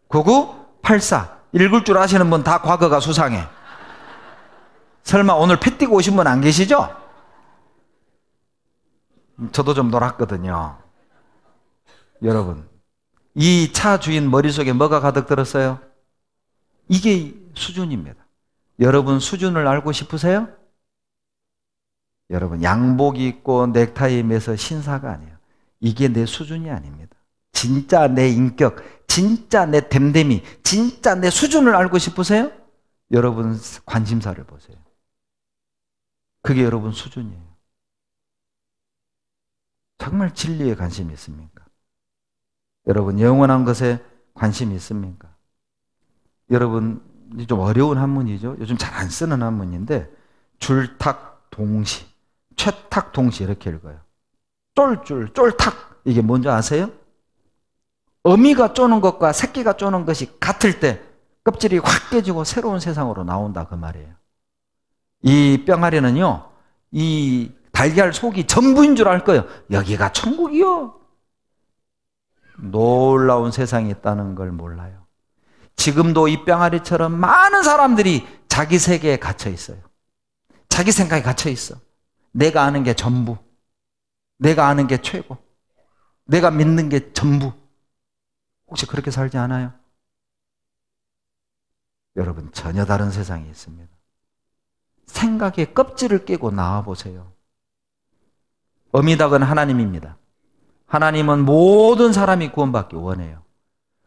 9984 읽을 줄 아시는 분 다 과거가 수상해. 설마 오늘 패 뛰고 오신 분 안 계시죠? 저도 좀 놀았거든요. 여러분, 이 차 주인 머릿속에 뭐가 가득 들었어요? 이게 수준입니다. 여러분 수준을 알고 싶으세요? 여러분 양복 입고 넥타이 매서 신사가 아니에요. 이게 내 수준이 아닙니다. 진짜 내 인격, 진짜 내 됨됨이, 진짜 내 수준을 알고 싶으세요? 여러분 관심사를 보세요. 그게 여러분 수준이에요. 정말 진리에 관심이 있습니까? 여러분 영원한 것에 관심이 있습니까? 여러분좀 어려운 한문이죠. 요즘 잘 안 쓰는 한문인데 줄탁 동시, 최탁 동시 이렇게 읽어요. 쫄줄, 쫄탁 이게 뭔지 아세요? 어미가 쪼는 것과 새끼가 쪼는 것이 같을 때 껍질이 확 깨지고 새로운 세상으로 나온다 그 말이에요. 이 뿅아리는요, 이 달걀 속이 전부인 줄 알 거예요. 여기가 천국이요. 놀라운 세상이 있다는 걸 몰라요. 지금도 이 뿅아리처럼 많은 사람들이 자기 세계에 갇혀 있어요. 자기 생각에 갇혀 있어. 내가 아는 게 전부. 내가 아는 게 최고. 내가 믿는 게 전부. 혹시 그렇게 살지 않아요? 여러분, 전혀 다른 세상이 있습니다. 생각의 껍질을 깨고 나와보세요. 어미닭은 하나님입니다. 하나님은 모든 사람이 구원받기 원해요.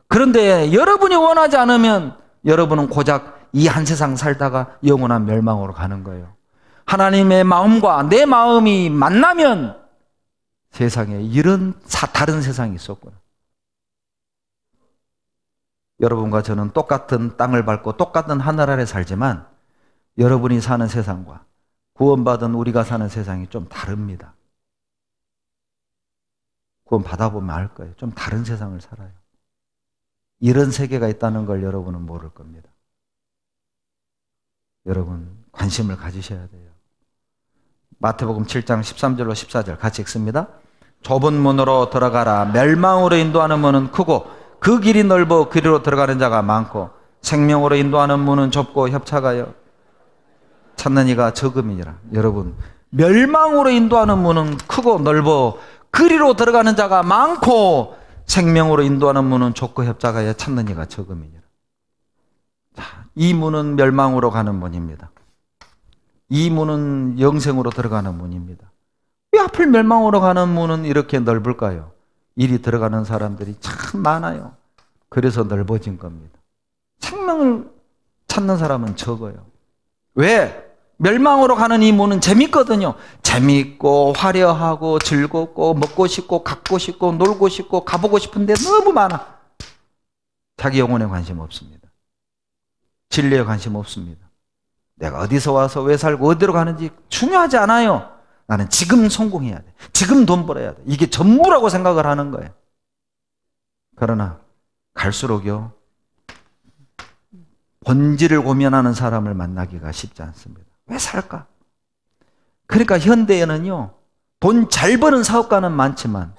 그런데 여러분이 원하지 않으면 여러분은 고작 이 한 세상 살다가 영원한 멸망으로 가는 거예요. 하나님의 마음과 내 마음이 만나면 세상에 이런 사, 다른 세상이 있었구나. 여러분과 저는 똑같은 땅을 밟고 똑같은 하늘 아래 살지만 여러분이 사는 세상과 구원받은 우리가 사는 세상이 좀 다릅니다. 구원 받아보면 알 거예요. 좀 다른 세상을 살아요. 이런 세계가 있다는 걸 여러분은 모를 겁니다. 여러분 관심을 가지셔야 돼요. 마태복음 7장 13절로 14절 같이 읽습니다. 좁은 문으로 들어가라. 멸망으로 인도하는 문은 크고 그 길이 넓어 그리로 들어가는 자가 많고 생명으로 인도하는 문은 좁고 협착하여 찾는 이가 적음이니라. 여러분 멸망으로 인도하는 문은 크고 넓어 그리로 들어가는 자가 많고 생명으로 인도하는 문은 좁고 협자가야 찾는 이가 적음이니라. 자, 이 문은 멸망으로 가는 문입니다. 이 문은 영생으로 들어가는 문입니다. 왜 하필 멸망으로 가는 문은 이렇게 넓을까요? 일이 들어가는 사람들이 참 많아요. 그래서 넓어진 겁니다. 생명을 찾는 사람은 적어요. 왜? 멸망으로 가는 이 문은 재밌거든요. 재밌고 화려하고 즐겁고 먹고 싶고 갖고 싶고 놀고 싶고 가보고 싶은데 너무 많아. 자기 영혼에 관심 없습니다. 진리에 관심 없습니다. 내가 어디서 와서 왜 살고 어디로 가는지 중요하지 않아요. 나는 지금 성공해야 돼. 지금 돈 벌어야 돼. 이게 전부라고 생각을 하는 거예요. 그러나 갈수록요. 본질을 고민하는 사람을 만나기가 쉽지 않습니다. 왜 살까? 그러니까 현대에는요, 돈 잘 버는 사업가는 많지만,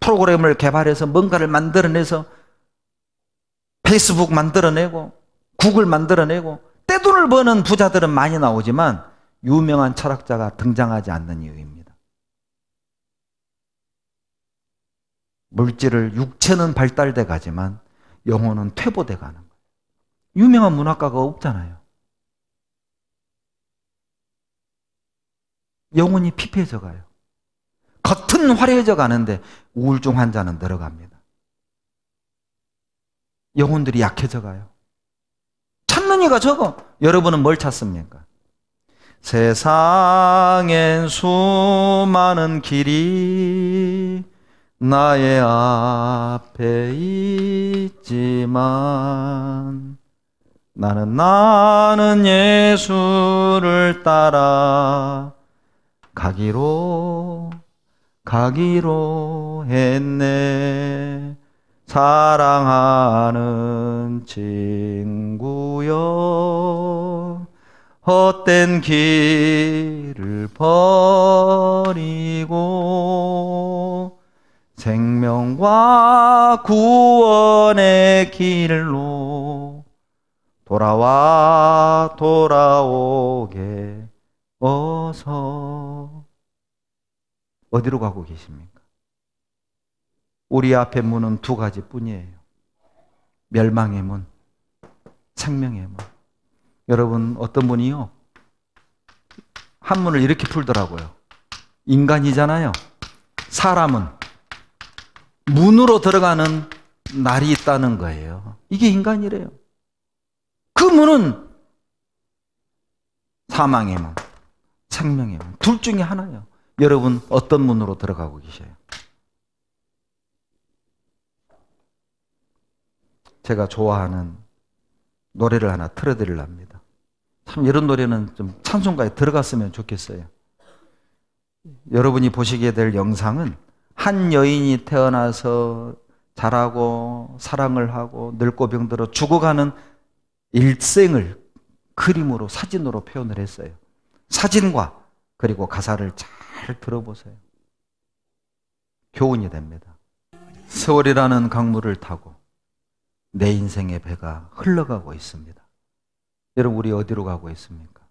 프로그램을 개발해서 뭔가를 만들어내서 페이스북 만들어내고, 구글 만들어내고, 떼돈을 버는 부자들은 많이 나오지만, 유명한 철학자가 등장하지 않는 이유입니다. 물질을, 육체는 발달돼 가지만, 영혼은 퇴보돼 가는 거예요. 유명한 문학가가 없잖아요. 영혼이 피폐해져 가요. 겉은 화려해져 가는데 우울증 환자는 늘어갑니다. 영혼들이 약해져 가요. 찾는 이가 적어. 여러분은 뭘 찾습니까? 세상엔 수많은 길이 나의 앞에 있지만 나는 나는 예수를 따라 가기로 가기로 했네 사랑하는 친구여 헛된 길을 버리고 생명과 구원의 길로 돌아와 돌아오게 어서 어디로 가고 계십니까? 우리 앞에 문은 두 가지 뿐이에요. 멸망의 문, 생명의 문. 여러분, 어떤 분이요? 한 문을 이렇게 풀더라고요. 인간이잖아요. 사람은 문으로 들어가는 날이 있다는 거예요. 이게 인간이래요. 그 문은 사망의 문, 생명의 문. 둘 중에 하나예요. 여러분 어떤 문으로 들어가고 계세요? 제가 좋아하는 노래를 하나 틀어드리랍니다. 참 이런 노래는 좀 찬송가에 들어갔으면 좋겠어요. 여러분이 보시게 될 영상은 한 여인이 태어나서 자라고 사랑을 하고 늙고 병들어 죽어가는 일생을 그림으로 사진으로 표현을 했어요. 사진과 그리고 가사를 잘잘 들어보세요. 교훈이 됩니다. 세월이라는 강물을 타고 내 인생의 배가 흘러가고 있습니다. 여러분, 우리 어디로 가고 있습니까?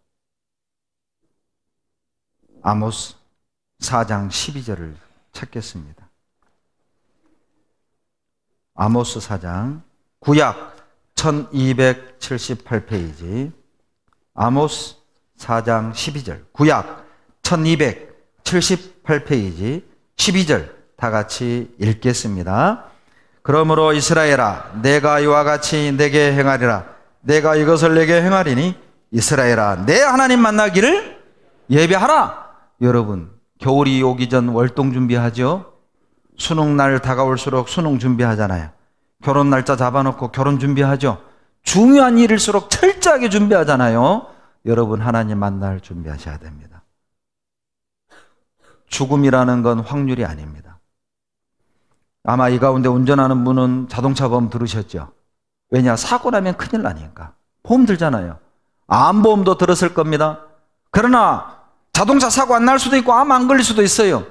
아모스 4장 12절을 찾겠습니다. 아모스 4장 구약 1278페이지 아모스 4장 12절 구약 1278페이지 78페이지 12절 다 같이 읽겠습니다. 그러므로 이스라엘아 내가 이와 같이 내게 행하리라 내가 이것을 내게 행하리니 이스라엘아 내 하나님 만나기를 예배하라. 여러분 겨울이 오기 전 월동 준비하죠. 수능 날 다가올수록 수능 준비하잖아요. 결혼 날짜 잡아놓고 결혼 준비하죠. 중요한 일일수록 철저하게 준비하잖아요. 여러분 하나님 만날 준비하셔야 됩니다. 죽음이라는 건 확률이 아닙니다. 아마 이 가운데 운전하는 분은 자동차 보험 들으셨죠? 왜냐? 사고 나면 큰일 나니까. 보험 들잖아요. 암보험도 들었을 겁니다. 그러나 자동차 사고 안 날 수도 있고 암 안 걸릴 수도 있어요.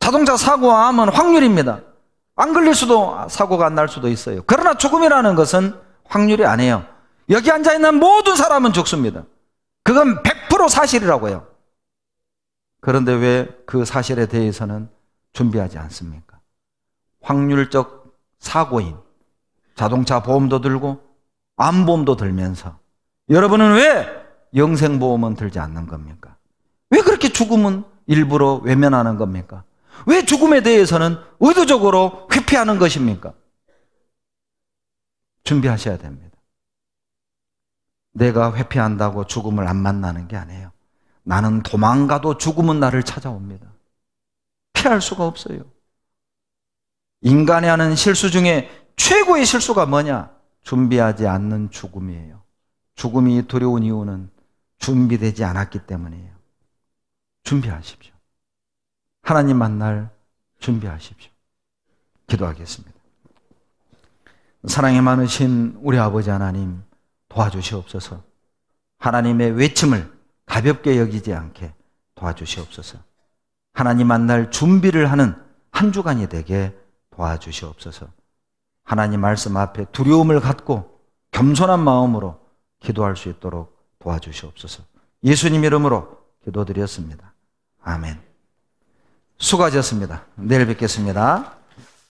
자동차 사고와 암은 확률입니다. 안 걸릴 수도 사고가 안 날 수도 있어요. 그러나 죽음이라는 것은 확률이 아니에요. 여기 앉아 있는 모든 사람은 죽습니다. 그건 100% 사실이라고요. 그런데 왜 그 사실에 대해서는 준비하지 않습니까? 확률적 사고인 자동차 보험도 들고 암보험도 들면서 여러분은 왜 영생보험은 들지 않는 겁니까? 왜 그렇게 죽음은 일부러 외면하는 겁니까? 왜 죽음에 대해서는 의도적으로 회피하는 것입니까? 준비하셔야 됩니다. 내가 회피한다고 죽음을 안 만나는 게 아니에요. 나는 도망가도 죽음은 나를 찾아옵니다. 피할 수가 없어요. 인간이 하는 실수 중에 최고의 실수가 뭐냐? 준비하지 않는 죽음이에요. 죽음이 두려운 이유는 준비되지 않았기 때문이에요. 준비하십시오. 하나님 만날 준비하십시오. 기도하겠습니다. 사랑이 많으신 우리 아버지 하나님 도와주시옵소서 하나님의 외침을 가볍게 여기지 않게 도와주시옵소서. 하나님 만날 준비를 하는 한 주간이 되게 도와주시옵소서. 하나님 말씀 앞에 두려움을 갖고 겸손한 마음으로 기도할 수 있도록 도와주시옵소서. 예수님 이름으로 기도드렸습니다. 아멘. 수고하셨습니다. 내일 뵙겠습니다.